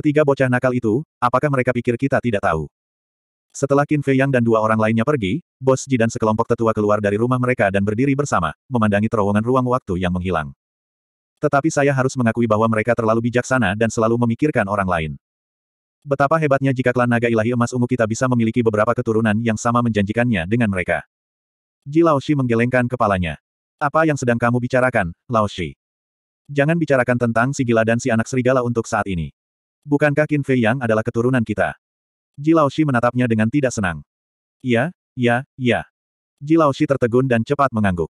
Ketiga bocah nakal itu, apakah mereka pikir kita tidak tahu? Setelah Qin Fei Yang dan dua orang lainnya pergi, Bos Ji dan sekelompok tetua keluar dari rumah mereka dan berdiri bersama, memandangi terowongan ruang waktu yang menghilang. Tetapi saya harus mengakui bahwa mereka terlalu bijaksana dan selalu memikirkan orang lain. Betapa hebatnya jika klan naga ilahi emas ungu kita bisa memiliki beberapa keturunan yang sama menjanjikannya dengan mereka. Ji Laoshi menggelengkan kepalanya. Apa yang sedang kamu bicarakan, Laoshi? Jangan bicarakan tentang si gila dan si anak serigala untuk saat ini. Bukankah Qin Fei Yang adalah keturunan kita? Ji Shi menatapnya dengan tidak senang. Ya, ya. iya, iya. iya. Shi tertegun dan cepat mengangguk.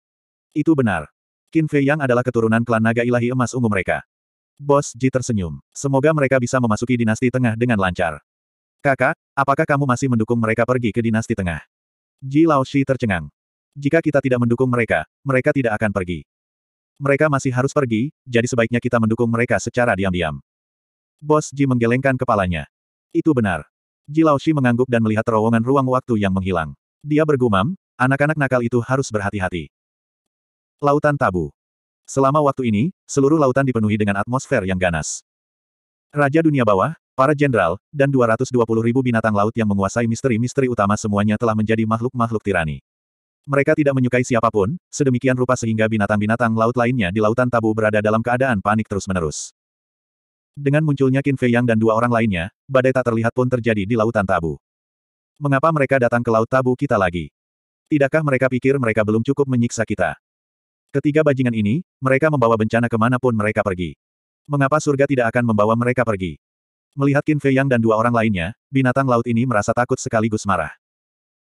Itu benar. Qin Fei Yang adalah keturunan klan naga ilahi emas ungu mereka. Bos Ji tersenyum. Semoga mereka bisa memasuki dinasti tengah dengan lancar. Kakak, apakah kamu masih mendukung mereka pergi ke dinasti tengah? Ji Laoshi tercengang. Jika kita tidak mendukung mereka, mereka tidak akan pergi. Mereka masih harus pergi, jadi sebaiknya kita mendukung mereka secara diam-diam. Bos Ji menggelengkan kepalanya. Itu benar. Ji Laoshi mengangguk dan melihat terowongan ruang waktu yang menghilang. Dia bergumam, anak-anak nakal itu harus berhati-hati. Lautan Tabu Selama waktu ini, seluruh lautan dipenuhi dengan atmosfer yang ganas. Raja dunia bawah, para jenderal, dan 220 ribu binatang laut yang menguasai misteri-misteri utama semuanya telah menjadi makhluk-makhluk tirani. Mereka tidak menyukai siapapun, sedemikian rupa sehingga binatang-binatang laut lainnya di lautan tabu berada dalam keadaan panik terus-menerus. Dengan munculnya Qin Fei Yang dan dua orang lainnya, badai tak terlihat pun terjadi di lautan tabu. Mengapa mereka datang ke laut tabu kita lagi? Tidakkah mereka pikir mereka belum cukup menyiksa kita? Ketiga bajingan ini, mereka membawa bencana kemanapun mereka pergi. Mengapa surga tidak akan membawa mereka pergi? Melihat Qin Fei Yang dan dua orang lainnya, binatang laut ini merasa takut sekaligus marah.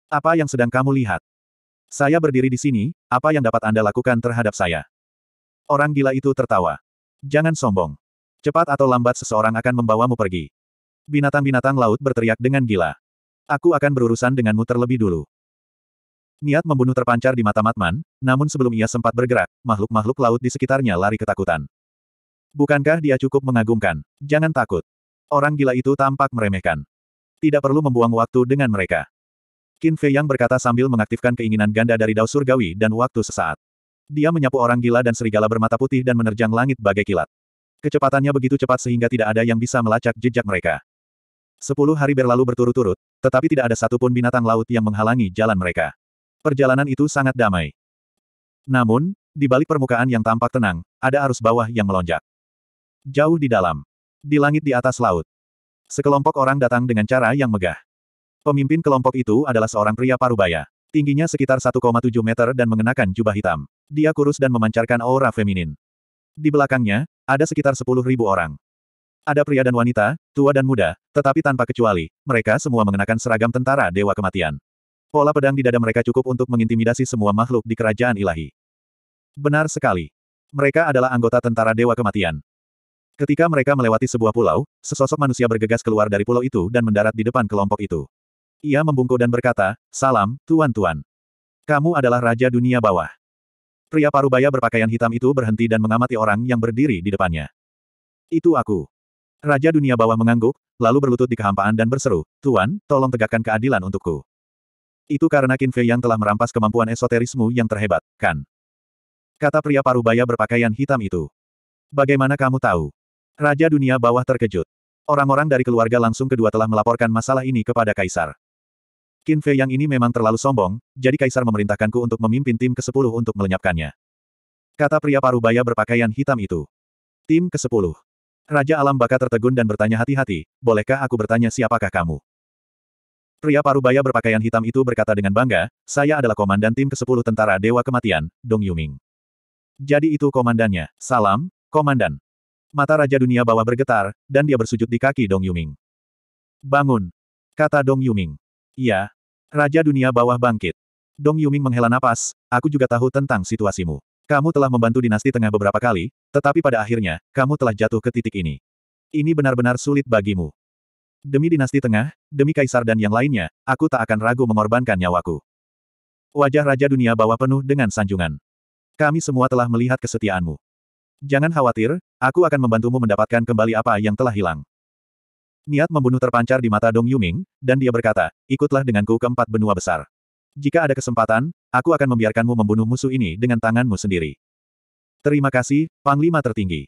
Apa yang sedang kamu lihat? Saya berdiri di sini, apa yang dapat Anda lakukan terhadap saya? Orang gila itu tertawa. Jangan sombong. Cepat atau lambat seseorang akan membawamu pergi. Binatang-binatang laut berteriak dengan gila. Aku akan berurusan denganmu terlebih dulu. Niat membunuh terpancar di mata Matman, namun sebelum ia sempat bergerak, makhluk-makhluk laut di sekitarnya lari ketakutan. Bukankah dia cukup mengagumkan? Jangan takut. Orang gila itu tampak meremehkan. Tidak perlu membuang waktu dengan mereka. Qin Fei yang berkata sambil mengaktifkan keinginan ganda dari Dao Surgawi dan waktu sesaat. Dia menyapu orang gila dan serigala bermata putih dan menerjang langit bagai kilat. Kecepatannya begitu cepat sehingga tidak ada yang bisa melacak jejak mereka. Sepuluh hari berlalu berturut-turut, tetapi tidak ada satupun binatang laut yang menghalangi jalan mereka. Perjalanan itu sangat damai. Namun, di balik permukaan yang tampak tenang, ada arus bawah yang melonjak. Jauh di dalam. Di langit di atas laut. Sekelompok orang datang dengan cara yang megah. Pemimpin kelompok itu adalah seorang pria parubaya. Tingginya sekitar 1,7 meter dan mengenakan jubah hitam. Dia kurus dan memancarkan aura feminin. Di belakangnya, ada sekitar sepuluh ribu orang. Ada pria dan wanita, tua dan muda, tetapi tanpa kecuali, mereka semua mengenakan seragam tentara Dewa Kematian. Pola pedang di dada mereka cukup untuk mengintimidasi semua makhluk di kerajaan ilahi. Benar sekali. Mereka adalah anggota tentara Dewa Kematian. Ketika mereka melewati sebuah pulau, sesosok manusia bergegas keluar dari pulau itu dan mendarat di depan kelompok itu. Ia membungkuk dan berkata, Salam, Tuan-Tuan. Kamu adalah Raja Dunia Bawah. Pria parubaya berpakaian hitam itu berhenti dan mengamati orang yang berdiri di depannya. Itu aku. Raja dunia bawah mengangguk, lalu berlutut di kehampaan dan berseru, Tuan, tolong tegakkan keadilan untukku. Itu karena Qin Fei yang telah merampas kemampuan esoterismu yang terhebat, kan? Kata pria parubaya berpakaian hitam itu. Bagaimana kamu tahu? Raja dunia bawah terkejut. Orang-orang dari keluarga langsung kedua telah melaporkan masalah ini kepada Kaisar. Qin Fei yang ini memang terlalu sombong, jadi kaisar memerintahkanku untuk memimpin tim ke-10 untuk melenyapkannya. Kata pria parubaya berpakaian hitam itu. Tim ke-10. Raja Alam Baka tertegun dan bertanya hati-hati, bolehkah aku bertanya siapakah kamu? Pria parubaya berpakaian hitam itu berkata dengan bangga, saya adalah komandan tim ke-10 tentara Dewa Kematian, Dong Yuming. Jadi itu komandannya. Salam, komandan. Mata Raja Dunia bawah bergetar, dan dia bersujud di kaki Dong Yuming. Bangun, kata Dong Yuming. Iya, Raja dunia bawah bangkit. Dong Yuming menghela napas, aku juga tahu tentang situasimu. Kamu telah membantu dinasti tengah beberapa kali, tetapi pada akhirnya, kamu telah jatuh ke titik ini. Ini benar-benar sulit bagimu. Demi dinasti tengah, demi kaisar dan yang lainnya, aku tak akan ragu mengorbankan nyawaku. Wajah Raja Dunia bawah penuh dengan sanjungan. Kami semua telah melihat kesetiaanmu. Jangan khawatir, aku akan membantumu mendapatkan kembali apa yang telah hilang. Niat membunuh terpancar di mata Dong Yuming, dan dia berkata, ikutlah denganku ke empat benua besar. Jika ada kesempatan, aku akan membiarkanmu membunuh musuh ini dengan tanganmu sendiri. Terima kasih, Panglima tertinggi.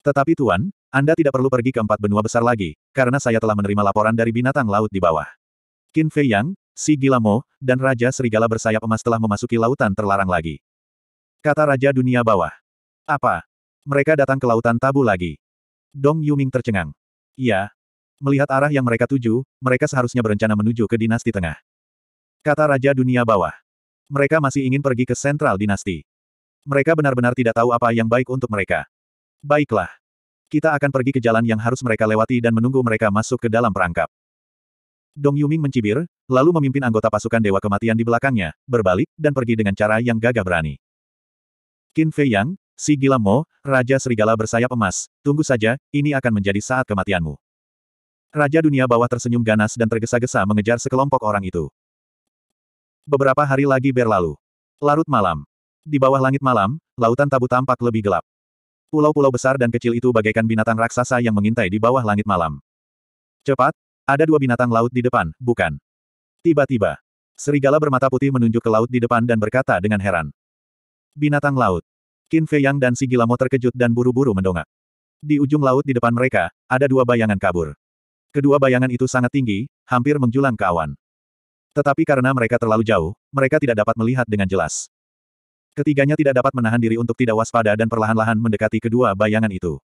Tetapi Tuan, Anda tidak perlu pergi ke empat benua besar lagi, karena saya telah menerima laporan dari binatang laut di bawah. Qin Fei Yang, Si Gilamo, dan Raja Serigala bersayap emas telah memasuki lautan terlarang lagi. Kata Raja Dunia Bawah. Apa? Mereka datang ke lautan tabu lagi. Dong Yuming tercengang. Iya, Melihat arah yang mereka tuju, mereka seharusnya berencana menuju ke dinasti tengah. Kata Raja Dunia Bawah. Mereka masih ingin pergi ke sentral dinasti. Mereka benar-benar tidak tahu apa yang baik untuk mereka. Baiklah. Kita akan pergi ke jalan yang harus mereka lewati dan menunggu mereka masuk ke dalam perangkap. Dong Yuming mencibir, lalu memimpin anggota pasukan Dewa Kematian di belakangnya, berbalik, dan pergi dengan cara yang gagah berani. Qin Fei Yang, si gila Mo, Raja Serigala bersayap emas, tunggu saja, ini akan menjadi saat kematianmu. Raja dunia bawah tersenyum ganas dan tergesa-gesa mengejar sekelompok orang itu. Beberapa hari lagi berlalu. Larut malam. Di bawah langit malam, lautan tabu tampak lebih gelap. Pulau-pulau besar dan kecil itu bagaikan binatang raksasa yang mengintai di bawah langit malam. Cepat, ada dua binatang laut di depan, bukan? Tiba-tiba, serigala bermata putih menunjuk ke laut di depan dan berkata dengan heran. Binatang laut. Qin Fei Yang dan si terkejut dan buru-buru mendongak. Di ujung laut di depan mereka, ada dua bayangan kabur. Kedua bayangan itu sangat tinggi, hampir menjulang ke awan. Tetapi karena mereka terlalu jauh, mereka tidak dapat melihat dengan jelas. Ketiganya tidak dapat menahan diri untuk tidak waspada dan perlahan-lahan mendekati kedua bayangan itu.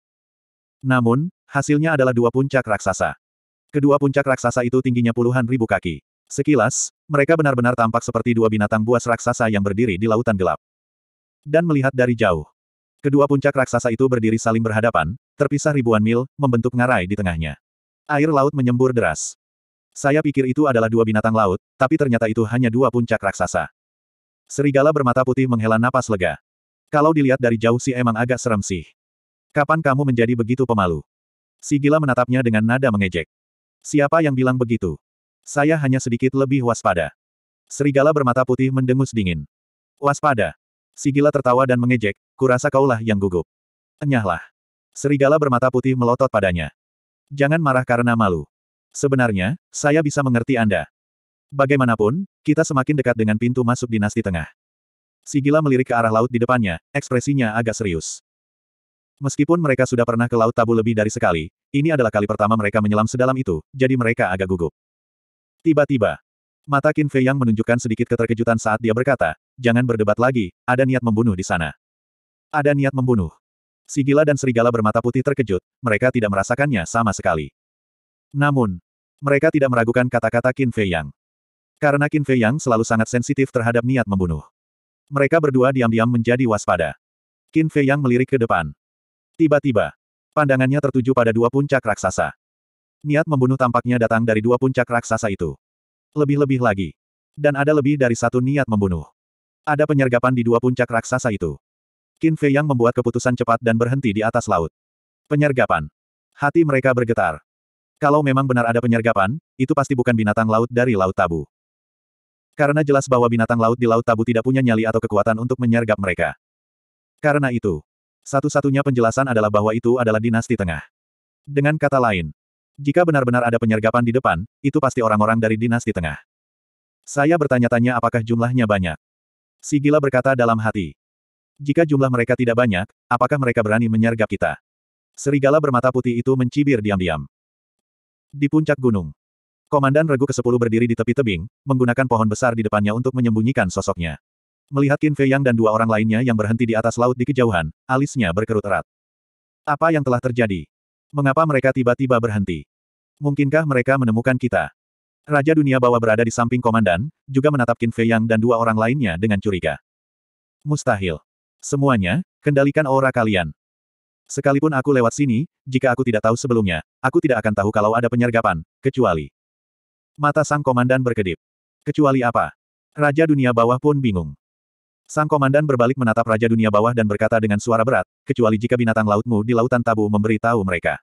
Namun, hasilnya adalah dua puncak raksasa. Kedua puncak raksasa itu tingginya puluhan ribu kaki. Sekilas, mereka benar-benar tampak seperti dua binatang buas raksasa yang berdiri di lautan gelap. Dan melihat dari jauh. Kedua puncak raksasa itu berdiri saling berhadapan, terpisah ribuan mil, membentuk ngarai di tengahnya. Air laut menyembur deras. Saya pikir itu adalah dua binatang laut, tapi ternyata itu hanya dua puncak raksasa. Serigala bermata putih menghela napas lega. Kalau dilihat dari jauh sih emang agak serem sih. Kapan kamu menjadi begitu pemalu? Si menatapnya dengan nada mengejek. Siapa yang bilang begitu? Saya hanya sedikit lebih waspada. Serigala bermata putih mendengus dingin. Waspada. Si tertawa dan mengejek, kurasa kaulah yang gugup. Enyahlah. Serigala bermata putih melotot padanya. Jangan marah karena malu. Sebenarnya, saya bisa mengerti Anda. Bagaimanapun, kita semakin dekat dengan pintu masuk dinasti tengah. Sigila melirik ke arah laut di depannya, ekspresinya agak serius. Meskipun mereka sudah pernah ke Laut Tabu lebih dari sekali, ini adalah kali pertama mereka menyelam sedalam itu, jadi mereka agak gugup. Tiba-tiba, mata Qin Fei yang menunjukkan sedikit keterkejutan saat dia berkata, jangan berdebat lagi, ada niat membunuh di sana. Ada niat membunuh. Sigila dan serigala bermata putih terkejut, mereka tidak merasakannya sama sekali. Namun, mereka tidak meragukan kata-kata Qin Fei Yang. Karena Qin Fei Yang selalu sangat sensitif terhadap niat membunuh. Mereka berdua diam-diam menjadi waspada. Qin Fei Yang melirik ke depan. Tiba-tiba, pandangannya tertuju pada dua puncak raksasa. Niat membunuh tampaknya datang dari dua puncak raksasa itu. Lebih-lebih lagi. Dan ada lebih dari satu niat membunuh. Ada penyergapan di dua puncak raksasa itu. Qin Fei Yang membuat keputusan cepat dan berhenti di atas laut. Penyergapan. Hati mereka bergetar. Kalau memang benar ada penyergapan, itu pasti bukan binatang laut dari Laut Tabu. Karena jelas bahwa binatang laut di Laut Tabu tidak punya nyali atau kekuatan untuk menyergap mereka. Karena itu, satu-satunya penjelasan adalah bahwa itu adalah dinasti tengah. Dengan kata lain, jika benar-benar ada penyergapan di depan, itu pasti orang-orang dari dinasti tengah. Saya bertanya-tanya apakah jumlahnya banyak. Sigila berkata dalam hati. Jika jumlah mereka tidak banyak, apakah mereka berani menyergap kita? Serigala bermata putih itu mencibir diam-diam. Di puncak gunung. Komandan regu ke-10 berdiri di tepi tebing, menggunakan pohon besar di depannya untuk menyembunyikan sosoknya. Melihat Qin Fei Yang dan dua orang lainnya yang berhenti di atas laut di kejauhan, alisnya berkerut erat. Apa yang telah terjadi? Mengapa mereka tiba-tiba berhenti? Mungkinkah mereka menemukan kita? Raja dunia bawah berada di samping komandan, juga menatap Qin Fei Yang dan dua orang lainnya dengan curiga. Mustahil. Semuanya, kendalikan aura kalian. Sekalipun aku lewat sini, jika aku tidak tahu sebelumnya, aku tidak akan tahu kalau ada penyergapan, kecuali. Mata sang komandan berkedip. Kecuali apa? Raja dunia bawah pun bingung. Sang komandan berbalik menatap Raja dunia bawah dan berkata dengan suara berat, kecuali jika binatang lautmu di lautan tabu memberitahu mereka.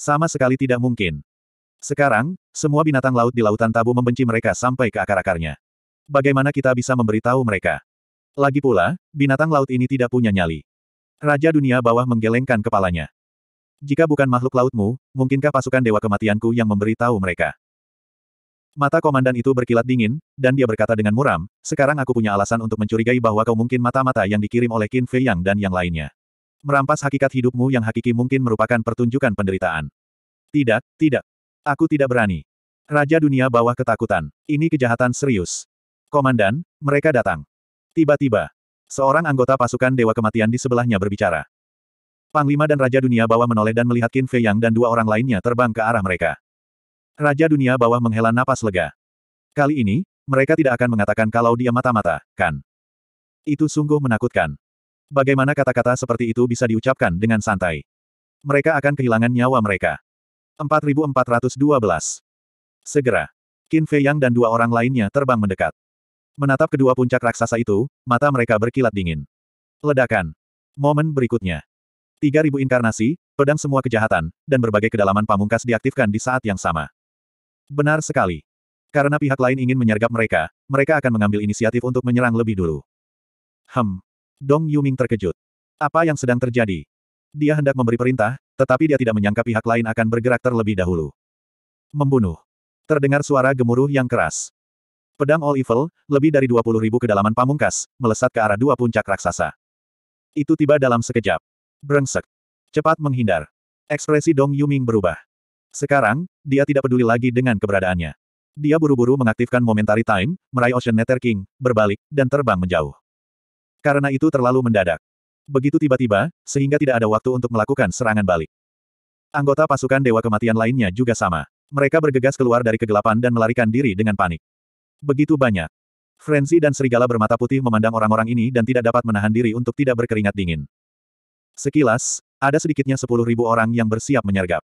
Sama sekali tidak mungkin. Sekarang, semua binatang laut di lautan tabu membenci mereka sampai ke akar-akarnya. Bagaimana kita bisa memberitahu mereka? Lagi pula, binatang laut ini tidak punya nyali. Raja dunia bawah menggelengkan kepalanya. Jika bukan makhluk lautmu, mungkinkah pasukan dewa kematianku yang memberitahu mereka? Mata komandan itu berkilat dingin, dan dia berkata dengan muram, sekarang aku punya alasan untuk mencurigai bahwa kau mungkin mata-mata yang dikirim oleh Qin Fei Yang dan yang lainnya. Merampas hakikat hidupmu yang hakiki mungkin merupakan pertunjukan penderitaan. Tidak, tidak. Aku tidak berani. Raja dunia bawah ketakutan. Ini kejahatan serius. Komandan, mereka datang. Tiba-tiba, seorang anggota pasukan Dewa Kematian di sebelahnya berbicara. Panglima dan Raja Dunia Bawah menoleh dan melihat Qin Fei Yang dan dua orang lainnya terbang ke arah mereka. Raja Dunia Bawah menghela napas lega. Kali ini, mereka tidak akan mengatakan kalau dia mata-mata, kan? Itu sungguh menakutkan. Bagaimana kata-kata seperti itu bisa diucapkan dengan santai? Mereka akan kehilangan nyawa mereka. 4412. Segera, Qin Fei Yang dan dua orang lainnya terbang mendekat. Menatap kedua puncak raksasa itu, mata mereka berkilat dingin. Ledakan. Momen berikutnya. 3000 inkarnasi, pedang semua kejahatan, dan berbagai kedalaman pamungkas diaktifkan di saat yang sama. Benar sekali. Karena pihak lain ingin menyergap mereka, mereka akan mengambil inisiatif untuk menyerang lebih dulu. Hem. Dong Yuming terkejut. Apa yang sedang terjadi? Dia hendak memberi perintah, tetapi dia tidak menyangka pihak lain akan bergerak terlebih dahulu. Membunuh. Terdengar suara gemuruh yang keras. Pedang All Evil, lebih dari 20 ribu kedalaman pamungkas, melesat ke arah dua puncak raksasa. Itu tiba dalam sekejap. Brengsek. Cepat menghindar. Ekspresi Dong Yuming berubah. Sekarang, dia tidak peduli lagi dengan keberadaannya. Dia buru-buru mengaktifkan momentary time, meraih Ocean Nether King, berbalik, dan terbang menjauh. Karena itu terlalu mendadak. Begitu tiba-tiba, sehingga tidak ada waktu untuk melakukan serangan balik. Anggota pasukan Dewa Kematian lainnya juga sama. Mereka bergegas keluar dari kegelapan dan melarikan diri dengan panik. Begitu banyak. Frenzy dan serigala bermata putih memandang orang-orang ini dan tidak dapat menahan diri untuk tidak berkeringat dingin. Sekilas, ada sedikitnya sepuluh ribu orang yang bersiap menyergap.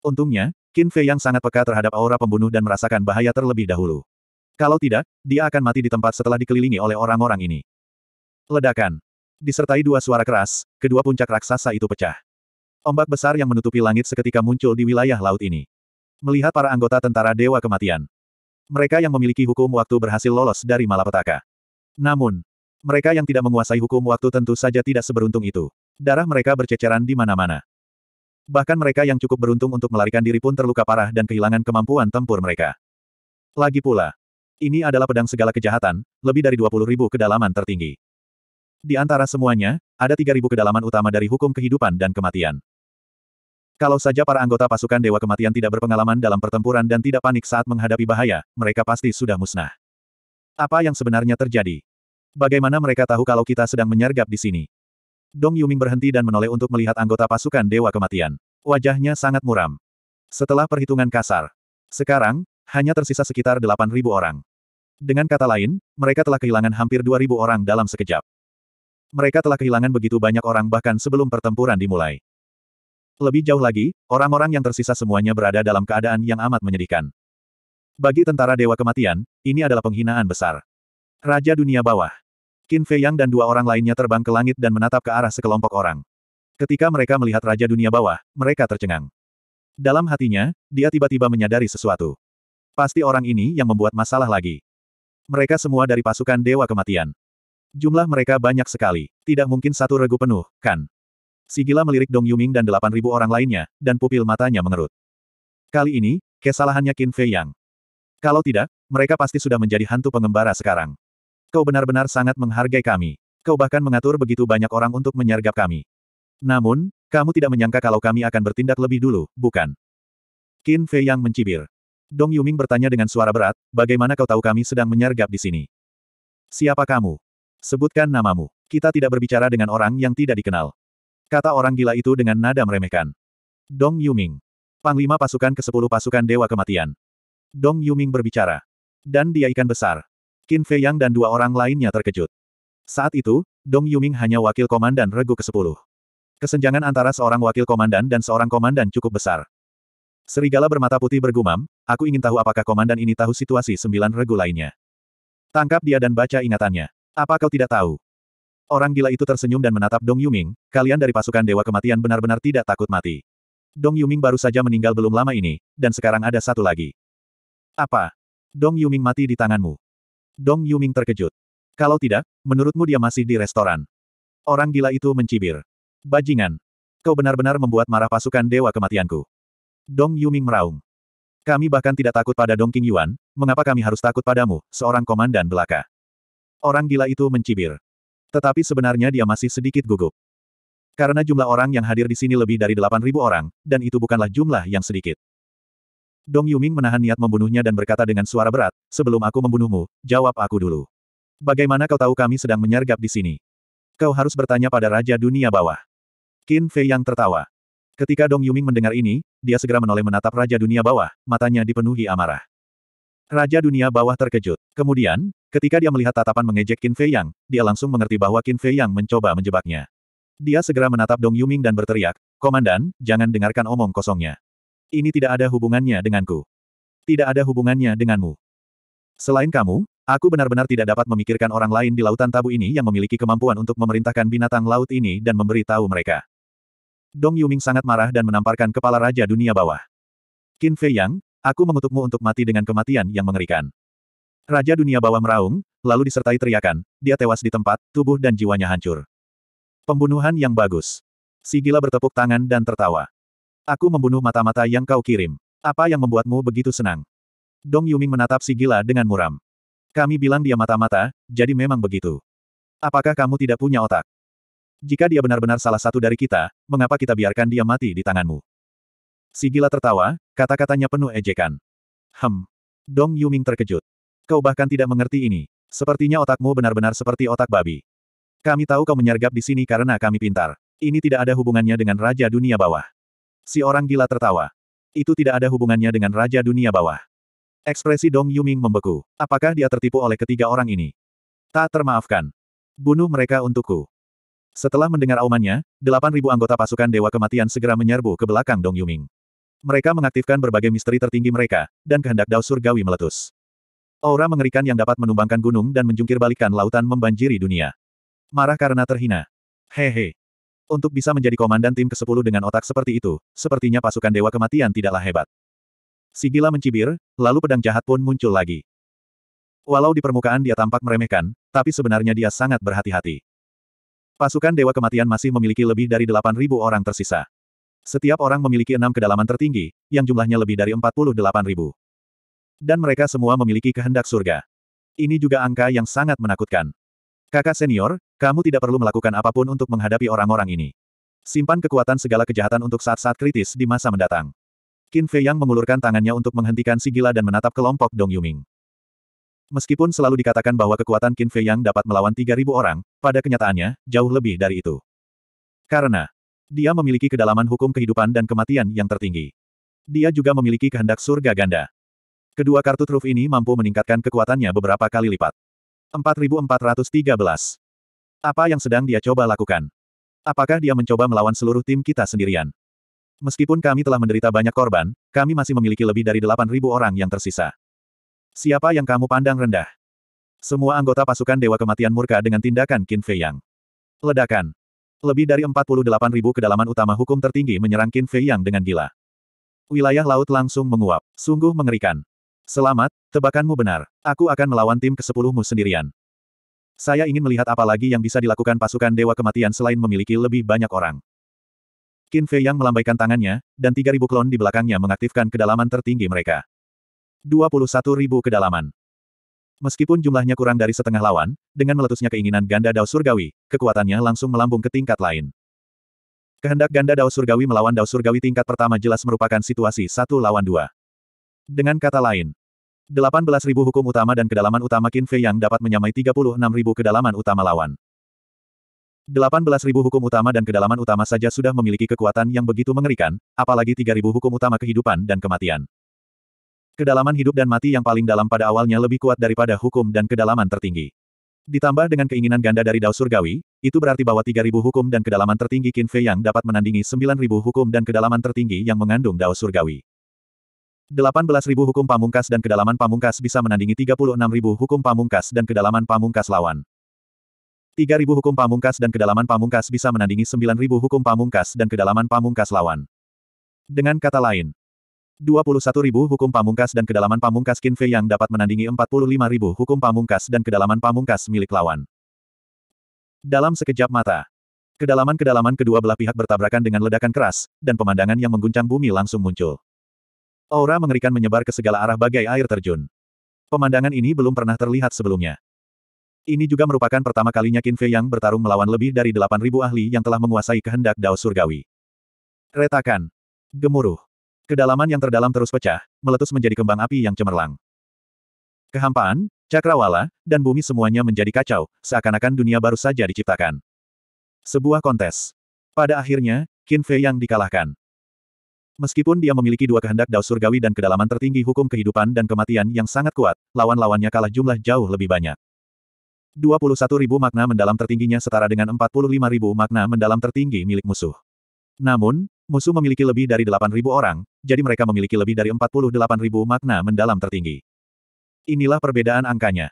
Untungnya, Qin Fei yang sangat peka terhadap aura pembunuh dan merasakan bahaya terlebih dahulu. Kalau tidak, dia akan mati di tempat setelah dikelilingi oleh orang-orang ini. Ledakan. Disertai dua suara keras, kedua puncak raksasa itu pecah. Ombak besar yang menutupi langit seketika muncul di wilayah laut ini. Melihat para anggota tentara Dewa Kematian, mereka yang memiliki hukum waktu berhasil lolos dari malapetaka. Namun, mereka yang tidak menguasai hukum waktu tentu saja tidak seberuntung itu. Darah mereka berceceran di mana-mana. Bahkan mereka yang cukup beruntung untuk melarikan diri pun terluka parah dan kehilangan kemampuan tempur mereka. Lagi pula, ini adalah pedang segala kejahatan, lebih dari 20 ribu kedalaman tertinggi. Di antara semuanya, ada ribu kedalaman utama dari hukum kehidupan dan kematian. Kalau saja para anggota pasukan Dewa Kematian tidak berpengalaman dalam pertempuran dan tidak panik saat menghadapi bahaya, mereka pasti sudah musnah. Apa yang sebenarnya terjadi? Bagaimana mereka tahu kalau kita sedang menyergap di sini? Dong Yuming berhenti dan menoleh untuk melihat anggota pasukan Dewa Kematian. Wajahnya sangat muram. Setelah perhitungan kasar, sekarang, hanya tersisa sekitar 8.000 orang. Dengan kata lain, mereka telah kehilangan hampir 2.000 orang dalam sekejap. Mereka telah kehilangan begitu banyak orang bahkan sebelum pertempuran dimulai. Lebih jauh lagi, orang-orang yang tersisa semuanya berada dalam keadaan yang amat menyedihkan. Bagi tentara Dewa Kematian, ini adalah penghinaan besar. Raja Dunia Bawah. Qin Fei Yang dan dua orang lainnya terbang ke langit dan menatap ke arah sekelompok orang. Ketika mereka melihat Raja Dunia Bawah, mereka tercengang. Dalam hatinya, dia tiba-tiba menyadari sesuatu. Pasti orang ini yang membuat masalah lagi. Mereka semua dari pasukan Dewa Kematian. Jumlah mereka banyak sekali. Tidak mungkin satu regu penuh, kan? Sigila melirik Dong Yuming dan delapan ribu orang lainnya, dan pupil matanya mengerut. Kali ini, kesalahannya Qin Fei Yang. Kalau tidak, mereka pasti sudah menjadi hantu pengembara sekarang. Kau benar-benar sangat menghargai kami. Kau bahkan mengatur begitu banyak orang untuk menyergap kami. Namun, kamu tidak menyangka kalau kami akan bertindak lebih dulu, bukan? Qin Fei Yang mencibir. Dong Yuming bertanya dengan suara berat, bagaimana kau tahu kami sedang menyergap di sini? Siapa kamu? Sebutkan namamu. Kita tidak berbicara dengan orang yang tidak dikenal. Kata orang gila itu dengan nada meremehkan. Dong Yuming. Panglima pasukan ke-10 pasukan Dewa Kematian. Dong Yuming berbicara. Dan dia ikan besar. Qin Fei Yang dan dua orang lainnya terkejut. Saat itu, Dong Yuming hanya wakil komandan regu ke-10. Kesenjangan antara seorang wakil komandan dan seorang komandan cukup besar. Serigala bermata putih bergumam, aku ingin tahu apakah komandan ini tahu situasi sembilan regu lainnya. Tangkap dia dan baca ingatannya. Apa kau tidak tahu? Orang gila itu tersenyum dan menatap Dong Yuming, kalian dari pasukan Dewa Kematian benar-benar tidak takut mati. Dong Yuming baru saja meninggal belum lama ini, dan sekarang ada satu lagi. Apa? Dong Yuming mati di tanganmu. Dong Yuming terkejut. Kalau tidak, menurutmu dia masih di restoran. Orang gila itu mencibir. Bajingan. Kau benar-benar membuat marah pasukan Dewa Kematianku. Dong Yuming meraung. Kami bahkan tidak takut pada Dong King Yuan, mengapa kami harus takut padamu, seorang komandan belaka? Orang gila itu mencibir. Tetapi sebenarnya dia masih sedikit gugup. Karena jumlah orang yang hadir di sini lebih dari 8.000 orang, dan itu bukanlah jumlah yang sedikit. Dong Yuming menahan niat membunuhnya dan berkata dengan suara berat, sebelum aku membunuhmu, jawab aku dulu. Bagaimana kau tahu kami sedang menyergap di sini? Kau harus bertanya pada Raja Dunia Bawah. Qin Fei yang tertawa. Ketika Dong Yuming mendengar ini, dia segera menoleh menatap Raja Dunia Bawah, matanya dipenuhi amarah. Raja dunia bawah terkejut. Kemudian, ketika dia melihat tatapan mengejek Qin Fei Yang, dia langsung mengerti bahwa Qin Fei Yang mencoba menjebaknya. Dia segera menatap Dong Yuming dan berteriak, Komandan, jangan dengarkan omong kosongnya. Ini tidak ada hubungannya denganku. Tidak ada hubungannya denganmu. Selain kamu, aku benar-benar tidak dapat memikirkan orang lain di lautan tabu ini yang memiliki kemampuan untuk memerintahkan binatang laut ini dan memberi tahu mereka. Dong Yuming sangat marah dan menamparkan kepala Raja Dunia Bawah. Qin Fei Yang, Aku mengutukmu untuk mati dengan kematian yang mengerikan. Raja dunia bawah meraung, lalu disertai teriakan, dia tewas di tempat, tubuh dan jiwanya hancur. Pembunuhan yang bagus. Si gila bertepuk tangan dan tertawa. Aku membunuh mata-mata yang kau kirim. Apa yang membuatmu begitu senang? Dong Yuming menatap si gila dengan muram. Kami bilang dia mata-mata, jadi memang begitu. Apakah kamu tidak punya otak? Jika dia benar-benar salah satu dari kita, mengapa kita biarkan dia mati di tanganmu? Si gila tertawa, kata-katanya penuh ejekan. Hem. Dong Yuming terkejut. Kau bahkan tidak mengerti ini. Sepertinya otakmu benar-benar seperti otak babi. Kami tahu kau menyergap di sini karena kami pintar. Ini tidak ada hubungannya dengan Raja Dunia Bawah. Si orang gila tertawa. Itu tidak ada hubungannya dengan Raja Dunia Bawah. Ekspresi Dong Yuming membeku. Apakah dia tertipu oleh ketiga orang ini? Tak termaafkan. Bunuh mereka untukku. Setelah mendengar aumannya, 8.000 anggota pasukan Dewa Kematian segera menyerbu ke belakang Dong Yuming. Mereka mengaktifkan berbagai misteri tertinggi mereka, dan kehendak Dao Surgawi meletus. Aura mengerikan yang dapat menumbangkan gunung dan menjungkir balikan lautan membanjiri dunia. Marah karena terhina. Hehe. Untuk bisa menjadi komandan tim ke-10 dengan otak seperti itu, sepertinya pasukan Dewa Kematian tidaklah hebat. Sigila mencibir, lalu pedang jahat pun muncul lagi. Walau di permukaan dia tampak meremehkan, tapi sebenarnya dia sangat berhati-hati. Pasukan Dewa Kematian masih memiliki lebih dari 8.000 orang tersisa. Setiap orang memiliki enam kedalaman tertinggi, yang jumlahnya lebih dari 48 ribu. Dan mereka semua memiliki kehendak surga. Ini juga angka yang sangat menakutkan. Kakak senior, kamu tidak perlu melakukan apapun untuk menghadapi orang-orang ini. Simpan kekuatan segala kejahatan untuk saat-saat kritis di masa mendatang. Qin Fei Yang mengulurkan tangannya untuk menghentikan si gila dan menatap kelompok Dong Yuming. Meskipun selalu dikatakan bahwa kekuatan Qin Fei Yang dapat melawan 3.000 orang, pada kenyataannya, jauh lebih dari itu. Karena, dia memiliki kedalaman hukum kehidupan dan kematian yang tertinggi. Dia juga memiliki kehendak surga ganda. Kedua kartu truf ini mampu meningkatkan kekuatannya beberapa kali lipat. 4413. Apa yang sedang dia coba lakukan? Apakah dia mencoba melawan seluruh tim kita sendirian? Meskipun kami telah menderita banyak korban, kami masih memiliki lebih dari 8.000 orang yang tersisa. Siapa yang kamu pandang rendah? Semua anggota pasukan Dewa Kematian Murka dengan tindakan Qin Fei Yang. Ledakan. Lebih dari ribu kedalaman utama hukum tertinggi menyerang Qin Fei Yang dengan gila. Wilayah laut langsung menguap. Sungguh mengerikan. Selamat, tebakanmu benar. Aku akan melawan tim ke mu sendirian. Saya ingin melihat apa lagi yang bisa dilakukan pasukan Dewa Kematian selain memiliki lebih banyak orang. Qin Fei Yang melambaikan tangannya, dan 3.000 klon di belakangnya mengaktifkan kedalaman tertinggi mereka. 21.000 kedalaman. Meskipun jumlahnya kurang dari setengah lawan, dengan meletusnya keinginan ganda Dao Surgawi, kekuatannya langsung melambung ke tingkat lain. Kehendak ganda Dao Surgawi melawan Dao Surgawi tingkat pertama jelas merupakan situasi satu lawan dua. Dengan kata lain, 18.000 hukum utama dan kedalaman utama Qin Fei yang dapat menyamai 36.000 kedalaman utama lawan. 18.000 hukum utama dan kedalaman utama saja sudah memiliki kekuatan yang begitu mengerikan, apalagi 3.000 hukum utama kehidupan dan kematian. Kedalaman hidup dan mati yang paling dalam pada awalnya lebih kuat daripada hukum dan kedalaman tertinggi. Ditambah dengan keinginan ganda dari Dao Surgawi, itu berarti bahwa 3.000 hukum dan kedalaman tertinggi Qin Fei yang dapat menandingi 9.000 hukum dan kedalaman tertinggi yang mengandung Dao Surgawi. 18.000 hukum pamungkas dan kedalaman pamungkas bisa menandingi 36.000 hukum pamungkas dan kedalaman pamungkas lawan. 3.000 hukum pamungkas dan kedalaman pamungkas bisa menandingi 9.000 hukum pamungkas dan kedalaman pamungkas lawan. Dengan kata lain, 21.000 hukum pamungkas dan kedalaman pamungkas Qin yang dapat menandingi 45.000 hukum pamungkas dan kedalaman pamungkas milik lawan. Dalam sekejap mata, kedalaman-kedalaman kedua belah pihak bertabrakan dengan ledakan keras, dan pemandangan yang mengguncang bumi langsung muncul. Aura mengerikan menyebar ke segala arah bagai air terjun. Pemandangan ini belum pernah terlihat sebelumnya. Ini juga merupakan pertama kalinya Qin Fei yang bertarung melawan lebih dari 8.000 ahli yang telah menguasai kehendak Dao Surgawi. Retakan. Gemuruh. Kedalaman yang terdalam terus pecah, meletus menjadi kembang api yang cemerlang. Kehampaan, cakrawala, dan bumi semuanya menjadi kacau, seakan-akan dunia baru saja diciptakan. Sebuah kontes. Pada akhirnya, Qin Fei yang dikalahkan. Meskipun dia memiliki dua kehendak dao surgawi dan kedalaman tertinggi hukum kehidupan dan kematian yang sangat kuat, lawan-lawannya kalah jumlah jauh lebih banyak. 21.000 makna mendalam tertingginya setara dengan 45.000 makna mendalam tertinggi milik musuh. Namun, musuh memiliki lebih dari 8.000 orang, jadi mereka memiliki lebih dari ribu makna mendalam tertinggi. Inilah perbedaan angkanya.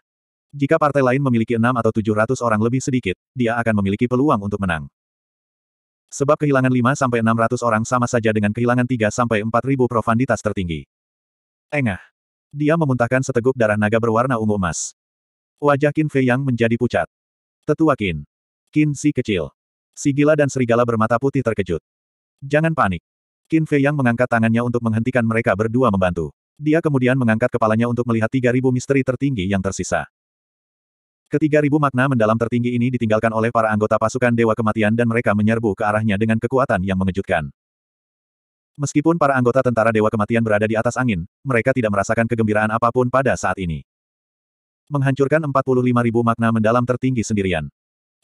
Jika partai lain memiliki 6 atau 700 orang lebih sedikit, dia akan memiliki peluang untuk menang. Sebab kehilangan 5-600 orang sama saja dengan kehilangan 3 ribu profanditas tertinggi. Engah. Dia memuntahkan seteguk darah naga berwarna ungu emas. Wajah Qin Fei Yang menjadi pucat. Tetua Qin. Qin si kecil. Si gila dan serigala bermata putih terkejut. Jangan panik. Qin Fei Yang mengangkat tangannya untuk menghentikan mereka berdua membantu. Dia kemudian mengangkat kepalanya untuk melihat 3.000 misteri tertinggi yang tersisa. Ketiga ribu makna mendalam tertinggi ini ditinggalkan oleh para anggota pasukan Dewa Kematian dan mereka menyerbu ke arahnya dengan kekuatan yang mengejutkan. Meskipun para anggota tentara Dewa Kematian berada di atas angin, mereka tidak merasakan kegembiraan apapun pada saat ini. Menghancurkan 45 ribu makna mendalam tertinggi sendirian.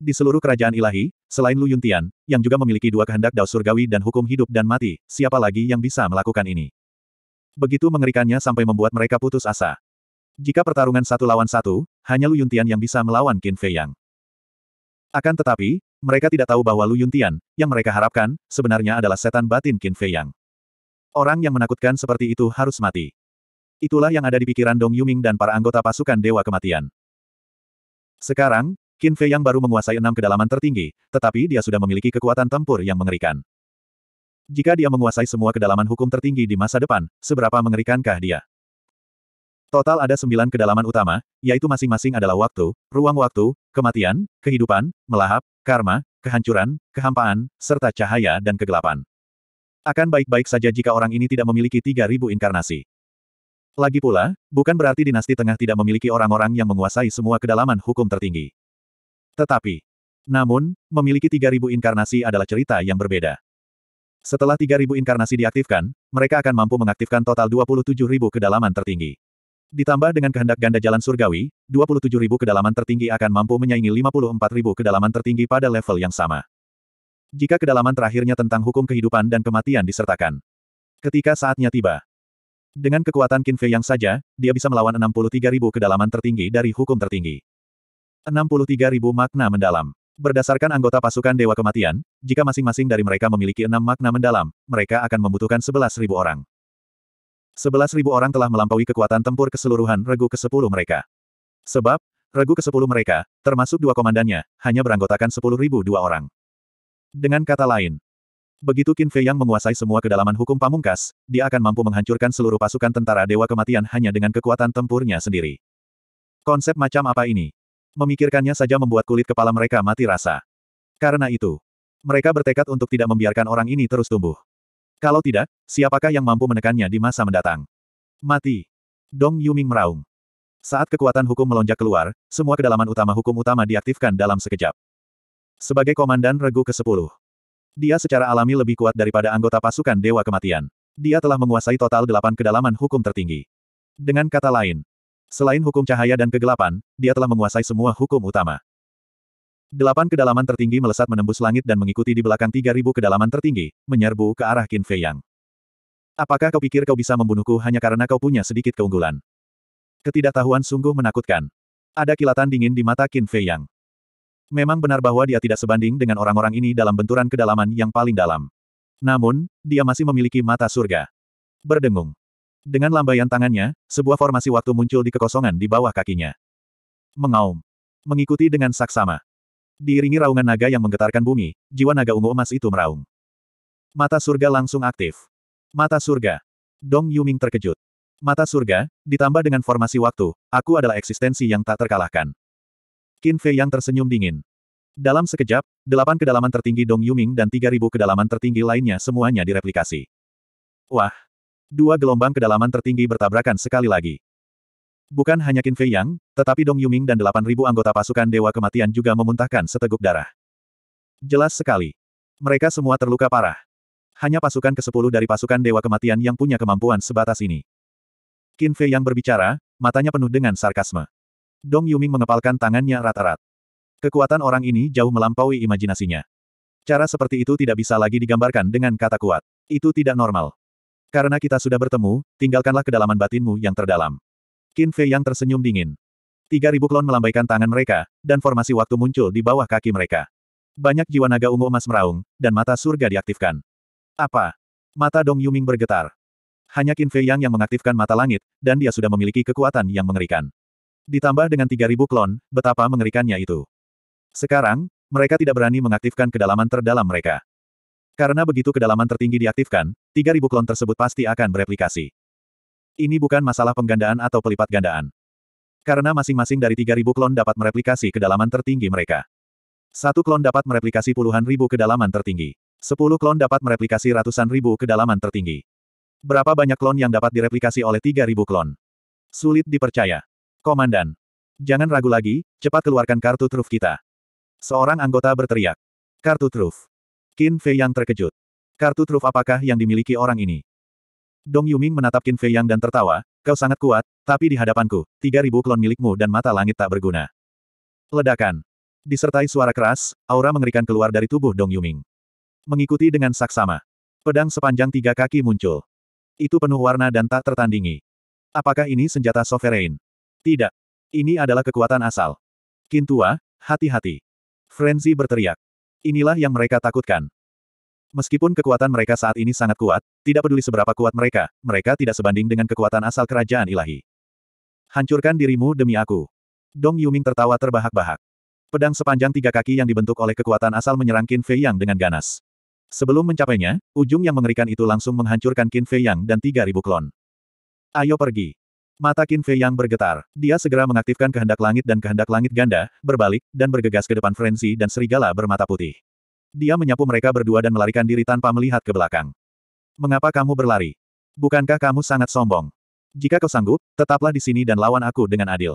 Di seluruh kerajaan ilahi, selain Lu Yuntian, yang juga memiliki dua kehendak dao surgawi dan hukum hidup dan mati, siapa lagi yang bisa melakukan ini? Begitu mengerikannya sampai membuat mereka putus asa. Jika pertarungan satu lawan satu, hanya Lu Yuntian yang bisa melawan Qin Fei Yang. Akan tetapi, mereka tidak tahu bahwa Lu Yuntian, yang mereka harapkan, sebenarnya adalah setan batin Qin Fei Yang. Orang yang menakutkan seperti itu harus mati. Itulah yang ada di pikiran Dong Yuming dan para anggota pasukan Dewa Kematian. Sekarang, Qin Fei yang baru menguasai enam kedalaman tertinggi, tetapi dia sudah memiliki kekuatan tempur yang mengerikan. Jika dia menguasai semua kedalaman hukum tertinggi di masa depan, seberapa mengerikankah dia? Total ada sembilan kedalaman utama, yaitu masing-masing adalah waktu, ruang waktu, kematian, kehidupan, melahap, karma, kehancuran, kehampaan, serta cahaya dan kegelapan. Akan baik-baik saja jika orang ini tidak memiliki 3.000 inkarnasi. Lagi pula, bukan berarti dinasti tengah tidak memiliki orang-orang yang menguasai semua kedalaman hukum tertinggi. Tetapi, namun, memiliki 3.000 inkarnasi adalah cerita yang berbeda. Setelah 3.000 inkarnasi diaktifkan, mereka akan mampu mengaktifkan total 27.000 kedalaman tertinggi. Ditambah dengan kehendak ganda jalan surgawi, 27.000 kedalaman tertinggi akan mampu menyaingi 54.000 kedalaman tertinggi pada level yang sama. Jika kedalaman terakhirnya tentang hukum kehidupan dan kematian disertakan. Ketika saatnya tiba, dengan kekuatan Qin Fei yang saja, dia bisa melawan 63.000 kedalaman tertinggi dari hukum tertinggi. 63.000 makna mendalam. Berdasarkan anggota pasukan Dewa Kematian, jika masing-masing dari mereka memiliki enam makna mendalam, mereka akan membutuhkan 11.000 orang. 11.000 orang telah melampaui kekuatan tempur keseluruhan regu ke-10 mereka. Sebab, regu ke-10 mereka, termasuk dua komandannya, hanya beranggotakan dua orang. Dengan kata lain, begitu Qin Fei yang menguasai semua kedalaman hukum pamungkas, dia akan mampu menghancurkan seluruh pasukan tentara Dewa Kematian hanya dengan kekuatan tempurnya sendiri. Konsep macam apa ini? Memikirkannya saja membuat kulit kepala mereka mati rasa. Karena itu, mereka bertekad untuk tidak membiarkan orang ini terus tumbuh. Kalau tidak, siapakah yang mampu menekannya di masa mendatang? Mati. Dong Yuming meraung. Saat kekuatan hukum melonjak keluar, semua kedalaman utama hukum utama diaktifkan dalam sekejap. Sebagai komandan regu ke-10, dia secara alami lebih kuat daripada anggota pasukan Dewa Kematian. Dia telah menguasai total delapan kedalaman hukum tertinggi. Dengan kata lain, Selain hukum cahaya dan kegelapan, dia telah menguasai semua hukum utama. Delapan kedalaman tertinggi melesat menembus langit dan mengikuti di belakang tiga ribu kedalaman tertinggi, menyerbu ke arah Qin Fei Yang. Apakah kau pikir kau bisa membunuhku hanya karena kau punya sedikit keunggulan? Ketidaktahuan sungguh menakutkan. Ada kilatan dingin di mata Qin Fei Yang. Memang benar bahwa dia tidak sebanding dengan orang-orang ini dalam benturan kedalaman yang paling dalam. Namun, dia masih memiliki mata surga. Berdengung. Dengan lambaian tangannya, sebuah formasi waktu muncul di kekosongan di bawah kakinya. Mengaum. Mengikuti dengan saksama. Diiringi raungan naga yang menggetarkan bumi, jiwa naga ungu emas itu meraung. Mata surga langsung aktif. Mata surga. Dong Yuming terkejut. Mata surga, ditambah dengan formasi waktu, aku adalah eksistensi yang tak terkalahkan. Qin Fei yang tersenyum dingin. Dalam sekejap, delapan kedalaman tertinggi Dong Yuming dan tiga ribu kedalaman tertinggi lainnya semuanya direplikasi. Wah, Dua gelombang kedalaman tertinggi bertabrakan sekali lagi. Bukan hanya Qin Fei Yang, tetapi Dong Yuming dan 8.000 anggota pasukan Dewa Kematian juga memuntahkan seteguk darah. Jelas sekali. Mereka semua terluka parah. Hanya pasukan ke-10 dari pasukan Dewa Kematian yang punya kemampuan sebatas ini. Qin Fei Yang berbicara, matanya penuh dengan sarkasme. Dong Yuming mengepalkan tangannya rata-rat. Kekuatan orang ini jauh melampaui imajinasinya. Cara seperti itu tidak bisa lagi digambarkan dengan kata kuat. Itu tidak normal. Karena kita sudah bertemu, tinggalkanlah kedalaman batinmu yang terdalam. Qin Fei yang tersenyum dingin. Tiga ribu klon melambaikan tangan mereka, dan formasi waktu muncul di bawah kaki mereka. Banyak jiwa naga ungu emas meraung, dan mata surga diaktifkan. Apa? Mata Dong Yuming bergetar. Hanya Qin Fei Yang yang mengaktifkan mata langit, dan dia sudah memiliki kekuatan yang mengerikan. Ditambah dengan 3.000 klon, betapa mengerikannya itu. Sekarang, mereka tidak berani mengaktifkan kedalaman terdalam mereka. Karena begitu kedalaman tertinggi diaktifkan, 3000 klon tersebut pasti akan bereplikasi. Ini bukan masalah penggandaan atau pelipat gandaan. Karena masing-masing dari 3000 klon dapat mereplikasi kedalaman tertinggi mereka. Satu klon dapat mereplikasi puluhan ribu kedalaman tertinggi. Sepuluh klon dapat mereplikasi ratusan ribu kedalaman tertinggi. Berapa banyak klon yang dapat direplikasi oleh 3000 klon? Sulit dipercaya. Komandan. Jangan ragu lagi, cepat keluarkan kartu truf kita. Seorang anggota berteriak. Kartu truf. Qin Fei Yang terkejut. Kartu truf apakah yang dimiliki orang ini? Dong Yuming menatap Qin Fei Yang dan tertawa, kau sangat kuat, tapi di hadapanku, 3000 klon milikmu dan mata langit tak berguna. Ledakan. Disertai suara keras, aura mengerikan keluar dari tubuh Dong Yuming. Mengikuti dengan saksama. Pedang sepanjang tiga kaki muncul. Itu penuh warna dan tak tertandingi. Apakah ini senjata sovereign? Tidak. Ini adalah kekuatan asal. Kintua, hati-hati. Frenzy berteriak. Inilah yang mereka takutkan. Meskipun kekuatan mereka saat ini sangat kuat, tidak peduli seberapa kuat mereka, mereka tidak sebanding dengan kekuatan asal kerajaan ilahi. Hancurkan dirimu demi aku. Dong Yuming tertawa terbahak-bahak. Pedang sepanjang tiga kaki yang dibentuk oleh kekuatan asal menyerang Qin Fei Yang dengan ganas. Sebelum mencapainya, ujung yang mengerikan itu langsung menghancurkan Qin Fei Yang dan tiga ribu klon. Ayo pergi. Mata Qin Fei yang bergetar. Dia segera mengaktifkan kehendak langit dan kehendak langit ganda, berbalik, dan bergegas ke depan Frenzy dan serigala bermata putih. Dia menyapu mereka berdua dan melarikan diri tanpa melihat ke belakang. Mengapa kamu berlari? Bukankah kamu sangat sombong? Jika kau sanggup, tetaplah di sini dan lawan aku dengan adil.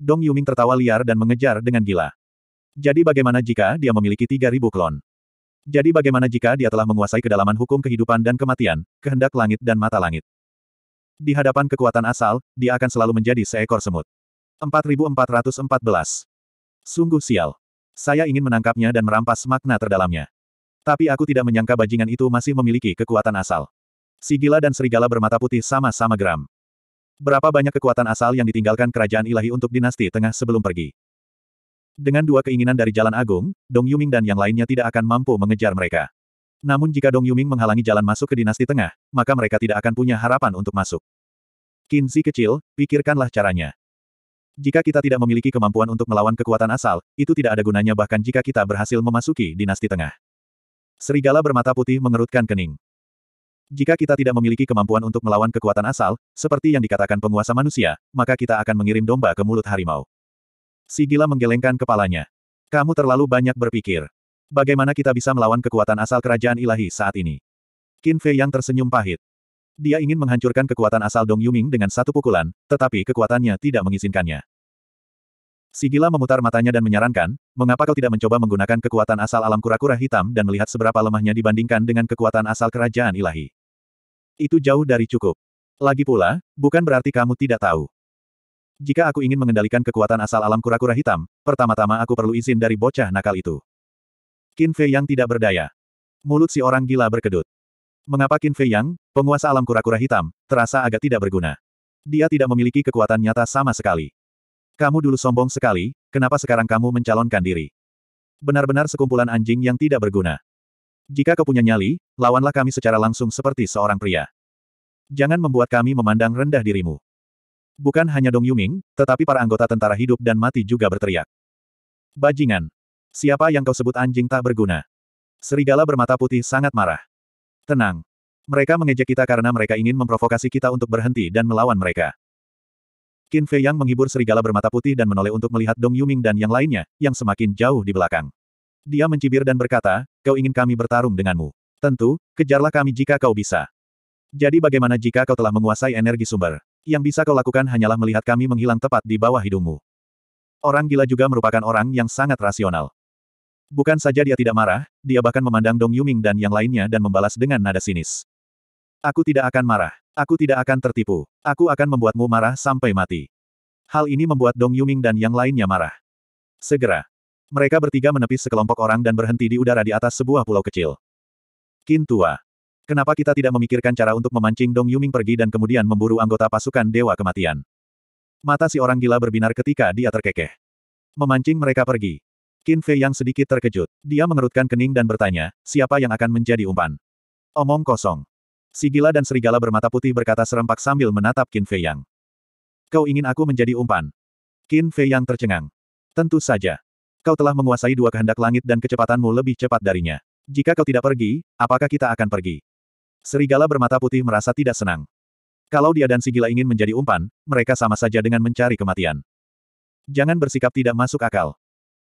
Dong Yuming tertawa liar dan mengejar dengan gila. Jadi bagaimana jika dia memiliki 3.000 klon? Jadi bagaimana jika dia telah menguasai kedalaman hukum kehidupan dan kematian, kehendak langit dan mata langit? Di hadapan kekuatan asal, dia akan selalu menjadi seekor semut. 4414. Sungguh sial. Saya ingin menangkapnya dan merampas makna terdalamnya. Tapi aku tidak menyangka bajingan itu masih memiliki kekuatan asal. Sigila dan serigala bermata putih sama-sama geram. Berapa banyak kekuatan asal yang ditinggalkan kerajaan ilahi untuk dinasti tengah sebelum pergi. Dengan dua keinginan dari Jalan Agung, Dong Yuming dan yang lainnya tidak akan mampu mengejar mereka. Namun jika Dong Yuming menghalangi jalan masuk ke dinasti tengah, maka mereka tidak akan punya harapan untuk masuk. Kinzi kecil, pikirkanlah caranya. Jika kita tidak memiliki kemampuan untuk melawan kekuatan asal, itu tidak ada gunanya bahkan jika kita berhasil memasuki dinasti tengah. Serigala bermata putih mengerutkan kening. Jika kita tidak memiliki kemampuan untuk melawan kekuatan asal, seperti yang dikatakan penguasa manusia, maka kita akan mengirim domba ke mulut harimau. Sigila menggelengkan kepalanya. Kamu terlalu banyak berpikir. Bagaimana kita bisa melawan kekuatan asal kerajaan ilahi saat ini? Qin Fei yang tersenyum pahit. Dia ingin menghancurkan kekuatan asal Dong Yuming dengan satu pukulan, tetapi kekuatannya tidak mengizinkannya. Sigila memutar matanya dan menyarankan, mengapa kau tidak mencoba menggunakan kekuatan asal alam kura-kura hitam dan melihat seberapa lemahnya dibandingkan dengan kekuatan asal kerajaan ilahi. Itu jauh dari cukup. Lagi pula, bukan berarti kamu tidak tahu. Jika aku ingin mengendalikan kekuatan asal alam kura-kura hitam, pertama-tama aku perlu izin dari bocah nakal itu. Qin Fei Yang tidak berdaya. Mulut si orang gila berkedut. Mengapa Qin Fei Yang, penguasa alam kura-kura hitam, terasa agak tidak berguna? Dia tidak memiliki kekuatan nyata sama sekali. Kamu dulu sombong sekali, kenapa sekarang kamu mencalonkan diri? Benar-benar sekumpulan anjing yang tidak berguna. Jika kau punya nyali, lawanlah kami secara langsung seperti seorang pria. Jangan membuat kami memandang rendah dirimu. Bukan hanya Dong Yuming, tetapi para anggota tentara hidup dan mati juga berteriak. Bajingan, Siapa yang kau sebut anjing tak berguna? Serigala bermata putih sangat marah. Tenang. Mereka mengejek kita karena mereka ingin memprovokasi kita untuk berhenti dan melawan mereka. Qin Fei Yang menghibur serigala bermata putih dan menoleh untuk melihat Dong Yuming dan yang lainnya, yang semakin jauh di belakang. Dia mencibir dan berkata, kau ingin kami bertarung denganmu. Tentu, kejarlah kami jika kau bisa. Jadi bagaimana jika kau telah menguasai energi sumber? Yang bisa kau lakukan hanyalah melihat kami menghilang tepat di bawah hidungmu. Orang gila juga merupakan orang yang sangat rasional. Bukan saja dia tidak marah, dia bahkan memandang Dong Yuming dan yang lainnya dan membalas dengan nada sinis. Aku tidak akan marah. Aku tidak akan tertipu. Aku akan membuatmu marah sampai mati. Hal ini membuat Dong Yuming dan yang lainnya marah. Segera. Mereka bertiga menepis sekelompok orang dan berhenti di udara di atas sebuah pulau kecil. Kintua. Kenapa kita tidak memikirkan cara untuk memancing Dong Yuming pergi dan kemudian memburu anggota pasukan Dewa Kematian? Mata si orang gila berbinar ketika dia terkekeh. Memancing mereka pergi. Qin Fei yang sedikit terkejut. Dia mengerutkan kening dan bertanya, siapa yang akan menjadi umpan? Omong kosong. Si gila dan serigala bermata putih berkata serempak sambil menatap Qin Fei Yang. Kau ingin aku menjadi umpan? Qin Fei Yang tercengang. Tentu saja. Kau telah menguasai dua kehendak langit dan kecepatanmu lebih cepat darinya. Jika kau tidak pergi, apakah kita akan pergi? Serigala bermata putih merasa tidak senang. Kalau dia dan si gila ingin menjadi umpan, mereka sama saja dengan mencari kematian. Jangan bersikap tidak masuk akal.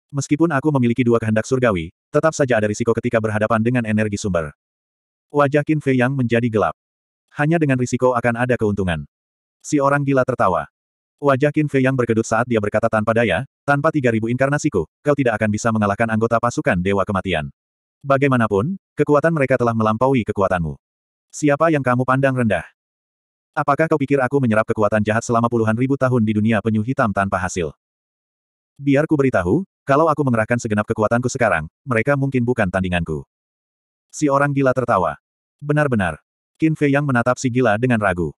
Meskipun aku memiliki dua kehendak surgawi, tetap saja ada risiko ketika berhadapan dengan energi sumber. Wajah Qin Fei yang menjadi gelap. Hanya dengan risiko akan ada keuntungan. Si orang gila tertawa. Wajah Qin Fei yang berkedut saat dia berkata tanpa daya, tanpa 3000 inkarnasiku, kau tidak akan bisa mengalahkan anggota pasukan Dewa Kematian. Bagaimanapun, kekuatan mereka telah melampaui kekuatanmu. Siapa yang kamu pandang rendah? Apakah kau pikir aku menyerap kekuatan jahat selama puluhan ribu tahun di dunia penyu hitam tanpa hasil? Biar ku beritahu, kalau aku mengerahkan segenap kekuatanku sekarang, mereka mungkin bukan tandinganku. Si orang gila tertawa. Benar-benar. Qin Fei yang menatap si gila dengan ragu.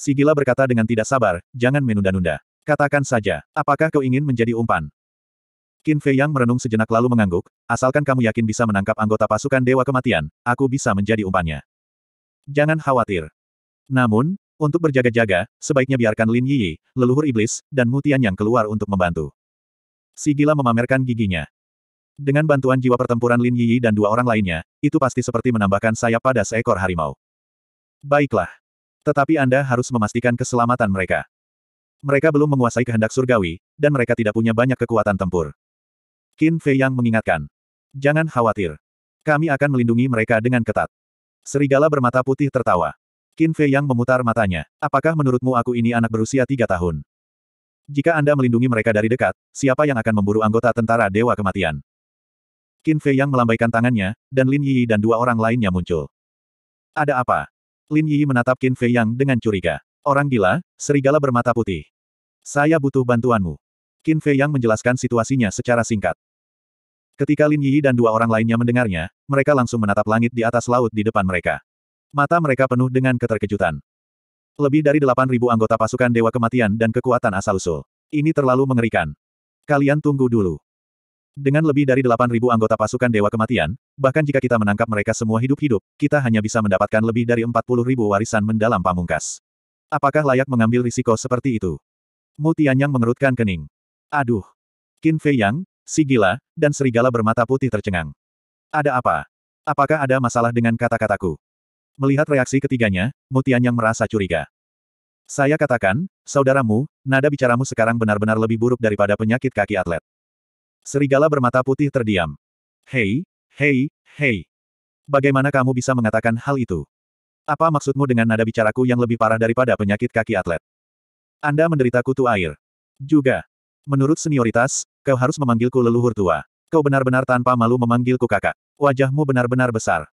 Si gila berkata dengan tidak sabar, jangan menunda-nunda. Katakan saja, apakah kau ingin menjadi umpan? Qin Fei yang merenung sejenak lalu mengangguk, asalkan kamu yakin bisa menangkap anggota pasukan Dewa Kematian, aku bisa menjadi umpannya. Jangan khawatir. Namun, untuk berjaga-jaga, sebaiknya biarkan Lin Yi, leluhur iblis, dan Mutian yang keluar untuk membantu. Si gila memamerkan giginya. Dengan bantuan jiwa pertempuran Lin Yi dan dua orang lainnya, itu pasti seperti menambahkan sayap pada seekor harimau. Baiklah. Tetapi Anda harus memastikan keselamatan mereka. Mereka belum menguasai kehendak surgawi, dan mereka tidak punya banyak kekuatan tempur. Qin Fei Yang mengingatkan. Jangan khawatir. Kami akan melindungi mereka dengan ketat. Serigala bermata putih tertawa. Qin Fei Yang memutar matanya. Apakah menurutmu aku ini anak berusia tiga tahun? Jika Anda melindungi mereka dari dekat, siapa yang akan memburu anggota tentara Dewa Kematian? Qin Fei yang melambaikan tangannya, dan Lin Yi dan dua orang lainnya muncul. Ada apa? Lin Yi menatap Qin Fei yang dengan curiga. Orang gila, serigala bermata putih. Saya butuh bantuanmu. Qin Fei yang menjelaskan situasinya secara singkat. Ketika Lin Yi dan dua orang lainnya mendengarnya, mereka langsung menatap langit di atas laut di depan mereka. Mata mereka penuh dengan keterkejutan. Lebih dari 8.000 anggota pasukan Dewa Kematian dan kekuatan asal-usul. Ini terlalu mengerikan. Kalian tunggu dulu. Dengan lebih dari 8.000 anggota pasukan Dewa Kematian, bahkan jika kita menangkap mereka semua hidup-hidup, kita hanya bisa mendapatkan lebih dari 40.000 warisan mendalam pamungkas. Apakah layak mengambil risiko seperti itu? Mu Tianyang mengerutkan kening. Aduh. Qin Fei Yang, si dan serigala bermata putih tercengang. Ada apa? Apakah ada masalah dengan kata-kataku? Melihat reaksi ketiganya, Mutian yang merasa curiga. Saya katakan, saudaramu, nada bicaramu sekarang benar-benar lebih buruk daripada penyakit kaki atlet. Serigala bermata putih terdiam. Hei, hei, hei. Bagaimana kamu bisa mengatakan hal itu? Apa maksudmu dengan nada bicaraku yang lebih parah daripada penyakit kaki atlet? Anda menderita kutu air. Juga. Menurut senioritas, kau harus memanggilku leluhur tua. Kau benar-benar tanpa malu memanggilku kakak. Wajahmu benar-benar besar.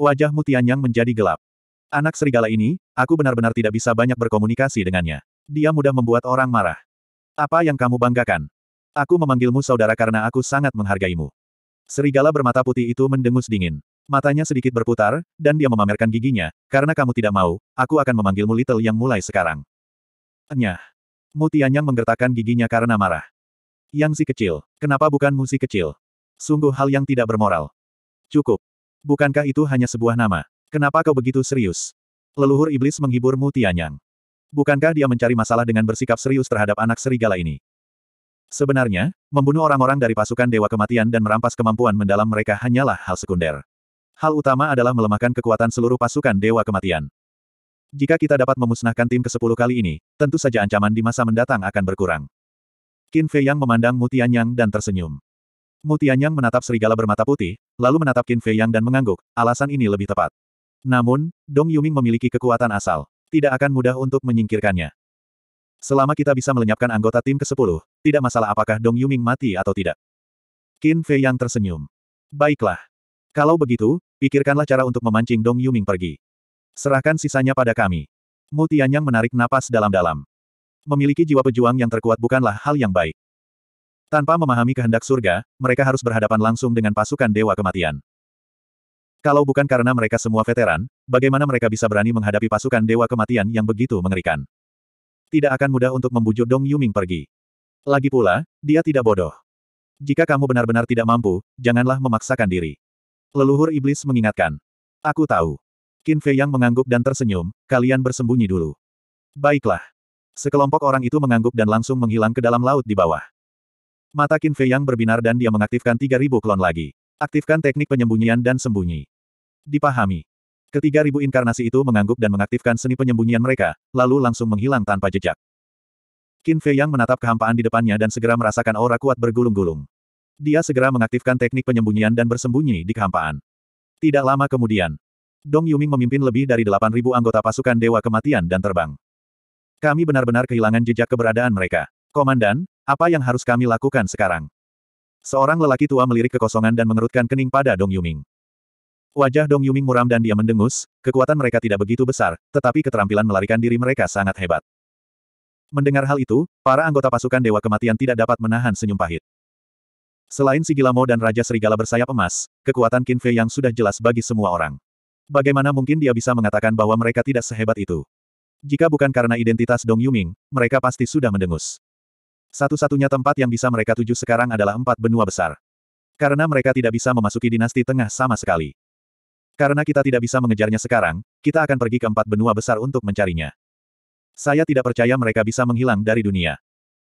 Wajah Mutianyang menjadi gelap. Anak serigala ini, aku benar-benar tidak bisa banyak berkomunikasi dengannya. Dia mudah membuat orang marah. Apa yang kamu banggakan? Aku memanggilmu saudara karena aku sangat menghargaimu. Serigala bermata putih itu mendengus dingin. Matanya sedikit berputar, dan dia memamerkan giginya, karena kamu tidak mau, aku akan memanggilmu Little yang mulai sekarang. Enyah. Mutianyang menggertakkan giginya karena marah. Yang si kecil, kenapa bukan musi kecil? Sungguh hal yang tidak bermoral. Cukup. Bukankah itu hanya sebuah nama? Kenapa kau begitu serius? Leluhur iblis Mu Tianyang. Bukankah dia mencari masalah dengan bersikap serius terhadap anak serigala ini? Sebenarnya, membunuh orang-orang dari pasukan Dewa Kematian dan merampas kemampuan mendalam mereka hanyalah hal sekunder. Hal utama adalah melemahkan kekuatan seluruh pasukan Dewa Kematian. Jika kita dapat memusnahkan tim ke-10 kali ini, tentu saja ancaman di masa mendatang akan berkurang. Qin Fei Yang memandang Mutianyang dan tersenyum. Mutianyang menatap serigala bermata putih, lalu menatap Qin Fei Yang dan mengangguk, alasan ini lebih tepat. Namun, Dong Yuming memiliki kekuatan asal. Tidak akan mudah untuk menyingkirkannya. Selama kita bisa melenyapkan anggota tim ke-10, tidak masalah apakah Dong Yuming mati atau tidak. Qin Fei Yang tersenyum. Baiklah. Kalau begitu, pikirkanlah cara untuk memancing Dong Yuming pergi. Serahkan sisanya pada kami. Mu Tianyang menarik napas dalam-dalam. Memiliki jiwa pejuang yang terkuat bukanlah hal yang baik. Tanpa memahami kehendak surga, mereka harus berhadapan langsung dengan pasukan Dewa Kematian. Kalau bukan karena mereka semua veteran, bagaimana mereka bisa berani menghadapi pasukan Dewa Kematian yang begitu mengerikan? Tidak akan mudah untuk membujuk Dong Yuming pergi. Lagi pula, dia tidak bodoh. Jika kamu benar-benar tidak mampu, janganlah memaksakan diri. Leluhur Iblis mengingatkan. Aku tahu. Qin Fei yang mengangguk dan tersenyum, kalian bersembunyi dulu. Baiklah. Sekelompok orang itu mengangguk dan langsung menghilang ke dalam laut di bawah. Mata Qin Fei yang berbinar dan dia mengaktifkan 3000 klon lagi. Aktifkan teknik penyembunyian dan sembunyi. Dipahami. Ketiga ribu inkarnasi itu mengangguk dan mengaktifkan seni penyembunyian mereka, lalu langsung menghilang tanpa jejak. Qin Fei yang menatap kehampaan di depannya dan segera merasakan aura kuat bergulung-gulung. Dia segera mengaktifkan teknik penyembunyian dan bersembunyi di kehampaan. Tidak lama kemudian, Dong Yuming memimpin lebih dari delapan ribu anggota pasukan Dewa Kematian dan terbang. Kami benar-benar kehilangan jejak keberadaan mereka. Komandan, apa yang harus kami lakukan sekarang? Seorang lelaki tua melirik kekosongan dan mengerutkan kening pada Dong Yuming. Wajah Dong Yuming muram dan dia mendengus, kekuatan mereka tidak begitu besar, tetapi keterampilan melarikan diri mereka sangat hebat. Mendengar hal itu, para anggota pasukan Dewa Kematian tidak dapat menahan senyum pahit. Selain Sigilamo dan Raja Serigala bersayap emas, kekuatan Kinfe yang sudah jelas bagi semua orang. Bagaimana mungkin dia bisa mengatakan bahwa mereka tidak sehebat itu? Jika bukan karena identitas Dong Yuming, mereka pasti sudah mendengus. Satu-satunya tempat yang bisa mereka tuju sekarang adalah empat benua besar. Karena mereka tidak bisa memasuki dinasti tengah sama sekali. Karena kita tidak bisa mengejarnya sekarang, kita akan pergi ke empat benua besar untuk mencarinya. Saya tidak percaya mereka bisa menghilang dari dunia.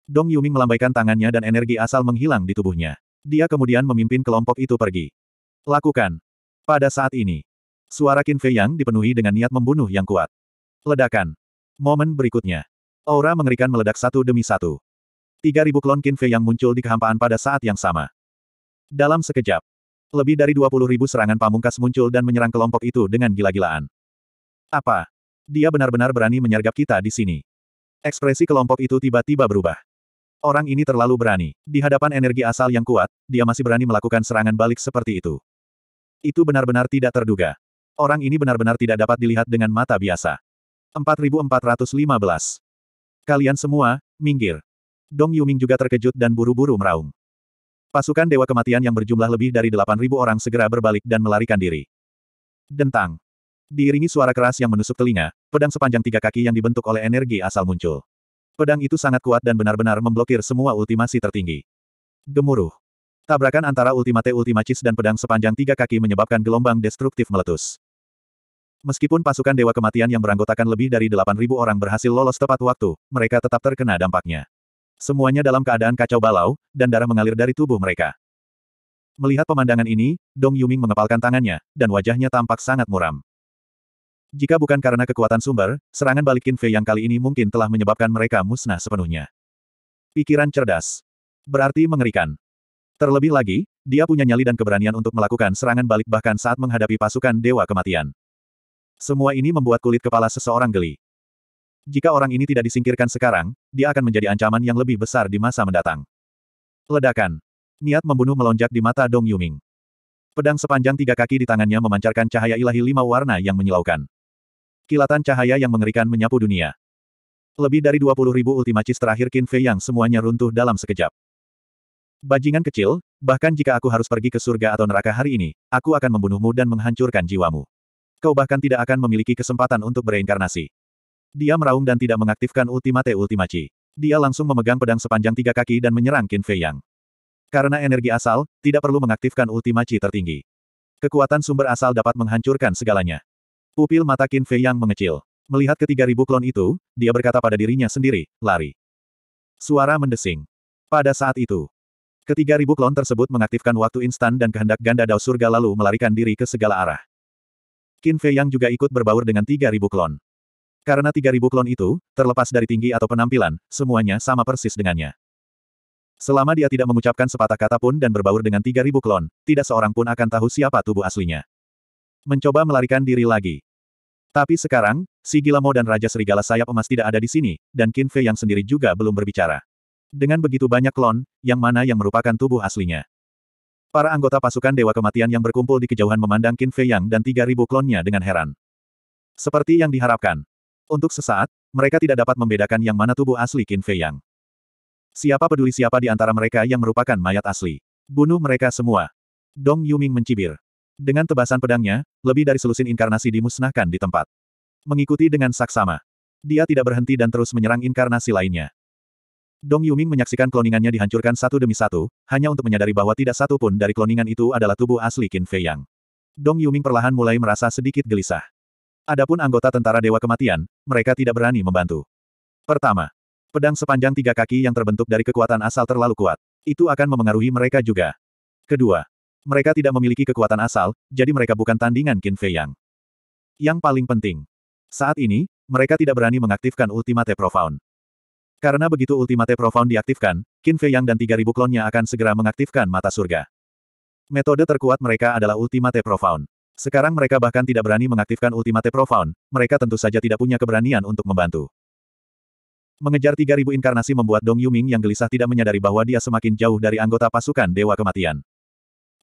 Dong Yuming melambaikan tangannya dan energi asal menghilang di tubuhnya. Dia kemudian memimpin kelompok itu pergi. Lakukan. Pada saat ini, suara Qin Fei Yang dipenuhi dengan niat membunuh yang kuat. Ledakan. Momen berikutnya. Aura mengerikan meledak satu demi satu. 3000 klon Kinfe yang muncul di kehampaan pada saat yang sama. Dalam sekejap, lebih dari 20.000 serangan pamungkas muncul dan menyerang kelompok itu dengan gila-gilaan. Apa? Dia benar-benar berani menyergap kita di sini. Ekspresi kelompok itu tiba-tiba berubah. Orang ini terlalu berani. Di hadapan energi asal yang kuat, dia masih berani melakukan serangan balik seperti itu. Itu benar-benar tidak terduga. Orang ini benar-benar tidak dapat dilihat dengan mata biasa. 4415. Kalian semua, minggir. Dong Yuming juga terkejut dan buru-buru meraung. Pasukan Dewa Kematian yang berjumlah lebih dari 8.000 orang segera berbalik dan melarikan diri. Dentang. Diiringi suara keras yang menusuk telinga, pedang sepanjang tiga kaki yang dibentuk oleh energi asal muncul. Pedang itu sangat kuat dan benar-benar memblokir semua ultimasi tertinggi. Gemuruh. Tabrakan antara ultimate ultimacis dan pedang sepanjang tiga kaki menyebabkan gelombang destruktif meletus. Meskipun pasukan Dewa Kematian yang beranggotakan lebih dari 8.000 orang berhasil lolos tepat waktu, mereka tetap terkena dampaknya. Semuanya dalam keadaan kacau balau, dan darah mengalir dari tubuh mereka. Melihat pemandangan ini, Dong Yuming mengepalkan tangannya, dan wajahnya tampak sangat muram. Jika bukan karena kekuatan sumber, serangan balik Qin Fei yang kali ini mungkin telah menyebabkan mereka musnah sepenuhnya. Pikiran cerdas. Berarti mengerikan. Terlebih lagi, dia punya nyali dan keberanian untuk melakukan serangan balik bahkan saat menghadapi pasukan Dewa Kematian. Semua ini membuat kulit kepala seseorang geli. Jika orang ini tidak disingkirkan sekarang, dia akan menjadi ancaman yang lebih besar di masa mendatang. Ledakan. Niat membunuh melonjak di mata Dong Yuming. Pedang sepanjang tiga kaki di tangannya memancarkan cahaya ilahi lima warna yang menyilaukan. Kilatan cahaya yang mengerikan menyapu dunia. Lebih dari 20 ribu ultimacis terakhir Qin Fei yang semuanya runtuh dalam sekejap. Bajingan kecil, bahkan jika aku harus pergi ke surga atau neraka hari ini, aku akan membunuhmu dan menghancurkan jiwamu. Kau bahkan tidak akan memiliki kesempatan untuk bereinkarnasi. Dia meraung dan tidak mengaktifkan Ultimate Ultimaci. Dia langsung memegang pedang sepanjang tiga kaki dan menyerang Qin Fei Yang. Karena energi asal, tidak perlu mengaktifkan Ultimaci tertinggi. Kekuatan sumber asal dapat menghancurkan segalanya. Pupil mata Qin Fei Yang mengecil. Melihat ketiga ribu klon itu, dia berkata pada dirinya sendiri, lari. Suara mendesing. Pada saat itu, ketiga ribu klon tersebut mengaktifkan waktu instan dan kehendak ganda dao surga lalu melarikan diri ke segala arah. Qin Fei Yang juga ikut berbaur dengan tiga ribu klon. Karena 3000 klon itu, terlepas dari tinggi atau penampilan, semuanya sama persis dengannya. Selama dia tidak mengucapkan sepatah kata pun dan berbaur dengan 3000 klon, tidak seorang pun akan tahu siapa tubuh aslinya. Mencoba melarikan diri lagi. Tapi sekarang, si gila mo dan Raja Serigala Sayap Emas tidak ada di sini, dan Fei yang sendiri juga belum berbicara. Dengan begitu banyak klon, yang mana yang merupakan tubuh aslinya. Para anggota pasukan Dewa Kematian yang berkumpul di kejauhan memandang Qin Fei Yang dan 3.000 klonnya dengan heran. Seperti yang diharapkan, untuk sesaat, mereka tidak dapat membedakan yang mana tubuh asli Qin Fei Yang. Siapa peduli siapa di antara mereka yang merupakan mayat asli. Bunuh mereka semua. Dong Yuming mencibir. Dengan tebasan pedangnya, lebih dari selusin inkarnasi dimusnahkan di tempat. Mengikuti dengan saksama. Dia tidak berhenti dan terus menyerang inkarnasi lainnya. Dong Yuming menyaksikan kloningannya dihancurkan satu demi satu, hanya untuk menyadari bahwa tidak satu pun dari kloningan itu adalah tubuh asli Qin Fei Yang. Dong Yuming perlahan mulai merasa sedikit gelisah. Adapun anggota tentara Dewa Kematian, mereka tidak berani membantu. Pertama, pedang sepanjang tiga kaki yang terbentuk dari kekuatan asal terlalu kuat. Itu akan memengaruhi mereka juga. Kedua, mereka tidak memiliki kekuatan asal, jadi mereka bukan tandingan Qin Fei Yang. Yang paling penting, saat ini, mereka tidak berani mengaktifkan Ultimate Profound. Karena begitu Ultimate Profound diaktifkan, Qin Fei Yang dan 3000 klonnya akan segera mengaktifkan mata surga. Metode terkuat mereka adalah Ultimate Profound. Sekarang mereka bahkan tidak berani mengaktifkan Ultimate Profound, mereka tentu saja tidak punya keberanian untuk membantu. Mengejar 3000 inkarnasi membuat Dong Yuming yang gelisah tidak menyadari bahwa dia semakin jauh dari anggota pasukan Dewa Kematian.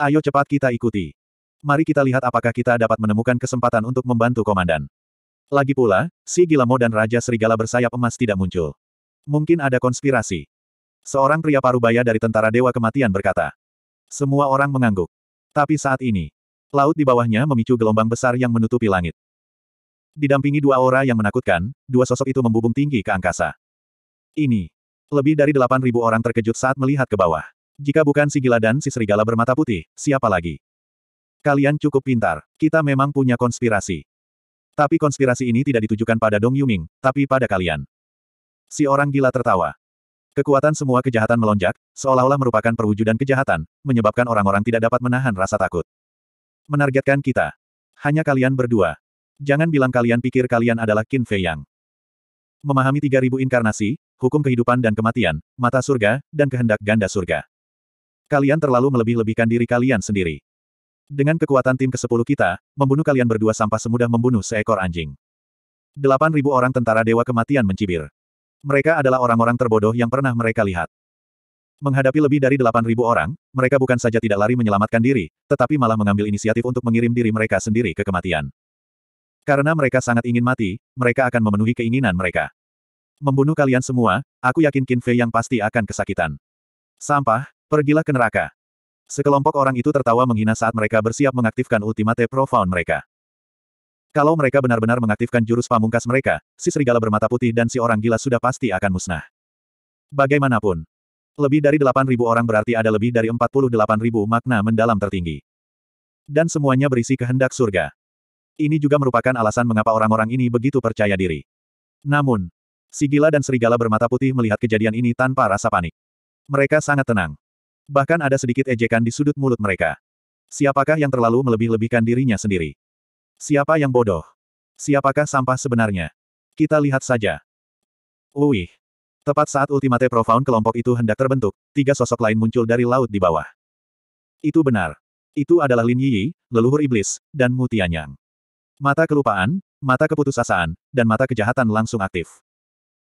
Ayo cepat kita ikuti. Mari kita lihat apakah kita dapat menemukan kesempatan untuk membantu komandan. Lagi pula, si Gilamo dan Raja Serigala bersayap emas tidak muncul. Mungkin ada konspirasi. Seorang pria parubaya dari tentara Dewa Kematian berkata. Semua orang mengangguk. Tapi saat ini, Laut di bawahnya memicu gelombang besar yang menutupi langit. Didampingi dua aura yang menakutkan, dua sosok itu membubung tinggi ke angkasa. Ini. Lebih dari delapan ribu orang terkejut saat melihat ke bawah. Jika bukan si gila dan si serigala bermata putih, siapa lagi? Kalian cukup pintar. Kita memang punya konspirasi. Tapi konspirasi ini tidak ditujukan pada Dong Yuming, tapi pada kalian. Si orang gila tertawa. Kekuatan semua kejahatan melonjak, seolah-olah merupakan perwujudan kejahatan, menyebabkan orang-orang tidak dapat menahan rasa takut menargetkan kita. Hanya kalian berdua. Jangan bilang kalian pikir kalian adalah Qin Fei Yang. Memahami 3000 inkarnasi, hukum kehidupan dan kematian, mata surga, dan kehendak ganda surga. Kalian terlalu melebih-lebihkan diri kalian sendiri. Dengan kekuatan tim ke-10 kita, membunuh kalian berdua sampah semudah membunuh seekor anjing. 8.000 orang tentara Dewa Kematian mencibir. Mereka adalah orang-orang terbodoh yang pernah mereka lihat. Menghadapi lebih dari 8.000 orang, mereka bukan saja tidak lari menyelamatkan diri, tetapi malah mengambil inisiatif untuk mengirim diri mereka sendiri ke kematian. Karena mereka sangat ingin mati, mereka akan memenuhi keinginan mereka. Membunuh kalian semua, aku yakin Qin Fei yang pasti akan kesakitan. Sampah, pergilah ke neraka. Sekelompok orang itu tertawa menghina saat mereka bersiap mengaktifkan ultimate profound mereka. Kalau mereka benar-benar mengaktifkan jurus pamungkas mereka, si serigala bermata putih dan si orang gila sudah pasti akan musnah. Bagaimanapun, lebih dari 8.000 orang berarti ada lebih dari 48.000 makna mendalam tertinggi. Dan semuanya berisi kehendak surga. Ini juga merupakan alasan mengapa orang-orang ini begitu percaya diri. Namun, Sigila dan Serigala bermata putih melihat kejadian ini tanpa rasa panik. Mereka sangat tenang. Bahkan ada sedikit ejekan di sudut mulut mereka. Siapakah yang terlalu melebih-lebihkan dirinya sendiri? Siapa yang bodoh? Siapakah sampah sebenarnya? Kita lihat saja. Uih, Tepat saat Ultimate Profound kelompok itu hendak terbentuk, tiga sosok lain muncul dari laut di bawah. Itu benar. Itu adalah Lin Yi, leluhur iblis, dan Mu Tianyang. Mata kelupaan, mata keputusasaan, dan mata kejahatan langsung aktif.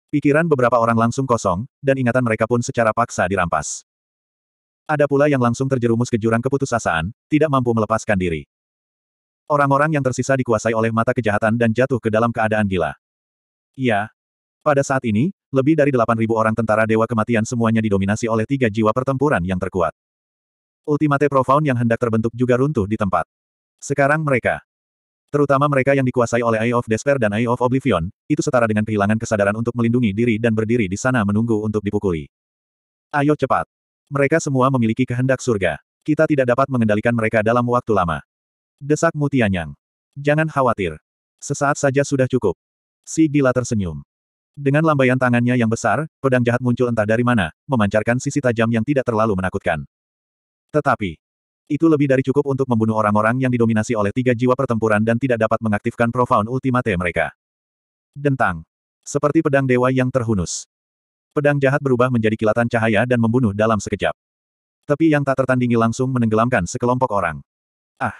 Pikiran beberapa orang langsung kosong, dan ingatan mereka pun secara paksa dirampas. Ada pula yang langsung terjerumus ke jurang keputusasaan, tidak mampu melepaskan diri. Orang-orang yang tersisa dikuasai oleh mata kejahatan dan jatuh ke dalam keadaan gila. Ya. Pada saat ini, lebih dari 8.000 orang tentara Dewa Kematian semuanya didominasi oleh tiga jiwa pertempuran yang terkuat. Ultimate Profound yang hendak terbentuk juga runtuh di tempat. Sekarang mereka, terutama mereka yang dikuasai oleh Eye of Despair dan Eye of Oblivion, itu setara dengan kehilangan kesadaran untuk melindungi diri dan berdiri di sana menunggu untuk dipukuli. Ayo cepat. Mereka semua memiliki kehendak surga. Kita tidak dapat mengendalikan mereka dalam waktu lama. Desak Mutianyang. Jangan khawatir. Sesaat saja sudah cukup. Si gila tersenyum. Dengan lambaian tangannya yang besar, pedang jahat muncul entah dari mana, memancarkan sisi tajam yang tidak terlalu menakutkan. Tetapi, itu lebih dari cukup untuk membunuh orang-orang yang didominasi oleh tiga jiwa pertempuran dan tidak dapat mengaktifkan profound ultimate mereka. Dentang. Seperti pedang dewa yang terhunus. Pedang jahat berubah menjadi kilatan cahaya dan membunuh dalam sekejap. Tapi yang tak tertandingi langsung menenggelamkan sekelompok orang. Ah!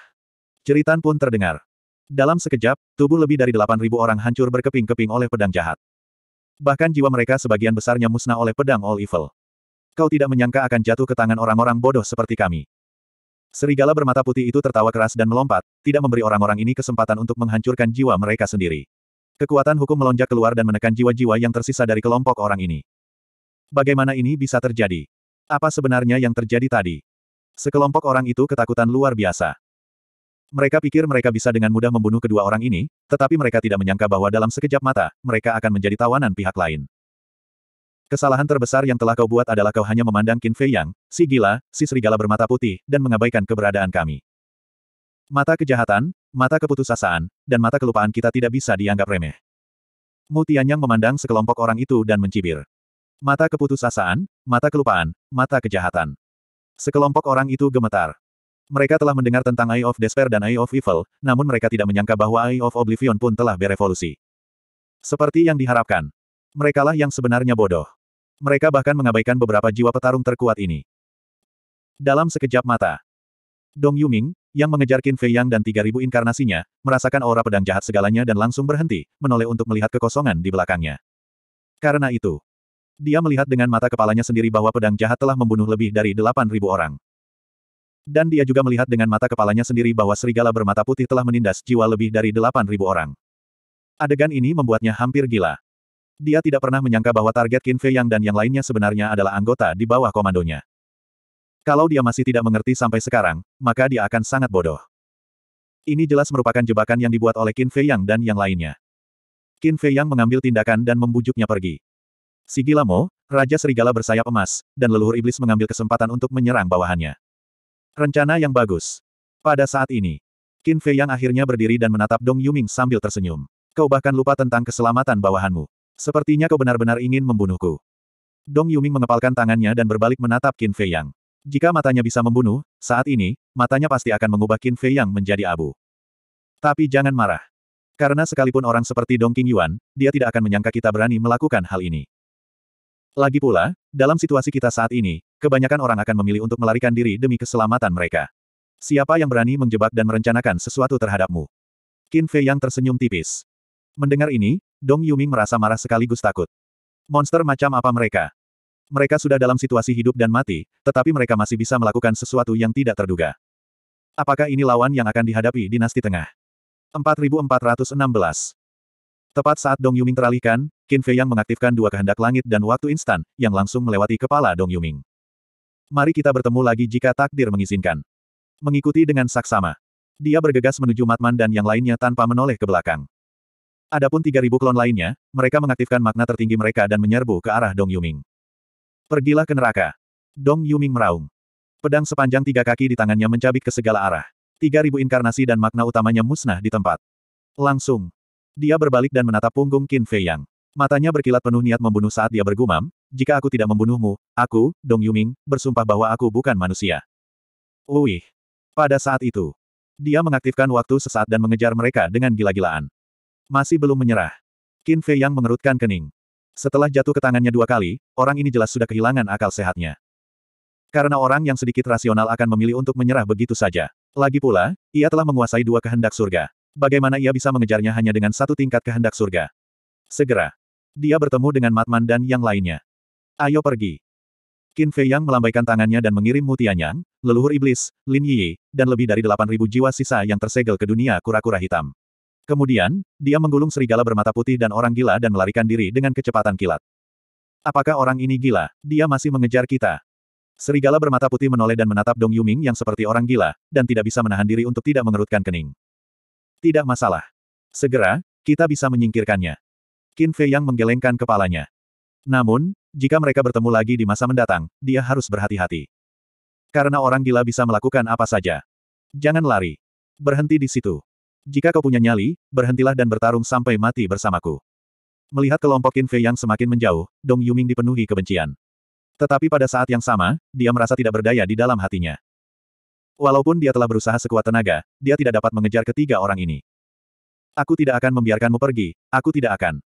Ceritan pun terdengar. Dalam sekejap, tubuh lebih dari 8.000 orang hancur berkeping-keping oleh pedang jahat. Bahkan jiwa mereka sebagian besarnya musnah oleh pedang All Evil. Kau tidak menyangka akan jatuh ke tangan orang-orang bodoh seperti kami. Serigala bermata putih itu tertawa keras dan melompat, tidak memberi orang-orang ini kesempatan untuk menghancurkan jiwa mereka sendiri. Kekuatan hukum melonjak keluar dan menekan jiwa-jiwa yang tersisa dari kelompok orang ini. Bagaimana ini bisa terjadi? Apa sebenarnya yang terjadi tadi? Sekelompok orang itu ketakutan luar biasa. Mereka pikir mereka bisa dengan mudah membunuh kedua orang ini, tetapi mereka tidak menyangka bahwa dalam sekejap mata, mereka akan menjadi tawanan pihak lain. Kesalahan terbesar yang telah kau buat adalah kau hanya memandang Qin Fei Yang, si gila, si serigala bermata putih, dan mengabaikan keberadaan kami. Mata kejahatan, mata keputusasaan, dan mata kelupaan kita tidak bisa dianggap remeh. Mu Tianyang memandang sekelompok orang itu dan mencibir. Mata keputusasaan, mata kelupaan, mata kejahatan. Sekelompok orang itu gemetar. Mereka telah mendengar tentang Eye of Despair dan Eye of Evil, namun mereka tidak menyangka bahwa Eye of Oblivion pun telah berevolusi. Seperti yang diharapkan. Merekalah yang sebenarnya bodoh. Mereka bahkan mengabaikan beberapa jiwa petarung terkuat ini. Dalam sekejap mata, Dong Yuming, yang mengejar Qin Fei Yang dan 3.000 inkarnasinya, merasakan aura pedang jahat segalanya dan langsung berhenti, menoleh untuk melihat kekosongan di belakangnya. Karena itu, dia melihat dengan mata kepalanya sendiri bahwa pedang jahat telah membunuh lebih dari 8.000 orang. Dan dia juga melihat dengan mata kepalanya sendiri bahwa serigala bermata putih telah menindas jiwa lebih dari 8.000 orang. Adegan ini membuatnya hampir gila. Dia tidak pernah menyangka bahwa target Qin Fei Yang dan yang lainnya sebenarnya adalah anggota di bawah komandonya. Kalau dia masih tidak mengerti sampai sekarang, maka dia akan sangat bodoh. Ini jelas merupakan jebakan yang dibuat oleh Qin Fei Yang dan yang lainnya. Qin Fei Yang mengambil tindakan dan membujuknya pergi. Sigilamo, Raja Serigala bersayap emas, dan leluhur iblis mengambil kesempatan untuk menyerang bawahannya. Rencana yang bagus. Pada saat ini, Qin Fei yang akhirnya berdiri dan menatap Dong Yuming sambil tersenyum. Kau bahkan lupa tentang keselamatan bawahanmu. Sepertinya kau benar-benar ingin membunuhku. Dong Yuming mengepalkan tangannya dan berbalik menatap Qin Fei Yang. Jika matanya bisa membunuh, saat ini, matanya pasti akan mengubah Qin Fei Yang menjadi abu. Tapi jangan marah. Karena sekalipun orang seperti Dong King Yuan, dia tidak akan menyangka kita berani melakukan hal ini. Lagi pula, dalam situasi kita saat ini, Kebanyakan orang akan memilih untuk melarikan diri demi keselamatan mereka. Siapa yang berani menjebak dan merencanakan sesuatu terhadapmu? Qin Fei yang tersenyum tipis. Mendengar ini, Dong Yuming merasa marah sekaligus takut. Monster macam apa mereka? Mereka sudah dalam situasi hidup dan mati, tetapi mereka masih bisa melakukan sesuatu yang tidak terduga. Apakah ini lawan yang akan dihadapi dinasti tengah? 4416 Tepat saat Dong Yuming teralihkan, Qin Fei yang mengaktifkan dua kehendak langit dan waktu instan, yang langsung melewati kepala Dong Yuming. Mari kita bertemu lagi jika takdir mengizinkan. Mengikuti dengan saksama. Dia bergegas menuju Matman dan yang lainnya tanpa menoleh ke belakang. Adapun 3.000 klon lainnya, mereka mengaktifkan makna tertinggi mereka dan menyerbu ke arah Dong Yuming. Pergilah ke neraka. Dong Yuming meraung. Pedang sepanjang tiga kaki di tangannya mencabik ke segala arah. 3.000 inkarnasi dan makna utamanya musnah di tempat. Langsung. Dia berbalik dan menatap punggung Qin Fei Yang. Matanya berkilat penuh niat membunuh saat dia bergumam, jika aku tidak membunuhmu, aku, Dong Yuming, bersumpah bahwa aku bukan manusia. Wih. Pada saat itu, dia mengaktifkan waktu sesaat dan mengejar mereka dengan gila-gilaan. Masih belum menyerah. Qin Fei yang mengerutkan kening. Setelah jatuh ke tangannya dua kali, orang ini jelas sudah kehilangan akal sehatnya. Karena orang yang sedikit rasional akan memilih untuk menyerah begitu saja. Lagi pula, ia telah menguasai dua kehendak surga. Bagaimana ia bisa mengejarnya hanya dengan satu tingkat kehendak surga? Segera, dia bertemu dengan Matman dan yang lainnya. Ayo pergi. Qin Fei Yang melambaikan tangannya dan mengirim mutianya, leluhur iblis, Lin Yi, dan lebih dari 8.000 jiwa sisa yang tersegel ke dunia kura-kura hitam. Kemudian, dia menggulung serigala bermata putih dan orang gila dan melarikan diri dengan kecepatan kilat. Apakah orang ini gila? Dia masih mengejar kita. Serigala bermata putih menoleh dan menatap Dong Yuming yang seperti orang gila, dan tidak bisa menahan diri untuk tidak mengerutkan kening. Tidak masalah. Segera, kita bisa menyingkirkannya. Qin Fei Yang menggelengkan kepalanya. Namun, jika mereka bertemu lagi di masa mendatang, dia harus berhati-hati. Karena orang gila bisa melakukan apa saja. Jangan lari. Berhenti di situ. Jika kau punya nyali, berhentilah dan bertarung sampai mati bersamaku. Melihat kelompok Qin Fei yang semakin menjauh, Dong Yuming dipenuhi kebencian. Tetapi pada saat yang sama, dia merasa tidak berdaya di dalam hatinya. Walaupun dia telah berusaha sekuat tenaga, dia tidak dapat mengejar ketiga orang ini. Aku tidak akan membiarkanmu pergi, aku tidak akan.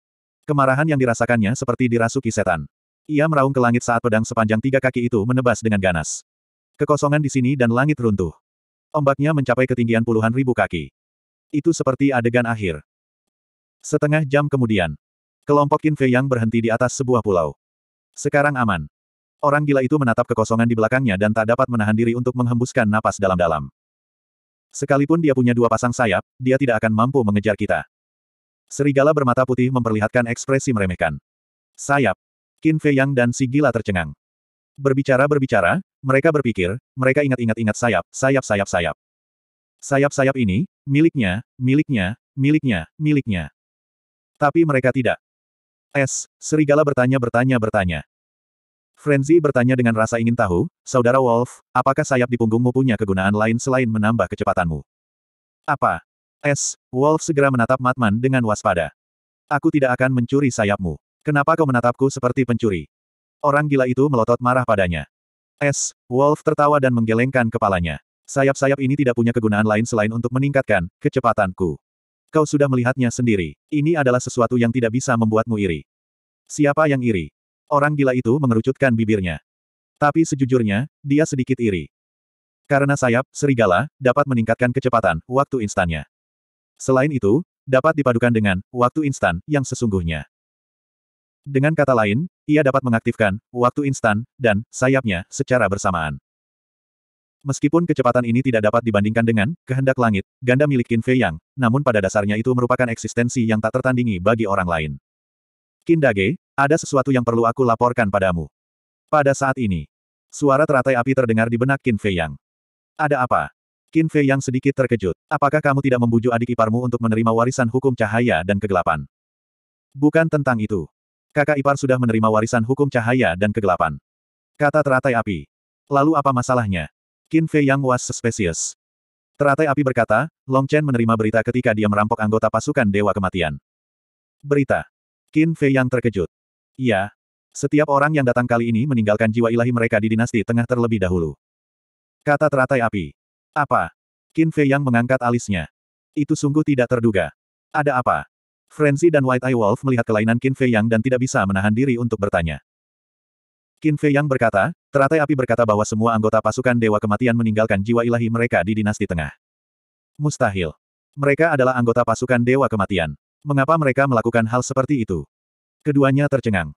Kemarahan yang dirasakannya seperti dirasuki setan. Ia meraung ke langit saat pedang sepanjang tiga kaki itu menebas dengan ganas. Kekosongan di sini dan langit runtuh. Ombaknya mencapai ketinggian puluhan ribu kaki. Itu seperti adegan akhir. Setengah jam kemudian, kelompok Qin yang berhenti di atas sebuah pulau. Sekarang aman. Orang gila itu menatap kekosongan di belakangnya dan tak dapat menahan diri untuk menghembuskan napas dalam-dalam. Sekalipun dia punya dua pasang sayap, dia tidak akan mampu mengejar kita. Serigala bermata putih memperlihatkan ekspresi meremehkan. Sayap. Qin Fei Yang dan si gila tercengang. Berbicara-berbicara, mereka berpikir, mereka ingat-ingat-ingat sayap, sayap-sayap-sayap. Sayap-sayap ini, miliknya, miliknya, miliknya, miliknya. Tapi mereka tidak. Es, Serigala bertanya-bertanya-bertanya. Frenzy bertanya dengan rasa ingin tahu, Saudara Wolf, apakah sayap di punggungmu punya kegunaan lain selain menambah kecepatanmu? Apa? Es, Wolf segera menatap Matman dengan waspada. Aku tidak akan mencuri sayapmu. Kenapa kau menatapku seperti pencuri? Orang gila itu melotot marah padanya. S. Wolf tertawa dan menggelengkan kepalanya. Sayap-sayap ini tidak punya kegunaan lain selain untuk meningkatkan kecepatanku. Kau sudah melihatnya sendiri. Ini adalah sesuatu yang tidak bisa membuatmu iri. Siapa yang iri? Orang gila itu mengerucutkan bibirnya. Tapi sejujurnya, dia sedikit iri. Karena sayap, serigala, dapat meningkatkan kecepatan, waktu instannya. Selain itu, dapat dipadukan dengan, waktu instan, yang sesungguhnya. Dengan kata lain, ia dapat mengaktifkan waktu instan dan sayapnya secara bersamaan. Meskipun kecepatan ini tidak dapat dibandingkan dengan kehendak langit, ganda milik Qin Fei Yang, namun pada dasarnya itu merupakan eksistensi yang tak tertandingi bagi orang lain. Qin Dage, ada sesuatu yang perlu aku laporkan padamu. Pada saat ini, suara teratai api terdengar di benak Qin Fei Yang. Ada apa? Qin Fei Yang sedikit terkejut. Apakah kamu tidak membujuk adik iparmu untuk menerima warisan hukum cahaya dan kegelapan? Bukan tentang itu. Kakak ipar sudah menerima warisan hukum cahaya dan kegelapan. Kata teratai api. Lalu apa masalahnya? Qin Fei Yang was suspicious. Teratai api berkata, Long Chen menerima berita ketika dia merampok anggota pasukan Dewa Kematian. Berita. Qin Fei Yang terkejut. "Ya. Setiap orang yang datang kali ini meninggalkan jiwa ilahi mereka di dinasti tengah terlebih dahulu. Kata teratai api. Apa? Qin Fei Yang mengangkat alisnya. Itu sungguh tidak terduga. Ada apa? Frenzy dan White Eye Wolf melihat kelainan Qin Fei Yang dan tidak bisa menahan diri untuk bertanya. Qin Fei Yang berkata, teratai api berkata bahwa semua anggota pasukan Dewa Kematian meninggalkan jiwa ilahi mereka di dinasti tengah. Mustahil. Mereka adalah anggota pasukan Dewa Kematian. Mengapa mereka melakukan hal seperti itu? Keduanya tercengang.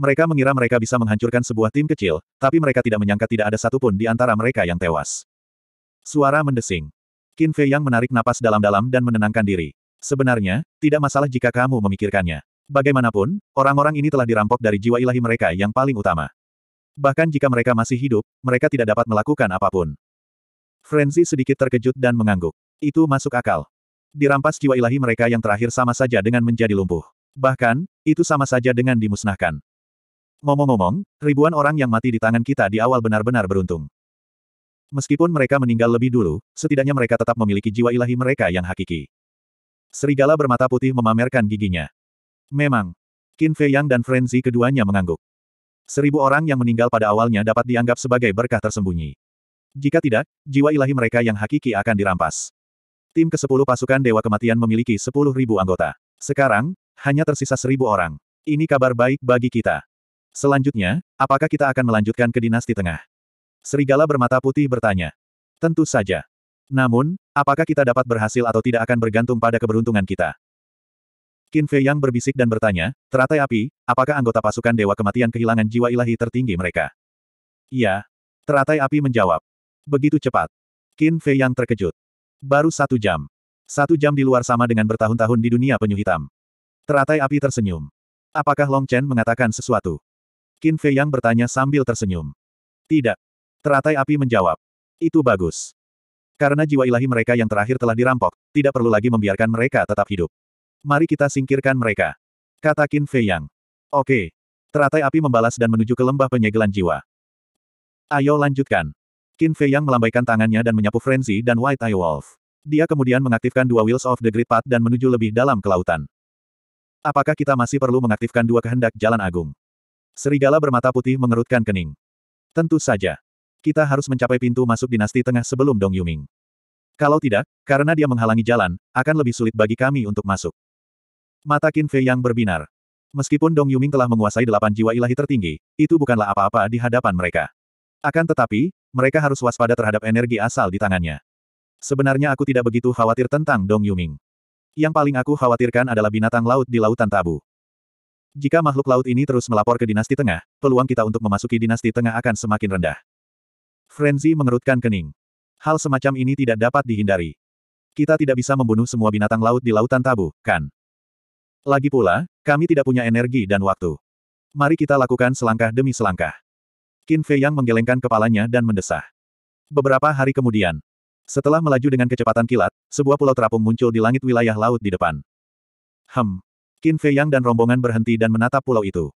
Mereka mengira mereka bisa menghancurkan sebuah tim kecil, tapi mereka tidak menyangka tidak ada satupun di antara mereka yang tewas. Suara mendesing. Qin Fei Yang menarik napas dalam-dalam dan menenangkan diri. Sebenarnya, tidak masalah jika kamu memikirkannya. Bagaimanapun, orang-orang ini telah dirampok dari jiwa ilahi mereka yang paling utama. Bahkan jika mereka masih hidup, mereka tidak dapat melakukan apapun. Frenzy sedikit terkejut dan mengangguk. Itu masuk akal. Dirampas jiwa ilahi mereka yang terakhir sama saja dengan menjadi lumpuh. Bahkan, itu sama saja dengan dimusnahkan. Ngomong-ngomong, ribuan orang yang mati di tangan kita di awal benar-benar beruntung. Meskipun mereka meninggal lebih dulu, setidaknya mereka tetap memiliki jiwa ilahi mereka yang hakiki. Serigala bermata putih memamerkan giginya. Memang. Qin Fei Yang dan Frenzy keduanya mengangguk. Seribu orang yang meninggal pada awalnya dapat dianggap sebagai berkah tersembunyi. Jika tidak, jiwa ilahi mereka yang hakiki akan dirampas. Tim ke-10 pasukan Dewa Kematian memiliki 10.000 anggota. Sekarang, hanya tersisa 1.000 orang. Ini kabar baik bagi kita. Selanjutnya, apakah kita akan melanjutkan ke dinasti tengah? Serigala bermata putih bertanya. Tentu saja. Namun, apakah kita dapat berhasil atau tidak akan bergantung pada keberuntungan kita. Qin Fei Yang berbisik dan bertanya, teratai api, apakah anggota pasukan Dewa Kematian kehilangan jiwa ilahi tertinggi mereka? Iya. Teratai api menjawab. Begitu cepat. Qin Fei Yang terkejut. Baru satu jam. Satu jam di luar sama dengan bertahun-tahun di dunia penyu hitam. Teratai api tersenyum. Apakah Long Chen mengatakan sesuatu? Qin Fei Yang bertanya sambil tersenyum. Tidak. Teratai api menjawab. Itu bagus. Karena jiwa ilahi mereka yang terakhir telah dirampok, tidak perlu lagi membiarkan mereka tetap hidup. Mari kita singkirkan mereka. Kata Qin Fei Yang. Oke. Teratai api membalas dan menuju ke lembah penyegelan jiwa. Ayo lanjutkan. Qin Fei Yang melambaikan tangannya dan menyapu Frenzy dan White Eye Wolf. Dia kemudian mengaktifkan dua Wheels of the Great Path dan menuju lebih dalam ke lautan. Apakah kita masih perlu mengaktifkan dua kehendak jalan agung? Serigala bermata putih mengerutkan kening. Tentu saja. Kita harus mencapai pintu masuk dinasti tengah sebelum Dong Yuming. Kalau tidak, karena dia menghalangi jalan, akan lebih sulit bagi kami untuk masuk. Mata Qin Fei yang berbinar. Meskipun Dong Yuming telah menguasai delapan jiwa ilahi tertinggi, itu bukanlah apa-apa di hadapan mereka. Akan tetapi, mereka harus waspada terhadap energi asal di tangannya. Sebenarnya aku tidak begitu khawatir tentang Dong Yuming. Yang paling aku khawatirkan adalah binatang laut di Lautan Tabu. Jika makhluk laut ini terus melapor ke dinasti tengah, peluang kita untuk memasuki dinasti tengah akan semakin rendah. Frenzy mengerutkan kening. Hal semacam ini tidak dapat dihindari. Kita tidak bisa membunuh semua binatang laut di lautan tabu, kan? Lagi pula, kami tidak punya energi dan waktu. Mari kita lakukan selangkah demi selangkah. Qin Fei Yang menggelengkan kepalanya dan mendesah. Beberapa hari kemudian, setelah melaju dengan kecepatan kilat, sebuah pulau terapung muncul di langit wilayah laut di depan. Hem. Qin Fei Yang dan rombongan berhenti dan menatap pulau itu.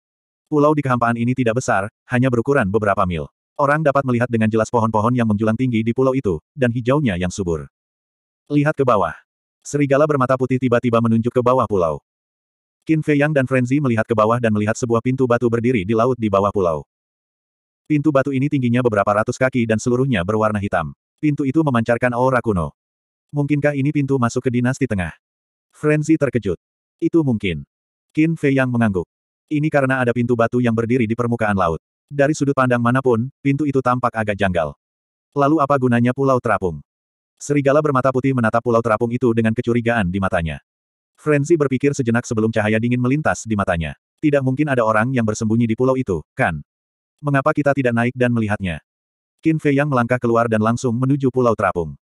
Pulau di kehampaan ini tidak besar, hanya berukuran beberapa mil. Orang dapat melihat dengan jelas pohon-pohon yang menjulang tinggi di pulau itu, dan hijaunya yang subur. Lihat ke bawah. Serigala bermata putih tiba-tiba menunjuk ke bawah pulau. Qin Fei Yang dan Frenzy melihat ke bawah dan melihat sebuah pintu batu berdiri di laut di bawah pulau. Pintu batu ini tingginya beberapa ratus kaki dan seluruhnya berwarna hitam. Pintu itu memancarkan aura kuno. Mungkinkah ini pintu masuk ke dinasti tengah? Frenzy terkejut. Itu mungkin. Qin Fei Yang mengangguk. Ini karena ada pintu batu yang berdiri di permukaan laut. Dari sudut pandang manapun, pintu itu tampak agak janggal. Lalu apa gunanya pulau terapung? Serigala bermata putih menatap pulau terapung itu dengan kecurigaan di matanya. Frenzy berpikir sejenak sebelum cahaya dingin melintas di matanya. Tidak mungkin ada orang yang bersembunyi di pulau itu, kan? Mengapa kita tidak naik dan melihatnya? Qin Fei yang melangkah keluar dan langsung menuju pulau terapung.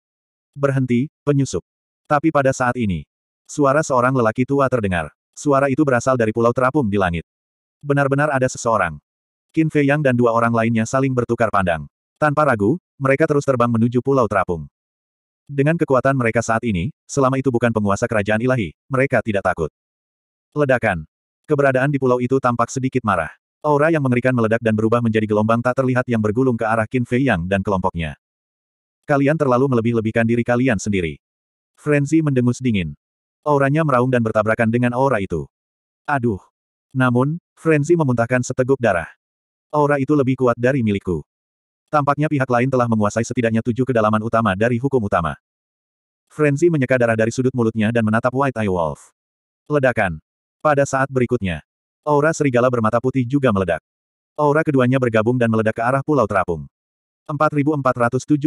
Berhenti, penyusup. Tapi pada saat ini, suara seorang lelaki tua terdengar. Suara itu berasal dari pulau terapung di langit. Benar-benar ada seseorang. Qin Fei Yang dan dua orang lainnya saling bertukar pandang. Tanpa ragu, mereka terus terbang menuju Pulau Terapung. Dengan kekuatan mereka saat ini, selama itu bukan penguasa kerajaan ilahi, mereka tidak takut. Ledakan. Keberadaan di pulau itu tampak sedikit marah. Aura yang mengerikan meledak dan berubah menjadi gelombang tak terlihat yang bergulung ke arah Qin Fei Yang dan kelompoknya. Kalian terlalu melebih-lebihkan diri kalian sendiri. Frenzy mendengus dingin. Auranya meraung dan bertabrakan dengan aura itu. Aduh. Namun, Frenzy memuntahkan seteguk darah. Aura itu lebih kuat dari milikku. Tampaknya pihak lain telah menguasai setidaknya tujuh kedalaman utama dari hukum utama. Frenzy menyeka darah dari sudut mulutnya dan menatap White Eye Wolf. Ledakan. Pada saat berikutnya, aura serigala bermata putih juga meledak. Aura keduanya bergabung dan meledak ke arah Pulau Terapung. 4417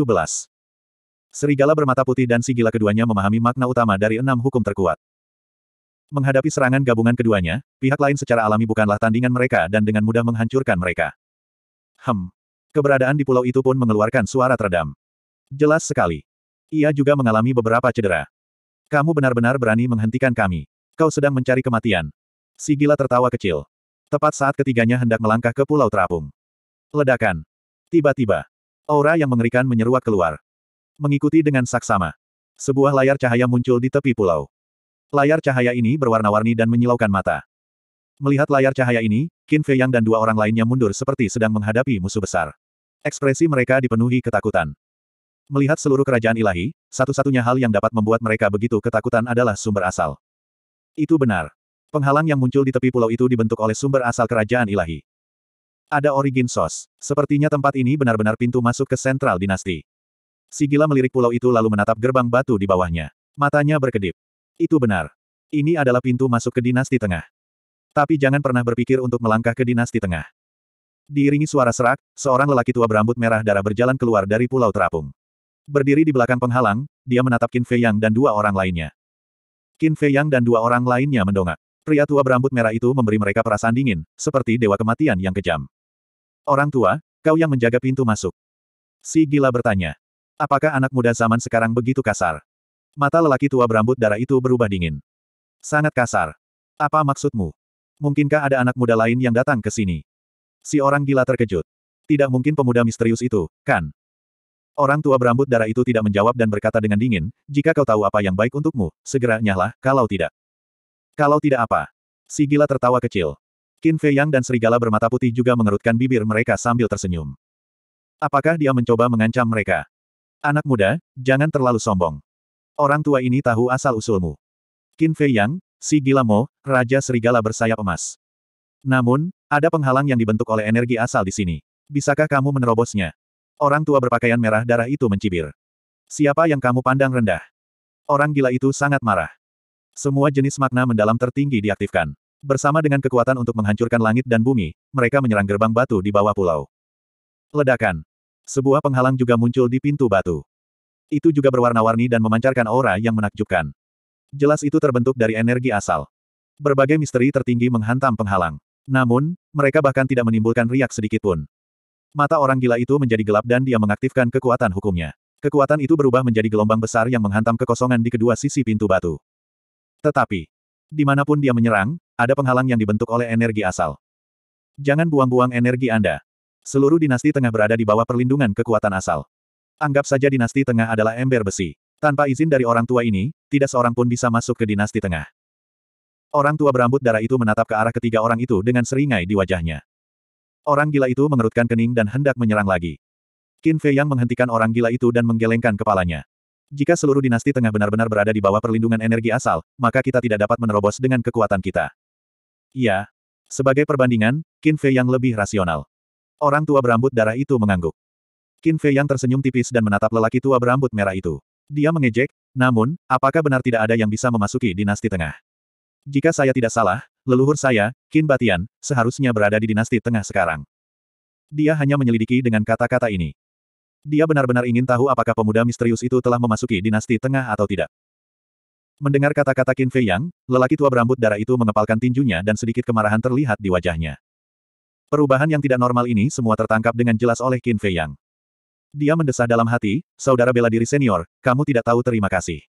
Serigala bermata putih dan sigila keduanya memahami makna utama dari enam hukum terkuat. Menghadapi serangan gabungan keduanya, pihak lain secara alami bukanlah tandingan mereka dan dengan mudah menghancurkan mereka. Hem. Keberadaan di pulau itu pun mengeluarkan suara teredam. Jelas sekali. Ia juga mengalami beberapa cedera. Kamu benar-benar berani menghentikan kami. Kau sedang mencari kematian. Si gila tertawa kecil. Tepat saat ketiganya hendak melangkah ke pulau terapung. Ledakan. Tiba-tiba. Aura yang mengerikan menyeruak keluar. Mengikuti dengan saksama. Sebuah layar cahaya muncul di tepi pulau. Layar cahaya ini berwarna-warni dan menyilaukan mata. Melihat layar cahaya ini, Qin Fei Yang dan dua orang lainnya mundur seperti sedang menghadapi musuh besar. Ekspresi mereka dipenuhi ketakutan. Melihat seluruh kerajaan ilahi, satu-satunya hal yang dapat membuat mereka begitu ketakutan adalah sumber asal. Itu benar. Penghalang yang muncul di tepi pulau itu dibentuk oleh sumber asal kerajaan ilahi. Ada origin source. Sepertinya tempat ini benar-benar pintu masuk ke sentral dinasti. Sigila melirik pulau itu lalu menatap gerbang batu di bawahnya. Matanya berkedip. Itu benar. Ini adalah pintu masuk ke dinasti tengah. Tapi jangan pernah berpikir untuk melangkah ke dinasti tengah. Diiringi suara serak, seorang lelaki tua berambut merah darah berjalan keluar dari pulau terapung. Berdiri di belakang penghalang, dia menatap Qin Fei Yang dan dua orang lainnya. Qin Fei Yang dan dua orang lainnya mendongak. Pria tua berambut merah itu memberi mereka perasaan dingin, seperti dewa kematian yang kejam. Orang tua, kau yang menjaga pintu masuk. Si gila bertanya. Apakah anak muda zaman sekarang begitu kasar? Mata lelaki tua berambut darah itu berubah dingin. Sangat kasar. Apa maksudmu? Mungkinkah ada anak muda lain yang datang ke sini? Si orang gila terkejut. Tidak mungkin pemuda misterius itu, kan? Orang tua berambut darah itu tidak menjawab dan berkata dengan dingin, jika kau tahu apa yang baik untukmu, segera nyahlah, kalau tidak. Kalau tidak apa? Si gila tertawa kecil. Qin Fei Yang dan serigala bermata putih juga mengerutkan bibir mereka sambil tersenyum. Apakah dia mencoba mengancam mereka? Anak muda, jangan terlalu sombong. Orang tua ini tahu asal-usulmu. Qin Fei Yang, si gila Mo, Raja Serigala bersayap emas. Namun, ada penghalang yang dibentuk oleh energi asal di sini. Bisakah kamu menerobosnya? Orang tua berpakaian merah darah itu mencibir. Siapa yang kamu pandang rendah? Orang gila itu sangat marah. Semua jenis makna mendalam tertinggi diaktifkan. Bersama dengan kekuatan untuk menghancurkan langit dan bumi, mereka menyerang gerbang batu di bawah pulau. Ledakan. Sebuah penghalang juga muncul di pintu batu. Itu juga berwarna-warni dan memancarkan aura yang menakjubkan. Jelas itu terbentuk dari energi asal. Berbagai misteri tertinggi menghantam penghalang. Namun, mereka bahkan tidak menimbulkan riak sedikitpun. Mata orang gila itu menjadi gelap dan dia mengaktifkan kekuatan hukumnya. Kekuatan itu berubah menjadi gelombang besar yang menghantam kekosongan di kedua sisi pintu batu. Tetapi, dimanapun dia menyerang, ada penghalang yang dibentuk oleh energi asal. Jangan buang-buang energi Anda. Seluruh dinasti tengah berada di bawah perlindungan kekuatan asal. Anggap saja dinasti tengah adalah ember besi. Tanpa izin dari orang tua ini, tidak seorang pun bisa masuk ke dinasti tengah. Orang tua berambut darah itu menatap ke arah ketiga orang itu dengan seringai di wajahnya. Orang gila itu mengerutkan kening dan hendak menyerang lagi. Qin Fei yang menghentikan orang gila itu dan menggelengkan kepalanya. Jika seluruh dinasti tengah benar-benar berada di bawah perlindungan energi asal, maka kita tidak dapat menerobos dengan kekuatan kita. Iya. Sebagai perbandingan, Qin Fei yang lebih rasional. Orang tua berambut darah itu mengangguk. Qin Fei yang tersenyum tipis dan menatap lelaki tua berambut merah itu. Dia mengejek, namun, apakah benar tidak ada yang bisa memasuki dinasti tengah? Jika saya tidak salah, leluhur saya, Qin Batian, seharusnya berada di dinasti tengah sekarang. Dia hanya menyelidiki dengan kata-kata ini. Dia benar-benar ingin tahu apakah pemuda misterius itu telah memasuki dinasti tengah atau tidak. Mendengar kata-kata Qin Fei Yang, lelaki tua berambut darah itu mengepalkan tinjunya dan sedikit kemarahan terlihat di wajahnya. Perubahan yang tidak normal ini semua tertangkap dengan jelas oleh Qin Fei Yang. Dia mendesah dalam hati, saudara bela diri senior, kamu tidak tahu terima kasih.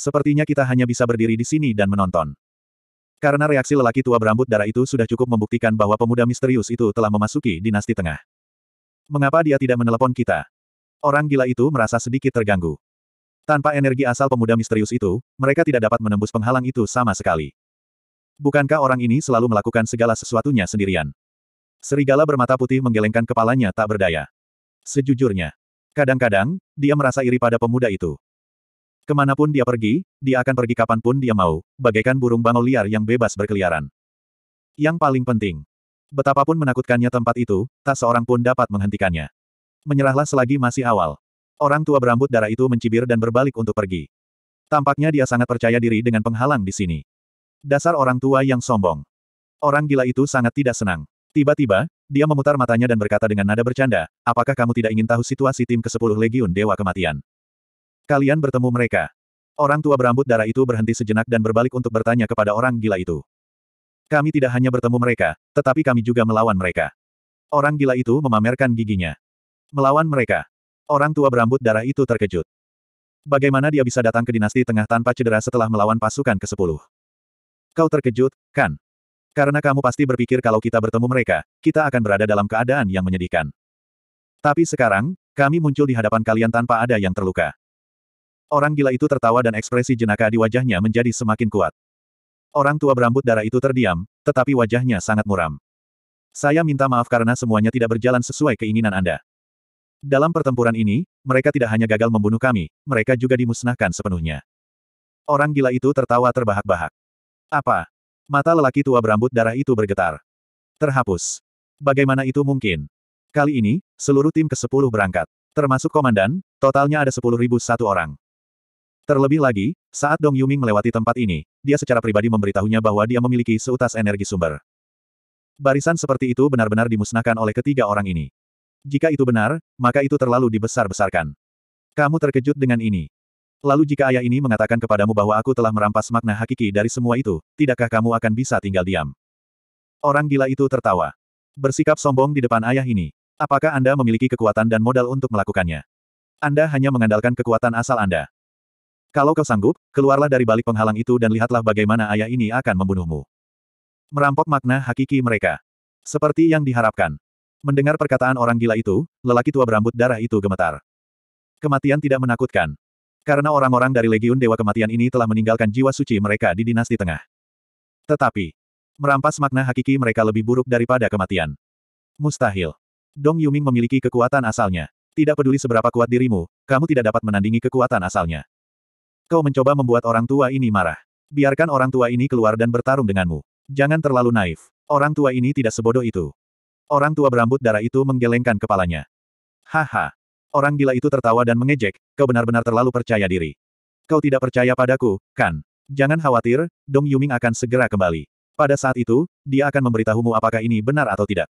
Sepertinya kita hanya bisa berdiri di sini dan menonton. Karena reaksi lelaki tua berambut darah itu sudah cukup membuktikan bahwa pemuda misterius itu telah memasuki dinasti tengah. Mengapa dia tidak menelepon kita? Orang gila itu merasa sedikit terganggu. Tanpa energi asal pemuda misterius itu, mereka tidak dapat menembus penghalang itu sama sekali. Bukankah orang ini selalu melakukan segala sesuatunya sendirian? Serigala bermata putih menggelengkan kepalanya tak berdaya sejujurnya. Kadang-kadang, dia merasa iri pada pemuda itu. Kemanapun dia pergi, dia akan pergi kapanpun dia mau, bagaikan burung bangau liar yang bebas berkeliaran. Yang paling penting, betapapun menakutkannya tempat itu, tak seorang pun dapat menghentikannya. Menyerahlah selagi masih awal. Orang tua berambut darah itu mencibir dan berbalik untuk pergi. Tampaknya dia sangat percaya diri dengan penghalang di sini. Dasar orang tua yang sombong. Orang gila itu sangat tidak senang. Tiba-tiba, dia memutar matanya dan berkata dengan nada bercanda, apakah kamu tidak ingin tahu situasi tim ke-10 Legiun Dewa Kematian? Kalian bertemu mereka. Orang tua berambut darah itu berhenti sejenak dan berbalik untuk bertanya kepada orang gila itu. Kami tidak hanya bertemu mereka, tetapi kami juga melawan mereka. Orang gila itu memamerkan giginya. Melawan mereka. Orang tua berambut darah itu terkejut. Bagaimana dia bisa datang ke dinasti tengah tanpa cedera setelah melawan pasukan ke-10? Kau terkejut, kan? Karena kamu pasti berpikir kalau kita bertemu mereka, kita akan berada dalam keadaan yang menyedihkan. Tapi sekarang, kami muncul di hadapan kalian tanpa ada yang terluka. Orang gila itu tertawa dan ekspresi jenaka di wajahnya menjadi semakin kuat. Orang tua berambut darah itu terdiam, tetapi wajahnya sangat muram. Saya minta maaf karena semuanya tidak berjalan sesuai keinginan Anda. Dalam pertempuran ini, mereka tidak hanya gagal membunuh kami, mereka juga dimusnahkan sepenuhnya. Orang gila itu tertawa terbahak-bahak. Apa, Mata lelaki tua berambut darah itu bergetar. Terhapus. Bagaimana itu mungkin? Kali ini, seluruh tim ke-10 berangkat. Termasuk komandan, totalnya ada 10.001 orang. Terlebih lagi, saat Dong Yuming melewati tempat ini, dia secara pribadi memberitahunya bahwa dia memiliki seutas energi sumber. Barisan seperti itu benar-benar dimusnahkan oleh ketiga orang ini. Jika itu benar, maka itu terlalu dibesar-besarkan. Kamu terkejut dengan ini. Lalu jika ayah ini mengatakan kepadamu bahwa aku telah merampas makna hakiki dari semua itu, tidakkah kamu akan bisa tinggal diam? Orang gila itu tertawa. Bersikap sombong di depan ayah ini. Apakah Anda memiliki kekuatan dan modal untuk melakukannya? Anda hanya mengandalkan kekuatan asal Anda. Kalau kau sanggup, keluarlah dari balik penghalang itu dan lihatlah bagaimana ayah ini akan membunuhmu. Merampok makna hakiki mereka. Seperti yang diharapkan. Mendengar perkataan orang gila itu, lelaki tua berambut darah itu gemetar. Kematian tidak menakutkan. Karena orang-orang dari Legiun Dewa Kematian ini telah meninggalkan jiwa suci mereka di dinasti tengah. Tetapi, merampas makna hakiki mereka lebih buruk daripada kematian. Mustahil. Dong Yuming memiliki kekuatan asalnya. Tidak peduli seberapa kuat dirimu, kamu tidak dapat menandingi kekuatan asalnya. Kau mencoba membuat orang tua ini marah. Biarkan orang tua ini keluar dan bertarung denganmu. Jangan terlalu naif. Orang tua ini tidak sebodoh itu. Orang tua berambut darah itu menggelengkan kepalanya. Haha, Orang gila itu tertawa dan mengejek, kau benar-benar terlalu percaya diri. Kau tidak percaya padaku, kan? Jangan khawatir, Dong Yuming akan segera kembali. Pada saat itu, dia akan memberitahumu apakah ini benar atau tidak.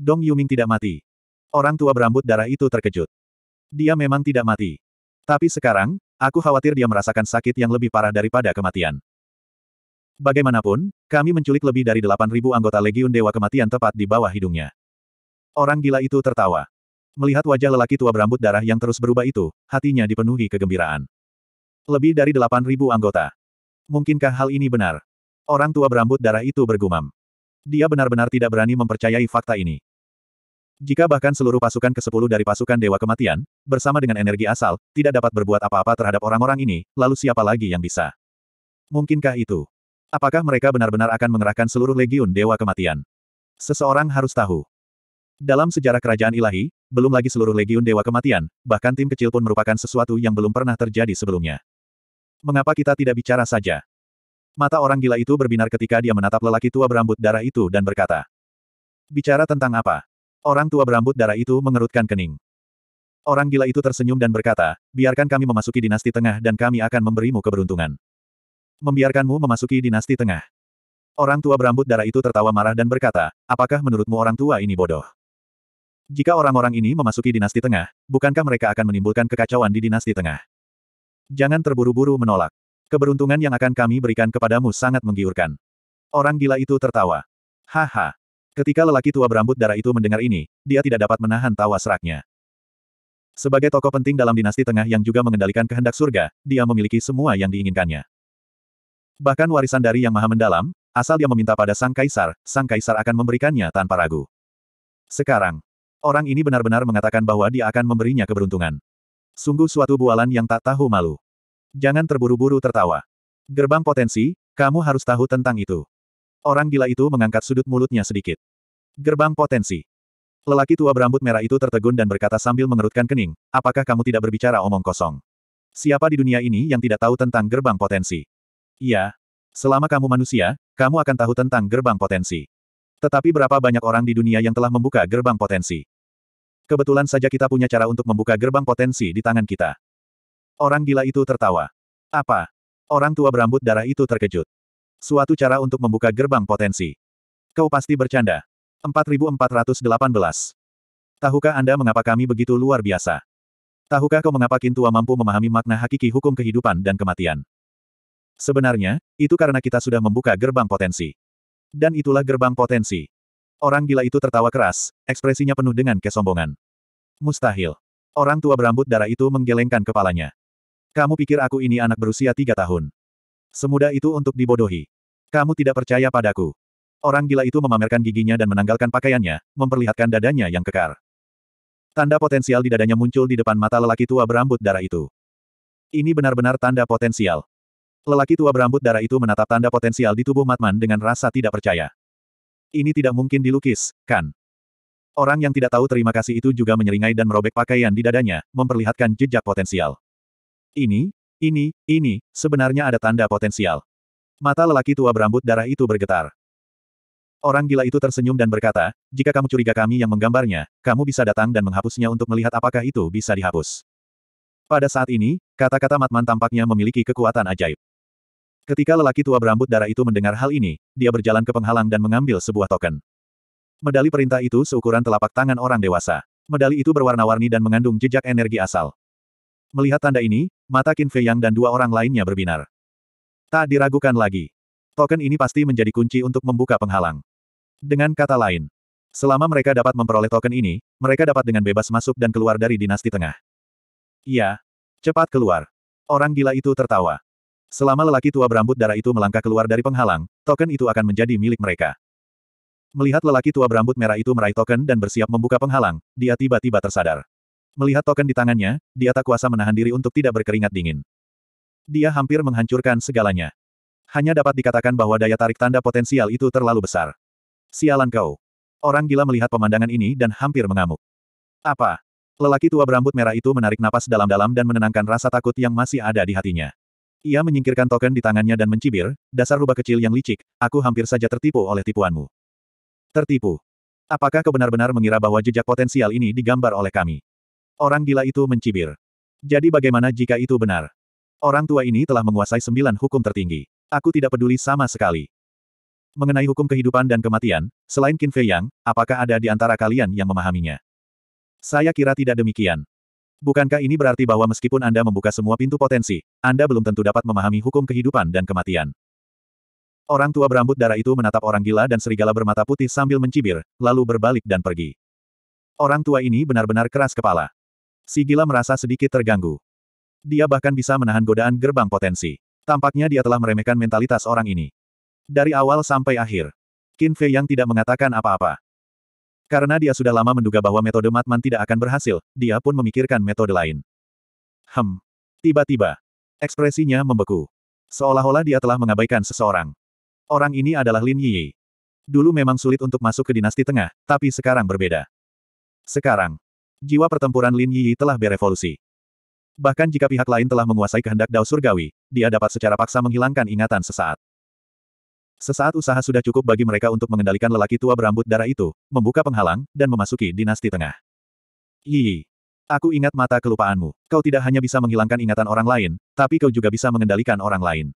Dong Yuming tidak mati. Orang tua berambut darah itu terkejut. Dia memang tidak mati. Tapi sekarang, aku khawatir dia merasakan sakit yang lebih parah daripada kematian. Bagaimanapun, kami menculik lebih dari 8.000 anggota Legiun Dewa Kematian tepat di bawah hidungnya. Orang gila itu tertawa. Melihat wajah lelaki tua berambut darah yang terus berubah itu, hatinya dipenuhi kegembiraan. Lebih dari 8.000 anggota. Mungkinkah hal ini benar? Orang tua berambut darah itu bergumam. Dia benar-benar tidak berani mempercayai fakta ini. Jika bahkan seluruh pasukan ke-10 dari pasukan Dewa Kematian, bersama dengan energi asal, tidak dapat berbuat apa-apa terhadap orang-orang ini, lalu siapa lagi yang bisa? Mungkinkah itu? Apakah mereka benar-benar akan mengerahkan seluruh legiun Dewa Kematian? Seseorang harus tahu. Dalam sejarah kerajaan ilahi, belum lagi seluruh legiun dewa kematian, bahkan tim kecil pun merupakan sesuatu yang belum pernah terjadi sebelumnya. Mengapa kita tidak bicara saja? Mata orang gila itu berbinar ketika dia menatap lelaki tua berambut darah itu dan berkata, Bicara tentang apa? Orang tua berambut darah itu mengerutkan kening. Orang gila itu tersenyum dan berkata, biarkan kami memasuki dinasti tengah dan kami akan memberimu keberuntungan. Membiarkanmu memasuki dinasti tengah. Orang tua berambut darah itu tertawa marah dan berkata, apakah menurutmu orang tua ini bodoh? Jika orang-orang ini memasuki dinasti tengah, bukankah mereka akan menimbulkan kekacauan di dinasti tengah? Jangan terburu-buru menolak. Keberuntungan yang akan kami berikan kepadamu sangat menggiurkan. Orang gila itu tertawa. Haha. Ketika lelaki tua berambut darah itu mendengar ini, dia tidak dapat menahan tawa seraknya. Sebagai tokoh penting dalam dinasti tengah yang juga mengendalikan kehendak surga, dia memiliki semua yang diinginkannya. Bahkan warisan dari yang maha mendalam, asal dia meminta pada sang kaisar, sang kaisar akan memberikannya tanpa ragu. Sekarang, Orang ini benar-benar mengatakan bahwa dia akan memberinya keberuntungan. Sungguh suatu bualan yang tak tahu malu. Jangan terburu-buru tertawa. Gerbang potensi, kamu harus tahu tentang itu. Orang gila itu mengangkat sudut mulutnya sedikit. Gerbang potensi. Lelaki tua berambut merah itu tertegun dan berkata sambil mengerutkan kening, apakah kamu tidak berbicara omong kosong? Siapa di dunia ini yang tidak tahu tentang gerbang potensi? Iya. Selama kamu manusia, kamu akan tahu tentang gerbang potensi. Tetapi berapa banyak orang di dunia yang telah membuka gerbang potensi? Kebetulan saja kita punya cara untuk membuka gerbang potensi di tangan kita. Orang gila itu tertawa. Apa? Orang tua berambut darah itu terkejut. Suatu cara untuk membuka gerbang potensi. Kau pasti bercanda. 4418. Tahukah Anda mengapa kami begitu luar biasa? Tahukah kau mengapa Kintua mampu memahami makna hakiki hukum kehidupan dan kematian? Sebenarnya, itu karena kita sudah membuka gerbang potensi. Dan itulah gerbang potensi. Orang gila itu tertawa keras, ekspresinya penuh dengan kesombongan. Mustahil. Orang tua berambut darah itu menggelengkan kepalanya. Kamu pikir aku ini anak berusia tiga tahun? Semudah itu untuk dibodohi. Kamu tidak percaya padaku. Orang gila itu memamerkan giginya dan menanggalkan pakaiannya, memperlihatkan dadanya yang kekar. Tanda potensial di dadanya muncul di depan mata lelaki tua berambut darah itu. Ini benar-benar tanda potensial. Lelaki tua berambut darah itu menatap tanda potensial di tubuh Matman dengan rasa tidak percaya. Ini tidak mungkin dilukis, kan? Orang yang tidak tahu terima kasih itu juga menyeringai dan merobek pakaian di dadanya, memperlihatkan jejak potensial. Ini, ini, ini, sebenarnya ada tanda potensial. Mata lelaki tua berambut darah itu bergetar. Orang gila itu tersenyum dan berkata, jika kamu curiga kami yang menggambarnya, kamu bisa datang dan menghapusnya untuk melihat apakah itu bisa dihapus. Pada saat ini, kata-kata Matman tampaknya memiliki kekuatan ajaib. Ketika lelaki tua berambut darah itu mendengar hal ini, dia berjalan ke penghalang dan mengambil sebuah token. Medali perintah itu seukuran telapak tangan orang dewasa. Medali itu berwarna-warni dan mengandung jejak energi asal. Melihat tanda ini, mata Qin Fei Yang dan dua orang lainnya berbinar. Tak diragukan lagi. Token ini pasti menjadi kunci untuk membuka penghalang. Dengan kata lain, Selama mereka dapat memperoleh token ini, mereka dapat dengan bebas masuk dan keluar dari dinasti tengah. Iya. Cepat keluar. Orang gila itu tertawa. Selama lelaki tua berambut darah itu melangkah keluar dari penghalang, token itu akan menjadi milik mereka. Melihat lelaki tua berambut merah itu meraih token dan bersiap membuka penghalang, dia tiba-tiba tersadar. Melihat token di tangannya, dia tak kuasa menahan diri untuk tidak berkeringat dingin. Dia hampir menghancurkan segalanya. Hanya dapat dikatakan bahwa daya tarik tanda potensial itu terlalu besar. Sialan kau. Orang gila melihat pemandangan ini dan hampir mengamuk. Apa? Lelaki tua berambut merah itu menarik napas dalam-dalam dan menenangkan rasa takut yang masih ada di hatinya. Ia menyingkirkan token di tangannya dan mencibir, dasar rubah kecil yang licik, aku hampir saja tertipu oleh tipuanmu. Tertipu. Apakah kau benar-benar mengira bahwa jejak potensial ini digambar oleh kami? Orang gila itu mencibir. Jadi bagaimana jika itu benar? Orang tua ini telah menguasai sembilan hukum tertinggi. Aku tidak peduli sama sekali. Mengenai hukum kehidupan dan kematian, selain Qin Fei Yang, apakah ada di antara kalian yang memahaminya? Saya kira tidak demikian. Bukankah ini berarti bahwa meskipun Anda membuka semua pintu potensi, Anda belum tentu dapat memahami hukum kehidupan dan kematian? Orang tua berambut darah itu menatap orang gila dan serigala bermata putih sambil mencibir, lalu berbalik dan pergi. Orang tua ini benar-benar keras kepala. Si gila merasa sedikit terganggu. Dia bahkan bisa menahan godaan gerbang potensi. Tampaknya dia telah meremehkan mentalitas orang ini. Dari awal sampai akhir. Qin Fei yang tidak mengatakan apa-apa. Karena dia sudah lama menduga bahwa metode Matman tidak akan berhasil, dia pun memikirkan metode lain. Hem. Tiba-tiba. Ekspresinya membeku. Seolah-olah dia telah mengabaikan seseorang. Orang ini adalah Lin Yi. Dulu memang sulit untuk masuk ke dinasti tengah, tapi sekarang berbeda. Sekarang, jiwa pertempuran Lin Yi telah berevolusi. Bahkan jika pihak lain telah menguasai kehendak Dao Surgawi, dia dapat secara paksa menghilangkan ingatan sesaat. Sesaat usaha sudah cukup bagi mereka untuk mengendalikan lelaki tua berambut darah itu, membuka penghalang, dan memasuki dinasti tengah. Yi, Aku ingat mata kelupaanmu. Kau tidak hanya bisa menghilangkan ingatan orang lain, tapi kau juga bisa mengendalikan orang lain.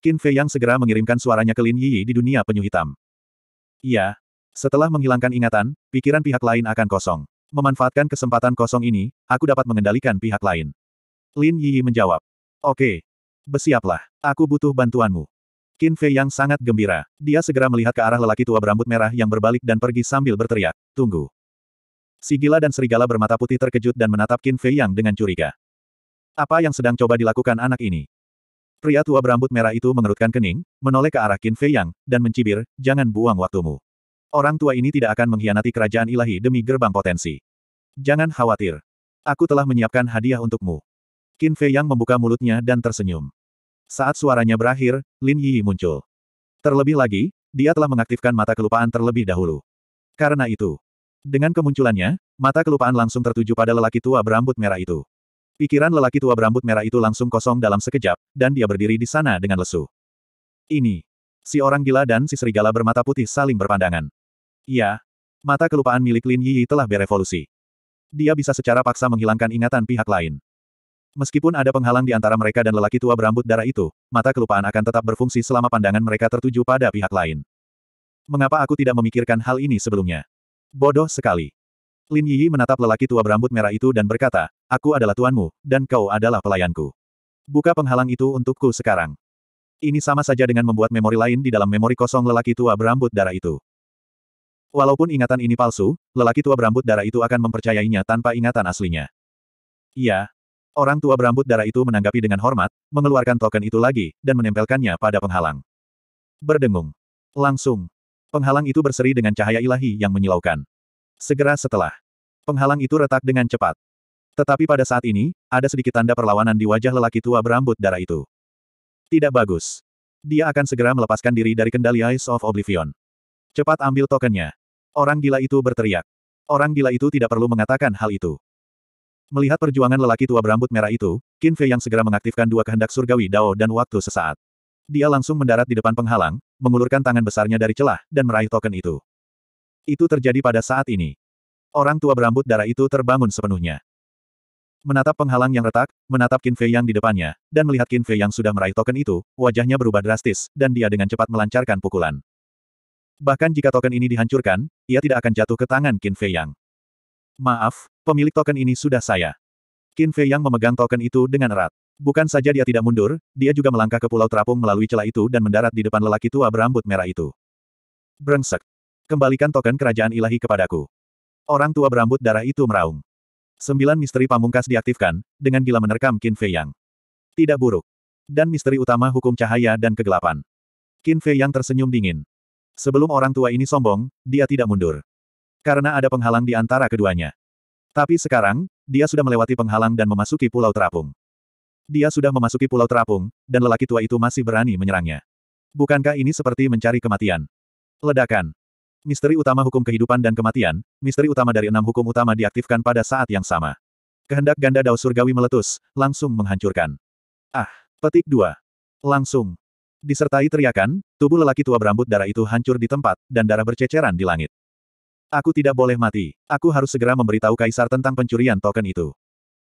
Qin Fei yang segera mengirimkan suaranya ke Lin Yi di dunia penyu hitam. Iya. Setelah menghilangkan ingatan, pikiran pihak lain akan kosong. Memanfaatkan kesempatan kosong ini, aku dapat mengendalikan pihak lain. Lin Yi menjawab. Oke. bersiaplah. Aku butuh bantuanmu. Qin Fei yang sangat gembira. Dia segera melihat ke arah lelaki tua berambut merah yang berbalik dan pergi sambil berteriak, tunggu. Sigila dan serigala bermata putih terkejut dan menatap Qin Fei yang dengan curiga. Apa yang sedang coba dilakukan anak ini? Pria tua berambut merah itu mengerutkan kening, menoleh ke arah Qin Fei yang, dan mencibir, jangan buang waktumu. Orang tua ini tidak akan mengkhianati kerajaan ilahi demi gerbang potensi. Jangan khawatir. Aku telah menyiapkan hadiah untukmu. Qin Fei yang membuka mulutnya dan tersenyum. Saat suaranya berakhir, Lin Yi muncul. Terlebih lagi, dia telah mengaktifkan mata kelupaan terlebih dahulu. Karena itu, dengan kemunculannya, mata kelupaan langsung tertuju pada lelaki tua berambut merah itu. Pikiran lelaki tua berambut merah itu langsung kosong dalam sekejap, dan dia berdiri di sana dengan lesu. Ini. Si orang gila dan si serigala bermata putih saling berpandangan. Ya, Mata kelupaan milik Lin Yi telah berevolusi. Dia bisa secara paksa menghilangkan ingatan pihak lain. Meskipun ada penghalang di antara mereka dan lelaki tua berambut darah itu, mata kelupaan akan tetap berfungsi selama pandangan mereka tertuju pada pihak lain. Mengapa aku tidak memikirkan hal ini sebelumnya? Bodoh sekali. Lin Yi menatap lelaki tua berambut merah itu dan berkata, Aku adalah tuanmu, dan kau adalah pelayanku. Buka penghalang itu untukku sekarang. Ini sama saja dengan membuat memori lain di dalam memori kosong lelaki tua berambut darah itu. Walaupun ingatan ini palsu, lelaki tua berambut darah itu akan mempercayainya tanpa ingatan aslinya. Iya, Orang tua berambut darah itu menanggapi dengan hormat, mengeluarkan token itu lagi, dan menempelkannya pada penghalang. Berdengung. Langsung. Penghalang itu berseri dengan cahaya ilahi yang menyilaukan. Segera setelah. Penghalang itu retak dengan cepat. Tetapi pada saat ini, ada sedikit tanda perlawanan di wajah lelaki tua berambut darah itu. Tidak bagus. Dia akan segera melepaskan diri dari kendali Eyes of Oblivion. Cepat ambil tokennya. Orang gila itu berteriak. Orang gila itu tidak perlu mengatakan hal itu. Melihat perjuangan lelaki tua berambut merah itu, Qin Fei yang segera mengaktifkan dua kehendak surgawi Dao dan waktu sesaat. Dia langsung mendarat di depan penghalang, mengulurkan tangan besarnya dari celah, dan meraih token itu. Itu terjadi pada saat ini. Orang tua berambut darah itu terbangun sepenuhnya. Menatap penghalang yang retak, menatap Qin Fei yang di depannya, dan melihat Qin Fei yang sudah meraih token itu, wajahnya berubah drastis, dan dia dengan cepat melancarkan pukulan. Bahkan jika token ini dihancurkan, ia tidak akan jatuh ke tangan Qin Fei yang. Maaf, pemilik token ini sudah saya. Qin Fei yang memegang token itu dengan erat. Bukan saja dia tidak mundur, dia juga melangkah ke pulau terapung melalui celah itu dan mendarat di depan lelaki tua berambut merah itu. Brengsek. Kembalikan token kerajaan ilahi kepadaku. Orang tua berambut darah itu meraung. Sembilan misteri pamungkas diaktifkan, dengan gila menerkam Qin Fei Yang. Tidak buruk. Dan misteri utama hukum cahaya dan kegelapan. Qin Fei Yang tersenyum dingin. Sebelum orang tua ini sombong, dia tidak mundur karena ada penghalang di antara keduanya. Tapi sekarang, dia sudah melewati penghalang dan memasuki Pulau Terapung. Dia sudah memasuki Pulau Terapung, dan lelaki tua itu masih berani menyerangnya. Bukankah ini seperti mencari kematian? Ledakan. Misteri utama hukum kehidupan dan kematian, misteri utama dari enam hukum utama diaktifkan pada saat yang sama. Kehendak ganda Dao Surgawi meletus, langsung menghancurkan. Ah, petik dua. Langsung. Disertai teriakan, tubuh lelaki tua berambut darah itu hancur di tempat, dan darah berceceran di langit. Aku tidak boleh mati. Aku harus segera memberitahu Kaisar tentang pencurian token itu.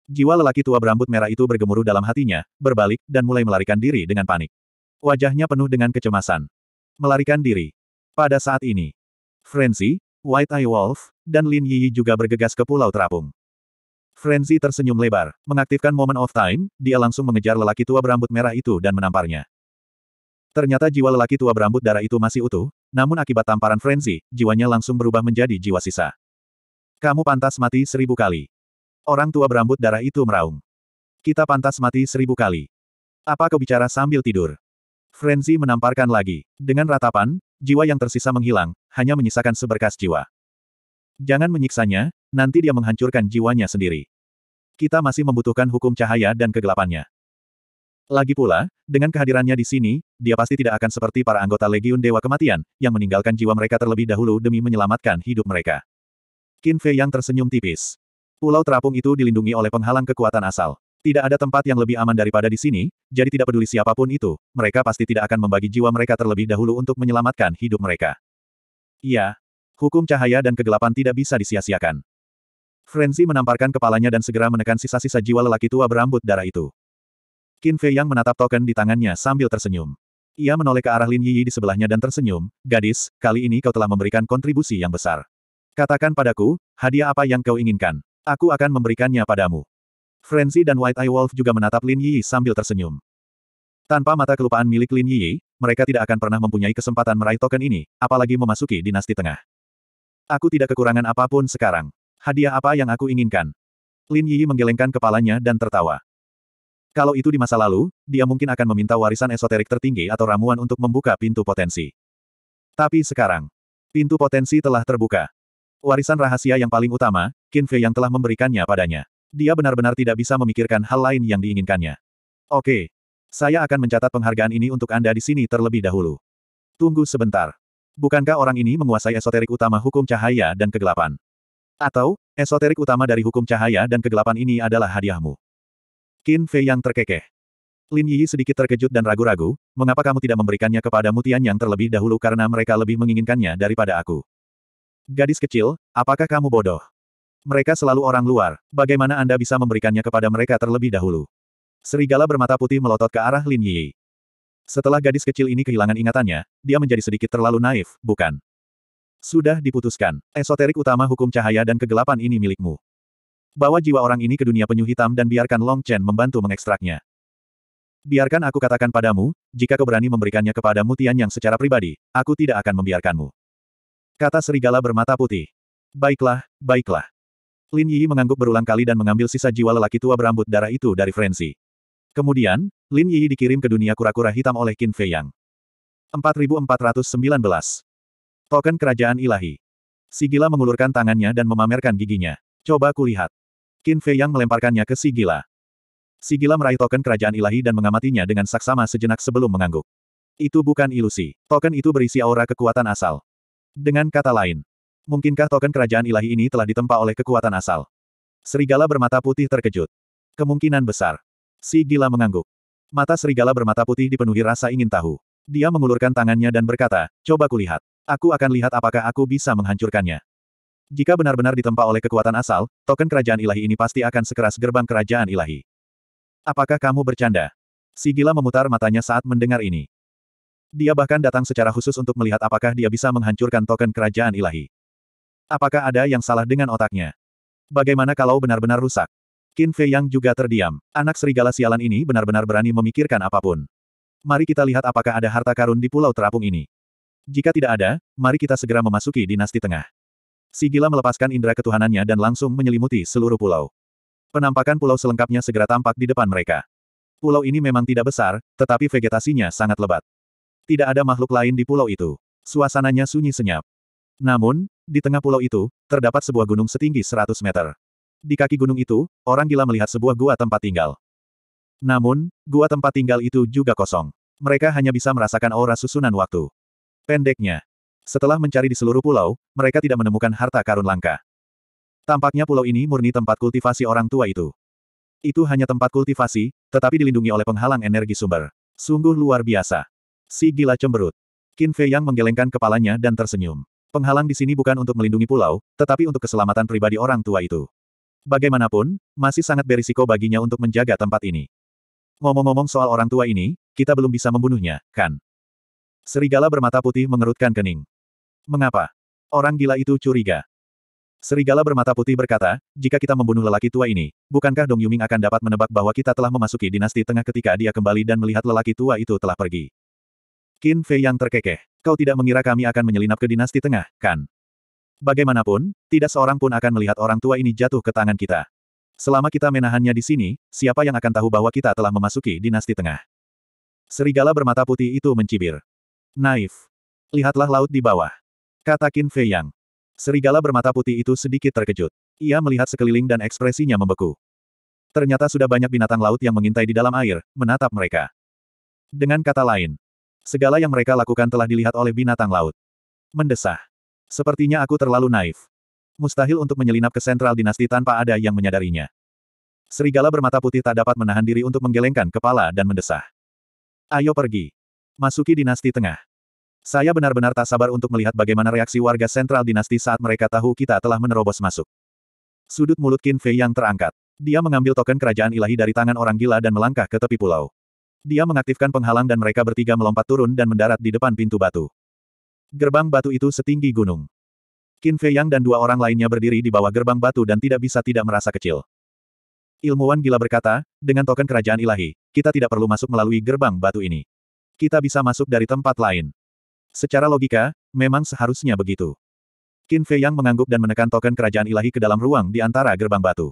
Jiwa lelaki tua berambut merah itu bergemuruh dalam hatinya, berbalik, dan mulai melarikan diri dengan panik. Wajahnya penuh dengan kecemasan. Melarikan diri. Pada saat ini, Frenzy, White Eye Wolf, dan Lin Yi juga bergegas ke Pulau Terapung. Frenzy tersenyum lebar, mengaktifkan Moment of Time, dia langsung mengejar lelaki tua berambut merah itu dan menamparnya. Ternyata jiwa lelaki tua berambut darah itu masih utuh, namun akibat tamparan frenzy, jiwanya langsung berubah menjadi jiwa sisa. Kamu pantas mati seribu kali. Orang tua berambut darah itu meraung. Kita pantas mati seribu kali. Apa kau bicara sambil tidur? Frenzy menamparkan lagi. Dengan ratapan, jiwa yang tersisa menghilang, hanya menyisakan seberkas jiwa. Jangan menyiksanya, nanti dia menghancurkan jiwanya sendiri. Kita masih membutuhkan hukum cahaya dan kegelapannya. Lagi pula, dengan kehadirannya di sini, dia pasti tidak akan seperti para anggota Legiun Dewa Kematian, yang meninggalkan jiwa mereka terlebih dahulu demi menyelamatkan hidup mereka. Qin Fei yang tersenyum tipis. Pulau terapung itu dilindungi oleh penghalang kekuatan asal. Tidak ada tempat yang lebih aman daripada di sini, jadi tidak peduli siapapun itu, mereka pasti tidak akan membagi jiwa mereka terlebih dahulu untuk menyelamatkan hidup mereka. Iya. Hukum cahaya dan kegelapan tidak bisa disia-siakan. Frenzy menamparkan kepalanya dan segera menekan sisa-sisa jiwa lelaki tua berambut darah itu. Qin Fei Yang menatap token di tangannya sambil tersenyum. Ia menoleh ke arah Lin Yi Yi di sebelahnya dan tersenyum, gadis, kali ini kau telah memberikan kontribusi yang besar. Katakan padaku, hadiah apa yang kau inginkan. Aku akan memberikannya padamu. Frenzy dan White Eye Wolf juga menatap Lin Yi Yi sambil tersenyum. Tanpa mata kelupaan milik Lin Yi, Yi, mereka tidak akan pernah mempunyai kesempatan meraih token ini, apalagi memasuki dinasti tengah. Aku tidak kekurangan apapun sekarang. Hadiah apa yang aku inginkan? Lin Yi Yi menggelengkan kepalanya dan tertawa. Kalau itu di masa lalu, dia mungkin akan meminta warisan esoterik tertinggi atau ramuan untuk membuka pintu potensi. Tapi sekarang, pintu potensi telah terbuka. Warisan rahasia yang paling utama, Kinfe yang telah memberikannya padanya. Dia benar-benar tidak bisa memikirkan hal lain yang diinginkannya. Oke. Saya akan mencatat penghargaan ini untuk Anda di sini terlebih dahulu. Tunggu sebentar. Bukankah orang ini menguasai esoterik utama hukum cahaya dan kegelapan? Atau, esoterik utama dari hukum cahaya dan kegelapan ini adalah hadiahmu. Qin Fei yang terkekeh. Lin Yi sedikit terkejut dan ragu-ragu, mengapa kamu tidak memberikannya kepada Mutian yang terlebih dahulu karena mereka lebih menginginkannya daripada aku. Gadis kecil, apakah kamu bodoh? Mereka selalu orang luar, bagaimana Anda bisa memberikannya kepada mereka terlebih dahulu? Serigala bermata putih melotot ke arah Lin Yi. Setelah gadis kecil ini kehilangan ingatannya, dia menjadi sedikit terlalu naif, bukan? Sudah diputuskan, esoterik utama hukum cahaya dan kegelapan ini milikmu. Bawa jiwa orang ini ke dunia penyu hitam dan biarkan Long Chen membantu mengekstraknya. Biarkan aku katakan padamu, jika kau berani memberikannya kepada Mutian yang secara pribadi, aku tidak akan membiarkanmu. Kata serigala bermata putih. Baiklah, baiklah. Lin Yi mengangguk berulang kali dan mengambil sisa jiwa lelaki tua berambut darah itu dari Frenzy. Kemudian, Lin Yi dikirim ke dunia kura-kura hitam oleh Qin Fei Yang. 4419. Token Kerajaan Ilahi. Sigila mengulurkan tangannya dan memamerkan giginya. Coba kulihat. Qin Fei Yang melemparkannya ke Sigila. Sigila meraih token kerajaan ilahi dan mengamatinya dengan saksama sejenak sebelum mengangguk. Itu bukan ilusi. Token itu berisi aura kekuatan asal. Dengan kata lain, mungkinkah token kerajaan ilahi ini telah ditempa oleh kekuatan asal? Serigala bermata putih terkejut. Kemungkinan besar. Sigila mengangguk. Mata serigala bermata putih dipenuhi rasa ingin tahu. Dia mengulurkan tangannya dan berkata, coba kulihat. Aku akan lihat apakah aku bisa menghancurkannya. Jika benar-benar ditempa oleh kekuatan asal, token kerajaan ilahi ini pasti akan sekeras gerbang kerajaan ilahi. Apakah kamu bercanda? Si gila memutar matanya saat mendengar ini. Dia bahkan datang secara khusus untuk melihat apakah dia bisa menghancurkan token kerajaan ilahi. Apakah ada yang salah dengan otaknya? Bagaimana kalau benar-benar rusak? Qin Fei Yang juga terdiam. Anak serigala sialan ini benar-benar berani memikirkan apapun. Mari kita lihat apakah ada harta karun di pulau terapung ini. Jika tidak ada, mari kita segera memasuki dinasti tengah. Si gila melepaskan indera ketuhanannya dan langsung menyelimuti seluruh pulau. Penampakan pulau selengkapnya segera tampak di depan mereka. Pulau ini memang tidak besar, tetapi vegetasinya sangat lebat. Tidak ada makhluk lain di pulau itu. Suasananya sunyi senyap. Namun, di tengah pulau itu, terdapat sebuah gunung setinggi 100 meter. Di kaki gunung itu, orang gila melihat sebuah gua tempat tinggal. Namun, gua tempat tinggal itu juga kosong. Mereka hanya bisa merasakan aura susunan waktu. Pendeknya, setelah mencari di seluruh pulau, mereka tidak menemukan harta karun langka. Tampaknya pulau ini murni tempat kultivasi orang tua itu. Itu hanya tempat kultivasi, tetapi dilindungi oleh penghalang energi sumber. Sungguh luar biasa. Si gila cemberut. Qin Fei Yang menggelengkan kepalanya dan tersenyum. Penghalang di sini bukan untuk melindungi pulau, tetapi untuk keselamatan pribadi orang tua itu. Bagaimanapun, masih sangat berisiko baginya untuk menjaga tempat ini. Ngomong-ngomong soal orang tua ini, kita belum bisa membunuhnya, kan? Serigala bermata putih mengerutkan kening. Mengapa? Orang gila itu curiga. Serigala bermata putih berkata, jika kita membunuh lelaki tua ini, bukankah Dong Yuming akan dapat menebak bahwa kita telah memasuki dinasti tengah ketika dia kembali dan melihat lelaki tua itu telah pergi? Qin Fei yang terkekeh, kau tidak mengira kami akan menyelinap ke dinasti tengah, kan? Bagaimanapun, tidak seorang pun akan melihat orang tua ini jatuh ke tangan kita. Selama kita menahannya di sini, siapa yang akan tahu bahwa kita telah memasuki dinasti tengah? Serigala bermata putih itu mencibir. Naif. Lihatlah laut di bawah. Kata Qin Fei Yang. Serigala bermata putih itu sedikit terkejut. Ia melihat sekeliling dan ekspresinya membeku. Ternyata sudah banyak binatang laut yang mengintai di dalam air, menatap mereka. Dengan kata lain, segala yang mereka lakukan telah dilihat oleh binatang laut. Mendesah. Sepertinya aku terlalu naif. Mustahil untuk menyelinap ke sentral dinasti tanpa ada yang menyadarinya. Serigala bermata putih tak dapat menahan diri untuk menggelengkan kepala dan mendesah. Ayo pergi. Masuki dinasti tengah. Saya benar-benar tak sabar untuk melihat bagaimana reaksi warga sentral dinasti saat mereka tahu kita telah menerobos masuk. Sudut mulut Qin Fei yang terangkat. Dia mengambil token kerajaan ilahi dari tangan orang gila dan melangkah ke tepi pulau. Dia mengaktifkan penghalang dan mereka bertiga melompat turun dan mendarat di depan pintu batu. Gerbang batu itu setinggi gunung. Qin Fei Yang dan dua orang lainnya berdiri di bawah gerbang batu dan tidak bisa tidak merasa kecil. Ilmuwan gila berkata, dengan token kerajaan ilahi, kita tidak perlu masuk melalui gerbang batu ini. Kita bisa masuk dari tempat lain. Secara logika, memang seharusnya begitu. Qin Fei Yang mengangguk dan menekan token kerajaan ilahi ke dalam ruang di antara gerbang batu.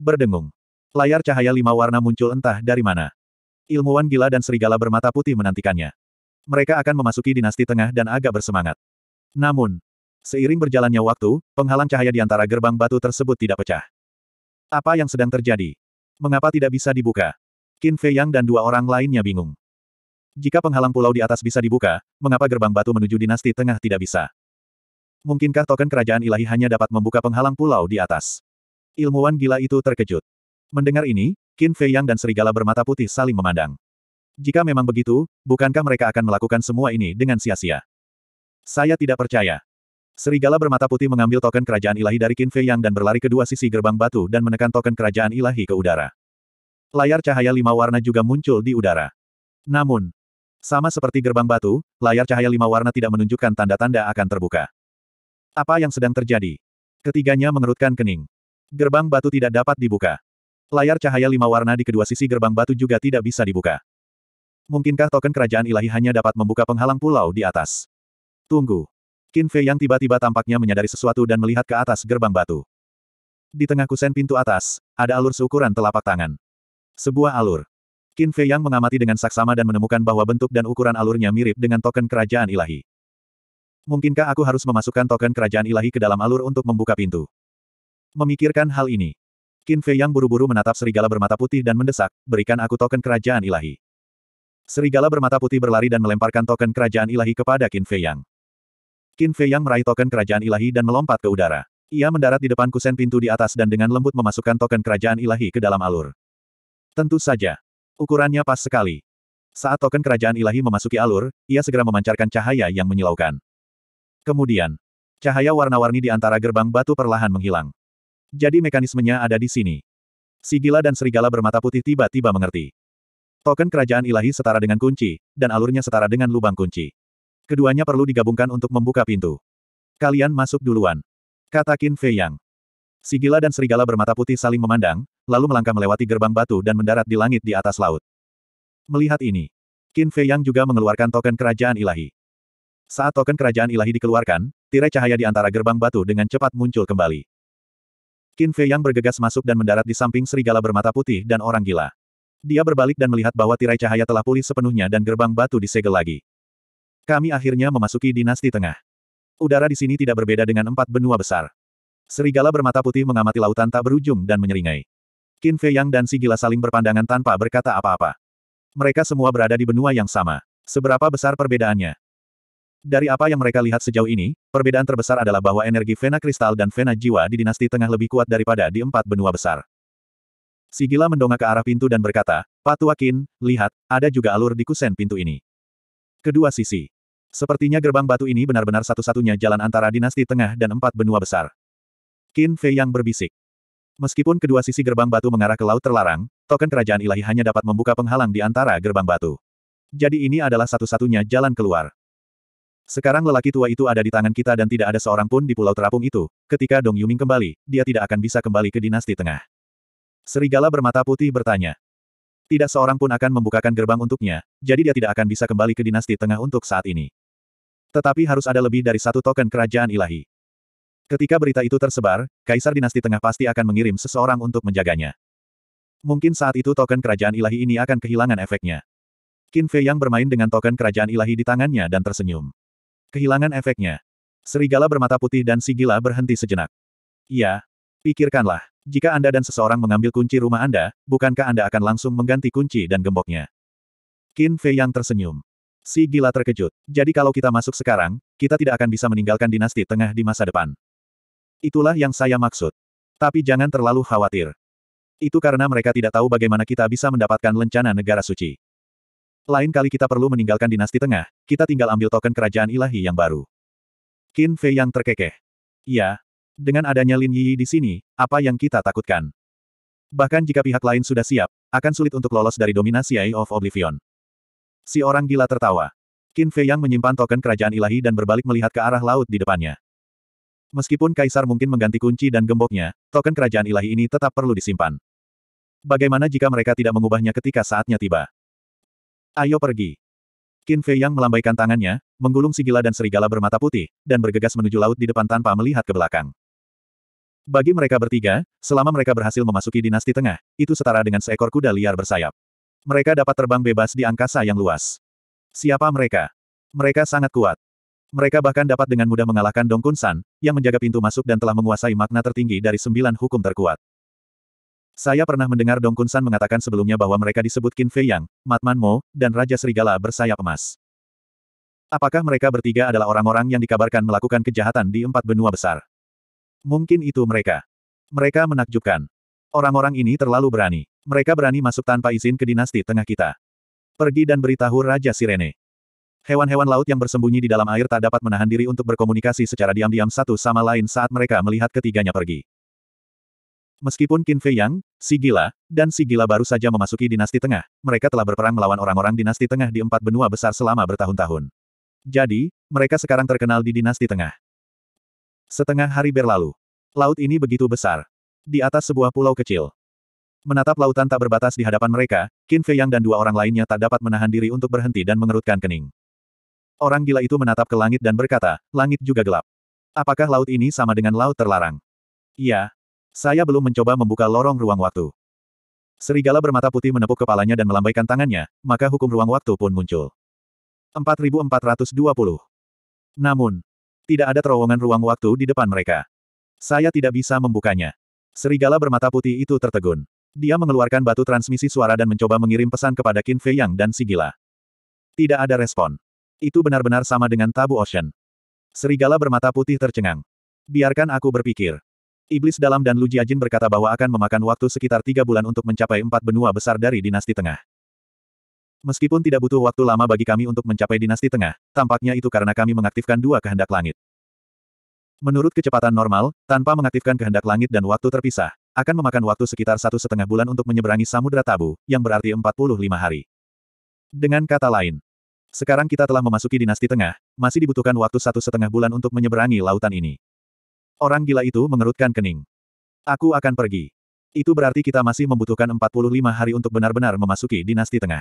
Berdengung. Layar cahaya lima warna muncul entah dari mana. Ilmuwan gila dan serigala bermata putih menantikannya. Mereka akan memasuki dinasti tengah dan agak bersemangat. Namun, seiring berjalannya waktu, penghalang cahaya di antara gerbang batu tersebut tidak pecah. Apa yang sedang terjadi? Mengapa tidak bisa dibuka? Qin Fei Yang dan dua orang lainnya bingung. Jika penghalang pulau di atas bisa dibuka, mengapa gerbang batu menuju dinasti tengah tidak bisa? Mungkinkah token kerajaan ilahi hanya dapat membuka penghalang pulau di atas? Ilmuwan gila itu terkejut. Mendengar ini, Qin Fei Yang dan serigala bermata putih saling memandang. Jika memang begitu, bukankah mereka akan melakukan semua ini dengan sia-sia? Saya tidak percaya. Serigala bermata putih mengambil token kerajaan ilahi dari Qin Fei Yang dan berlari ke dua sisi gerbang batu dan menekan token kerajaan ilahi ke udara. Layar cahaya lima warna juga muncul di udara. Namun, sama seperti gerbang batu, layar cahaya lima warna tidak menunjukkan tanda-tanda akan terbuka. Apa yang sedang terjadi? Ketiganya mengerutkan kening. Gerbang batu tidak dapat dibuka. Layar cahaya lima warna di kedua sisi gerbang batu juga tidak bisa dibuka. Mungkinkah token kerajaan ilahi hanya dapat membuka penghalang pulau di atas? Tunggu. Qin Fei yang tiba-tiba tampaknya menyadari sesuatu dan melihat ke atas gerbang batu. Di tengah kusen pintu atas, ada alur seukuran telapak tangan. Sebuah alur. Qin Fei Yang mengamati dengan saksama dan menemukan bahwa bentuk dan ukuran alurnya mirip dengan token kerajaan ilahi. Mungkinkah aku harus memasukkan token kerajaan ilahi ke dalam alur untuk membuka pintu? Memikirkan hal ini, Qin Fei Yang buru-buru menatap serigala bermata putih dan mendesak, berikan aku token kerajaan ilahi. Serigala bermata putih berlari dan melemparkan token kerajaan ilahi kepada Qin Fei Yang. Qin Fei Yang meraih token kerajaan ilahi dan melompat ke udara. Ia mendarat di depan kusen pintu di atas dan dengan lembut memasukkan token kerajaan ilahi ke dalam alur. Tentu saja, Ukurannya pas sekali. Saat token kerajaan ilahi memasuki alur, ia segera memancarkan cahaya yang menyilaukan. Kemudian, cahaya warna-warni di antara gerbang batu perlahan menghilang. Jadi mekanismenya ada di sini. Sigila dan serigala bermata putih tiba-tiba mengerti. Token kerajaan ilahi setara dengan kunci, dan alurnya setara dengan lubang kunci. Keduanya perlu digabungkan untuk membuka pintu. Kalian masuk duluan. Kata Qin Fei Yang. Sigila dan serigala bermata putih saling memandang, lalu melangkah melewati gerbang batu dan mendarat di langit di atas laut. Melihat ini, Qin Fei Yang juga mengeluarkan token kerajaan ilahi. Saat token kerajaan ilahi dikeluarkan, tirai cahaya di antara gerbang batu dengan cepat muncul kembali. Qin Fei Yang bergegas masuk dan mendarat di samping serigala bermata putih dan orang gila. Dia berbalik dan melihat bahwa tirai cahaya telah pulih sepenuhnya dan gerbang batu disegel lagi. Kami akhirnya memasuki dinasti tengah. Udara di sini tidak berbeda dengan empat benua besar. Serigala bermata putih mengamati lautan tak berujung dan menyeringai. Qin Fei Yang dan Gila saling berpandangan tanpa berkata apa-apa. Mereka semua berada di benua yang sama. Seberapa besar perbedaannya? Dari apa yang mereka lihat sejauh ini, perbedaan terbesar adalah bahwa energi Vena Kristal dan Vena Jiwa di dinasti tengah lebih kuat daripada di empat benua besar. Si Gila mendongak ke arah pintu dan berkata, Patua Qin, lihat, ada juga alur di kusen pintu ini. Kedua sisi. Sepertinya gerbang batu ini benar-benar satu-satunya jalan antara dinasti tengah dan empat benua besar. Qin Fei yang berbisik. Meskipun kedua sisi gerbang batu mengarah ke laut terlarang, token kerajaan ilahi hanya dapat membuka penghalang di antara gerbang batu. Jadi ini adalah satu-satunya jalan keluar. Sekarang lelaki tua itu ada di tangan kita dan tidak ada seorang pun di pulau terapung itu. Ketika Dong Yuming kembali, dia tidak akan bisa kembali ke dinasti tengah. Serigala bermata putih bertanya. Tidak seorang pun akan membukakan gerbang untuknya, jadi dia tidak akan bisa kembali ke dinasti tengah untuk saat ini. Tetapi harus ada lebih dari satu token kerajaan ilahi. Ketika berita itu tersebar, Kaisar Dinasti Tengah pasti akan mengirim seseorang untuk menjaganya. Mungkin saat itu token kerajaan ilahi ini akan kehilangan efeknya. Qin Fei yang bermain dengan token kerajaan ilahi di tangannya dan tersenyum. Kehilangan efeknya. Serigala bermata putih dan Sigila berhenti sejenak. Iya, pikirkanlah. Jika Anda dan seseorang mengambil kunci rumah Anda, bukankah Anda akan langsung mengganti kunci dan gemboknya? Qin Fei yang tersenyum. Sigila terkejut. Jadi kalau kita masuk sekarang, kita tidak akan bisa meninggalkan dinasti tengah di masa depan. Itulah yang saya maksud. Tapi jangan terlalu khawatir. Itu karena mereka tidak tahu bagaimana kita bisa mendapatkan lencana negara suci. Lain kali kita perlu meninggalkan dinasti tengah, kita tinggal ambil token kerajaan ilahi yang baru. Qin Fei yang terkekeh. Ya, dengan adanya Lin Yi di sini, apa yang kita takutkan? Bahkan jika pihak lain sudah siap, akan sulit untuk lolos dari dominasi Eye of Oblivion. Si orang gila tertawa. Qin Fei yang menyimpan token kerajaan ilahi dan berbalik melihat ke arah laut di depannya. Meskipun kaisar mungkin mengganti kunci dan gemboknya, token kerajaan ilahi ini tetap perlu disimpan. Bagaimana jika mereka tidak mengubahnya ketika saatnya tiba? Ayo pergi. Qin Fei yang melambaikan tangannya, menggulung sigila dan serigala bermata putih, dan bergegas menuju laut di depan tanpa melihat ke belakang. Bagi mereka bertiga, selama mereka berhasil memasuki dinasti tengah, itu setara dengan seekor kuda liar bersayap. Mereka dapat terbang bebas di angkasa yang luas. Siapa mereka? Mereka sangat kuat. Mereka bahkan dapat dengan mudah mengalahkan Dong Kun San, yang menjaga pintu masuk dan telah menguasai makna tertinggi dari sembilan hukum terkuat. Saya pernah mendengar Dong Kun San mengatakan sebelumnya bahwa mereka disebut Qin Fei Yang, Matman Mo, dan Raja Serigala bersayap emas. Apakah mereka bertiga adalah orang-orang yang dikabarkan melakukan kejahatan di empat benua besar? Mungkin itu mereka. Mereka menakjubkan. Orang-orang ini terlalu berani. Mereka berani masuk tanpa izin ke dinasti tengah kita. Pergi dan beritahu Raja Sirene. Hewan-hewan laut yang bersembunyi di dalam air tak dapat menahan diri untuk berkomunikasi secara diam-diam satu sama lain saat mereka melihat ketiganya pergi. Meskipun Qin Fei Yang, Si Gila, dan Si Gila baru saja memasuki dinasti tengah, mereka telah berperang melawan orang-orang dinasti tengah di empat benua besar selama bertahun-tahun. Jadi, mereka sekarang terkenal di dinasti tengah. Setengah hari berlalu. Laut ini begitu besar. Di atas sebuah pulau kecil. Menatap lautan tak berbatas di hadapan mereka, Qin Fei Yang dan dua orang lainnya tak dapat menahan diri untuk berhenti dan mengerutkan kening. Orang gila itu menatap ke langit dan berkata, langit juga gelap. Apakah laut ini sama dengan laut terlarang? Iya. Saya belum mencoba membuka lorong ruang waktu. Serigala bermata putih menepuk kepalanya dan melambaikan tangannya, maka hukum ruang waktu pun muncul. 4420. Namun, tidak ada terowongan ruang waktu di depan mereka. Saya tidak bisa membukanya. Serigala bermata putih itu tertegun. Dia mengeluarkan batu transmisi suara dan mencoba mengirim pesan kepada Qin Fei Yang dan Sigila. Tidak ada respon. Itu benar-benar sama dengan tabu Ocean. Serigala bermata putih tercengang. Biarkan aku berpikir. Iblis dalam dan Lu Jiajin berkata bahwa akan memakan waktu sekitar tiga bulan untuk mencapai empat benua besar dari dinasti tengah. Meskipun tidak butuh waktu lama bagi kami untuk mencapai dinasti tengah, tampaknya itu karena kami mengaktifkan dua kehendak langit. Menurut kecepatan normal, tanpa mengaktifkan kehendak langit dan waktu terpisah, akan memakan waktu sekitar satu setengah bulan untuk menyeberangi Samudra Tabu, yang berarti 45 hari. Dengan kata lain, sekarang kita telah memasuki dinasti tengah, masih dibutuhkan waktu satu setengah bulan untuk menyeberangi lautan ini. Orang gila itu mengerutkan kening. Aku akan pergi. Itu berarti kita masih membutuhkan 45 hari untuk benar-benar memasuki dinasti tengah.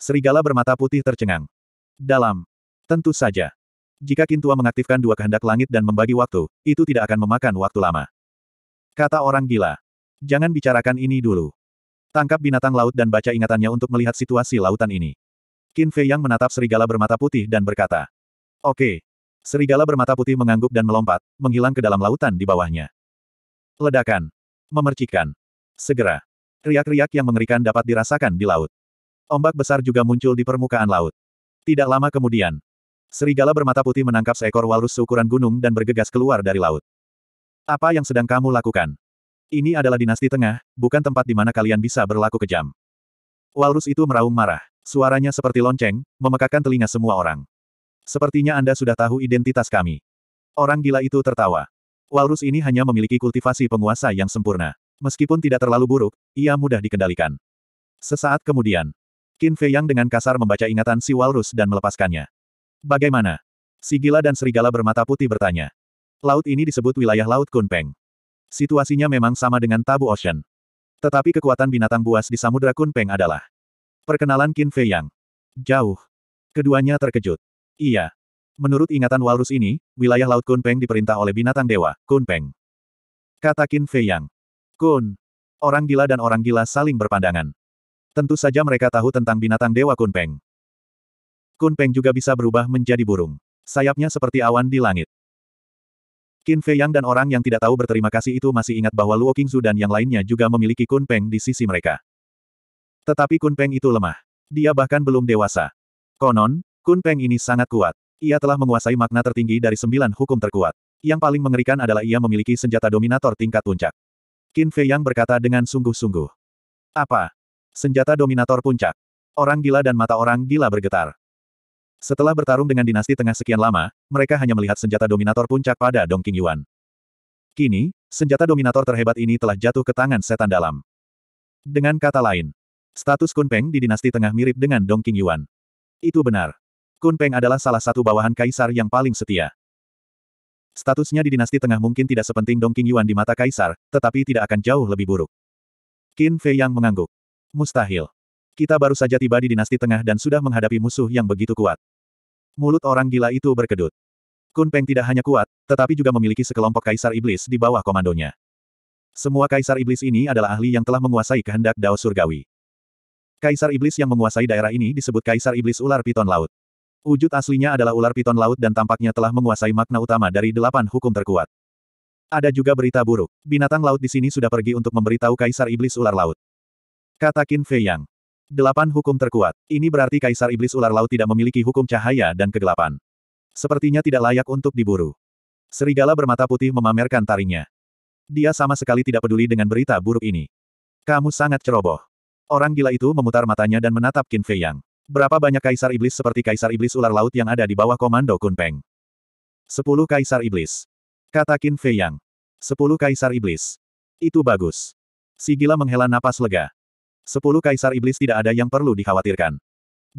Serigala bermata putih tercengang. Dalam. Tentu saja. Jika Kintua mengaktifkan dua kehendak langit dan membagi waktu, itu tidak akan memakan waktu lama. Kata orang gila. Jangan bicarakan ini dulu. Tangkap binatang laut dan baca ingatannya untuk melihat situasi lautan ini. Qin Fei Yang menatap serigala bermata putih dan berkata. Oke. Serigala bermata putih mengangguk dan melompat, menghilang ke dalam lautan di bawahnya. Ledakan. memercikkan, Segera. Riak-riak yang mengerikan dapat dirasakan di laut. Ombak besar juga muncul di permukaan laut. Tidak lama kemudian, serigala bermata putih menangkap seekor walrus seukuran gunung dan bergegas keluar dari laut. Apa yang sedang kamu lakukan? Ini adalah dinasti tengah, bukan tempat di mana kalian bisa berlaku kejam. Walrus itu meraung marah. Suaranya seperti lonceng, memekakan telinga semua orang. Sepertinya Anda sudah tahu identitas kami. Orang gila itu tertawa. Walrus ini hanya memiliki kultivasi penguasa yang sempurna. Meskipun tidak terlalu buruk, ia mudah dikendalikan. Sesaat kemudian, Qin Fei Yang dengan kasar membaca ingatan si walrus dan melepaskannya. Bagaimana? Si gila dan serigala bermata putih bertanya. Laut ini disebut wilayah Laut Kunpeng. Situasinya memang sama dengan Tabu Ocean. Tetapi kekuatan binatang buas di Samudra Kunpeng adalah Perkenalan Qin Fei Yang. Jauh. Keduanya terkejut. Iya. Menurut ingatan walrus ini, wilayah Laut Peng diperintah oleh binatang dewa, Kun Peng. Kata Qin Fei Yang. Kun. Orang gila dan orang gila saling berpandangan. Tentu saja mereka tahu tentang binatang dewa Kun Peng. Kun Peng juga bisa berubah menjadi burung. Sayapnya seperti awan di langit. Qin Fei Yang dan orang yang tidak tahu berterima kasih itu masih ingat bahwa Luo Qingzu dan yang lainnya juga memiliki Kun Peng di sisi mereka. Tetapi Kunpeng itu lemah. Dia bahkan belum dewasa. Konon, Kunpeng ini sangat kuat. Ia telah menguasai makna tertinggi dari sembilan hukum terkuat. Yang paling mengerikan adalah ia memiliki senjata dominator tingkat puncak. Qin Fei Yang berkata dengan sungguh-sungguh. Apa? Senjata dominator puncak. Orang gila dan mata orang gila bergetar. Setelah bertarung dengan dinasti tengah sekian lama, mereka hanya melihat senjata dominator puncak pada Dong King Yuan. Kini, senjata dominator terhebat ini telah jatuh ke tangan setan dalam. Dengan kata lain, Status Kunpeng di dinasti tengah mirip dengan Dong Yuan. Itu benar. Kunpeng adalah salah satu bawahan kaisar yang paling setia. Statusnya di dinasti tengah mungkin tidak sepenting Dong Yuan di mata kaisar, tetapi tidak akan jauh lebih buruk. Qin Fei Yang mengangguk. Mustahil. Kita baru saja tiba di dinasti tengah dan sudah menghadapi musuh yang begitu kuat. Mulut orang gila itu berkedut. Kunpeng tidak hanya kuat, tetapi juga memiliki sekelompok kaisar iblis di bawah komandonya. Semua kaisar iblis ini adalah ahli yang telah menguasai kehendak Dao Surgawi. Kaisar Iblis yang menguasai daerah ini disebut Kaisar Iblis Ular Piton Laut. Wujud aslinya adalah ular piton laut dan tampaknya telah menguasai makna utama dari delapan hukum terkuat. Ada juga berita buruk. Binatang laut di sini sudah pergi untuk memberitahu Kaisar Iblis Ular Laut. Kata Qin Fei Yang. Delapan hukum terkuat. Ini berarti Kaisar Iblis Ular Laut tidak memiliki hukum cahaya dan kegelapan. Sepertinya tidak layak untuk diburu. Serigala bermata putih memamerkan taringnya. Dia sama sekali tidak peduli dengan berita buruk ini. Kamu sangat ceroboh. Orang gila itu memutar matanya dan menatap Qin Fei Yang. Berapa banyak kaisar iblis seperti kaisar iblis ular laut yang ada di bawah komando Kun Peng? Sepuluh kaisar iblis. Kata Qin Fei Yang. Sepuluh kaisar iblis. Itu bagus. Si gila menghela napas lega. Sepuluh kaisar iblis tidak ada yang perlu dikhawatirkan.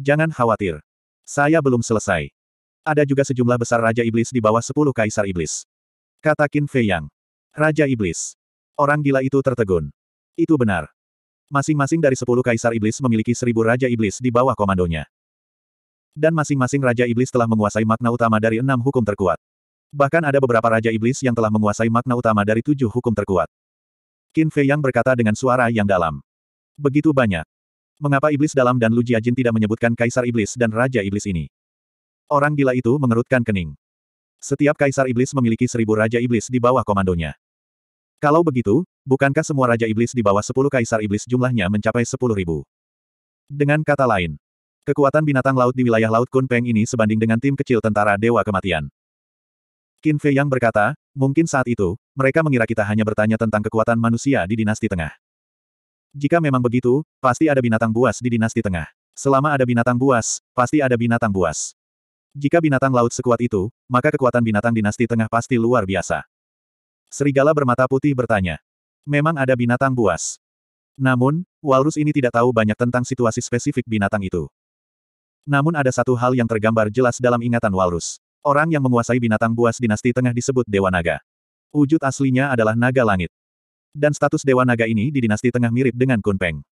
Jangan khawatir. Saya belum selesai. Ada juga sejumlah besar Raja Iblis di bawah sepuluh kaisar iblis. Kata Qin Fei Yang. Raja Iblis. Orang gila itu tertegun. Itu benar. Masing-masing dari sepuluh kaisar iblis memiliki seribu raja iblis di bawah komandonya. Dan masing-masing raja iblis telah menguasai makna utama dari enam hukum terkuat. Bahkan ada beberapa raja iblis yang telah menguasai makna utama dari tujuh hukum terkuat. Qin Fei Yang berkata dengan suara yang dalam. Begitu banyak. Mengapa iblis dalam dan Lu Jiajin tidak menyebutkan kaisar iblis dan raja iblis ini? Orang gila itu mengerutkan kening. Setiap kaisar iblis memiliki seribu raja iblis di bawah komandonya. Kalau begitu, bukankah semua Raja Iblis di bawah 10 Kaisar Iblis jumlahnya mencapai 10 ribu? Dengan kata lain, kekuatan binatang laut di wilayah Laut Kunpeng ini sebanding dengan tim kecil tentara Dewa Kematian. Qin Fei yang berkata, mungkin saat itu, mereka mengira kita hanya bertanya tentang kekuatan manusia di dinasti tengah. Jika memang begitu, pasti ada binatang buas di dinasti tengah. Selama ada binatang buas, pasti ada binatang buas. Jika binatang laut sekuat itu, maka kekuatan binatang dinasti tengah pasti luar biasa. Serigala bermata putih bertanya. Memang ada binatang buas. Namun, walrus ini tidak tahu banyak tentang situasi spesifik binatang itu. Namun ada satu hal yang tergambar jelas dalam ingatan walrus. Orang yang menguasai binatang buas dinasti tengah disebut Dewa Naga. Wujud aslinya adalah naga langit. Dan status Dewa Naga ini di dinasti tengah mirip dengan Kunpeng.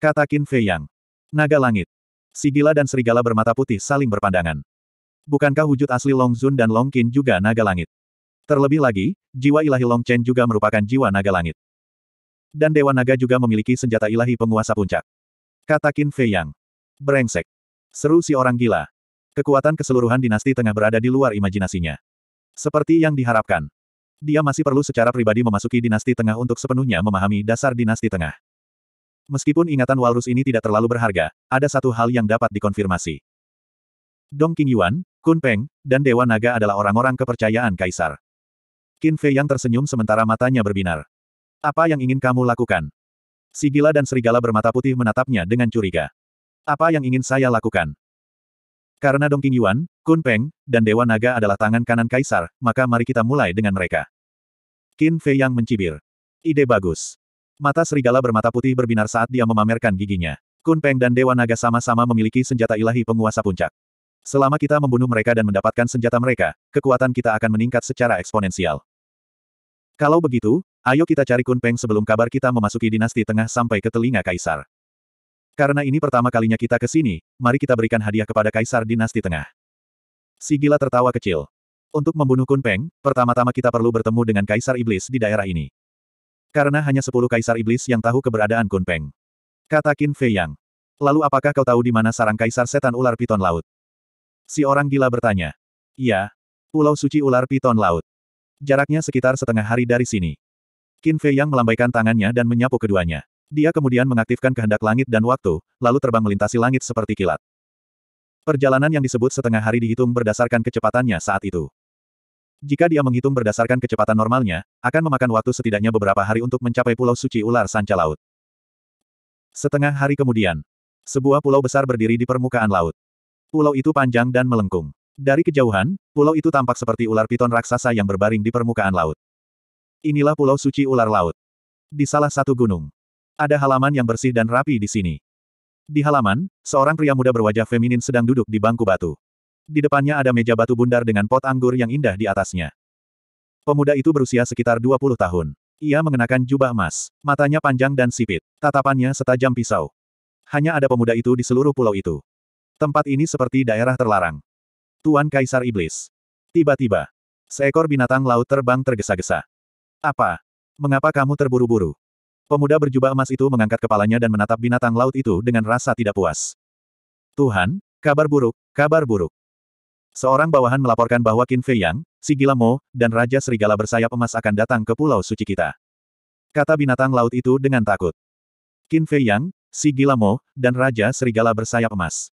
Kata Qin Fei Yang. Naga langit. Sigila dan serigala bermata putih saling berpandangan. Bukankah wujud asli Long Zun dan Long Qin juga naga langit? Terlebih lagi, jiwa ilahi Long Chen juga merupakan jiwa naga langit. Dan Dewa Naga juga memiliki senjata ilahi penguasa puncak. Kata Qin Fei Yang. Brengsek. Seru si orang gila. Kekuatan keseluruhan dinasti tengah berada di luar imajinasinya. Seperti yang diharapkan. Dia masih perlu secara pribadi memasuki dinasti tengah untuk sepenuhnya memahami dasar dinasti tengah. Meskipun ingatan walrus ini tidak terlalu berharga, ada satu hal yang dapat dikonfirmasi. Dong Qingyuan, Kun Peng, dan Dewa Naga adalah orang-orang kepercayaan Kaisar. Qin Fei yang tersenyum sementara matanya berbinar. Apa yang ingin kamu lakukan? Si gila dan serigala bermata putih menatapnya dengan curiga. Apa yang ingin saya lakukan? Karena Dongqing Yuan, Kun Peng, dan Dewa Naga adalah tangan kanan kaisar, maka mari kita mulai dengan mereka. Qin Fei yang mencibir. Ide bagus. Mata serigala bermata putih berbinar saat dia memamerkan giginya. Kun Peng dan Dewa Naga sama-sama memiliki senjata ilahi penguasa puncak. Selama kita membunuh mereka dan mendapatkan senjata mereka, kekuatan kita akan meningkat secara eksponensial. Kalau begitu, ayo kita cari Kunpeng sebelum kabar kita memasuki dinasti tengah sampai ke telinga kaisar. Karena ini pertama kalinya kita ke sini, mari kita berikan hadiah kepada kaisar dinasti tengah. Si gila tertawa kecil. Untuk membunuh Kunpeng, pertama-tama kita perlu bertemu dengan kaisar iblis di daerah ini. Karena hanya sepuluh kaisar iblis yang tahu keberadaan Kunpeng. Kata Qin Fei Yang. Lalu apakah kau tahu di mana sarang kaisar setan ular piton laut? Si orang gila bertanya. Iya, Pulau Suci Ular Piton Laut. Jaraknya sekitar setengah hari dari sini. Qin Fei Yang melambaikan tangannya dan menyapu keduanya. Dia kemudian mengaktifkan kehendak langit dan waktu, lalu terbang melintasi langit seperti kilat. Perjalanan yang disebut setengah hari dihitung berdasarkan kecepatannya saat itu. Jika dia menghitung berdasarkan kecepatan normalnya, akan memakan waktu setidaknya beberapa hari untuk mencapai Pulau Suci Ular Sanca Laut. Setengah hari kemudian, sebuah pulau besar berdiri di permukaan laut. Pulau itu panjang dan melengkung. Dari kejauhan, pulau itu tampak seperti ular piton raksasa yang berbaring di permukaan laut. Inilah pulau suci ular laut. Di salah satu gunung. Ada halaman yang bersih dan rapi di sini. Di halaman, seorang pria muda berwajah feminin sedang duduk di bangku batu. Di depannya ada meja batu bundar dengan pot anggur yang indah di atasnya. Pemuda itu berusia sekitar 20 tahun. Ia mengenakan jubah emas, matanya panjang dan sipit, tatapannya setajam pisau. Hanya ada pemuda itu di seluruh pulau itu. Tempat ini seperti daerah terlarang. Tuan Kaisar Iblis. Tiba-tiba, seekor binatang laut terbang tergesa-gesa. Apa? Mengapa kamu terburu-buru? Pemuda berjubah emas itu mengangkat kepalanya dan menatap binatang laut itu dengan rasa tidak puas. Tuhan, kabar buruk, kabar buruk. Seorang bawahan melaporkan bahwa Qin Fei Yang, si Gila Mo, dan Raja Serigala bersayap emas akan datang ke Pulau Suci kita. Kata binatang laut itu dengan takut. Qin Fei Yang, si Gila Mo, dan Raja Serigala bersayap emas.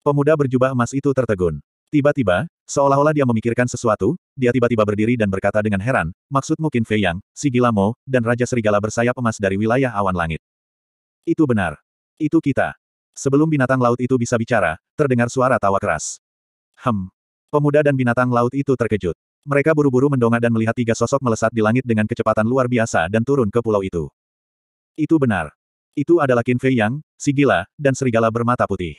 Pemuda berjubah emas itu tertegun. Tiba-tiba, seolah-olah dia memikirkan sesuatu, dia tiba-tiba berdiri dan berkata dengan heran, maksudmu Qin Fei Yang, si Gilamo, dan Raja Serigala bersayap emas dari wilayah awan langit. Itu benar. Itu kita. Sebelum binatang laut itu bisa bicara, terdengar suara tawa keras. Hem. Pemuda dan binatang laut itu terkejut. Mereka buru-buru mendongak dan melihat tiga sosok melesat di langit dengan kecepatan luar biasa dan turun ke pulau itu. Itu benar. Itu adalah Qin Fei Yang, si gila, dan serigala bermata putih.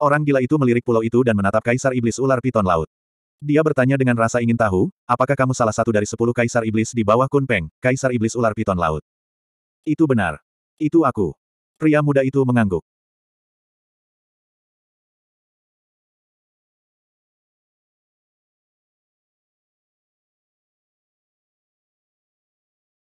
Orang gila itu melirik pulau itu dan menatap kaisar iblis ular piton laut. Dia bertanya dengan rasa ingin tahu, apakah kamu salah satu dari sepuluh kaisar iblis di bawah Kunpeng, kaisar iblis ular piton laut? Itu benar. Itu aku. Pria muda itu mengangguk.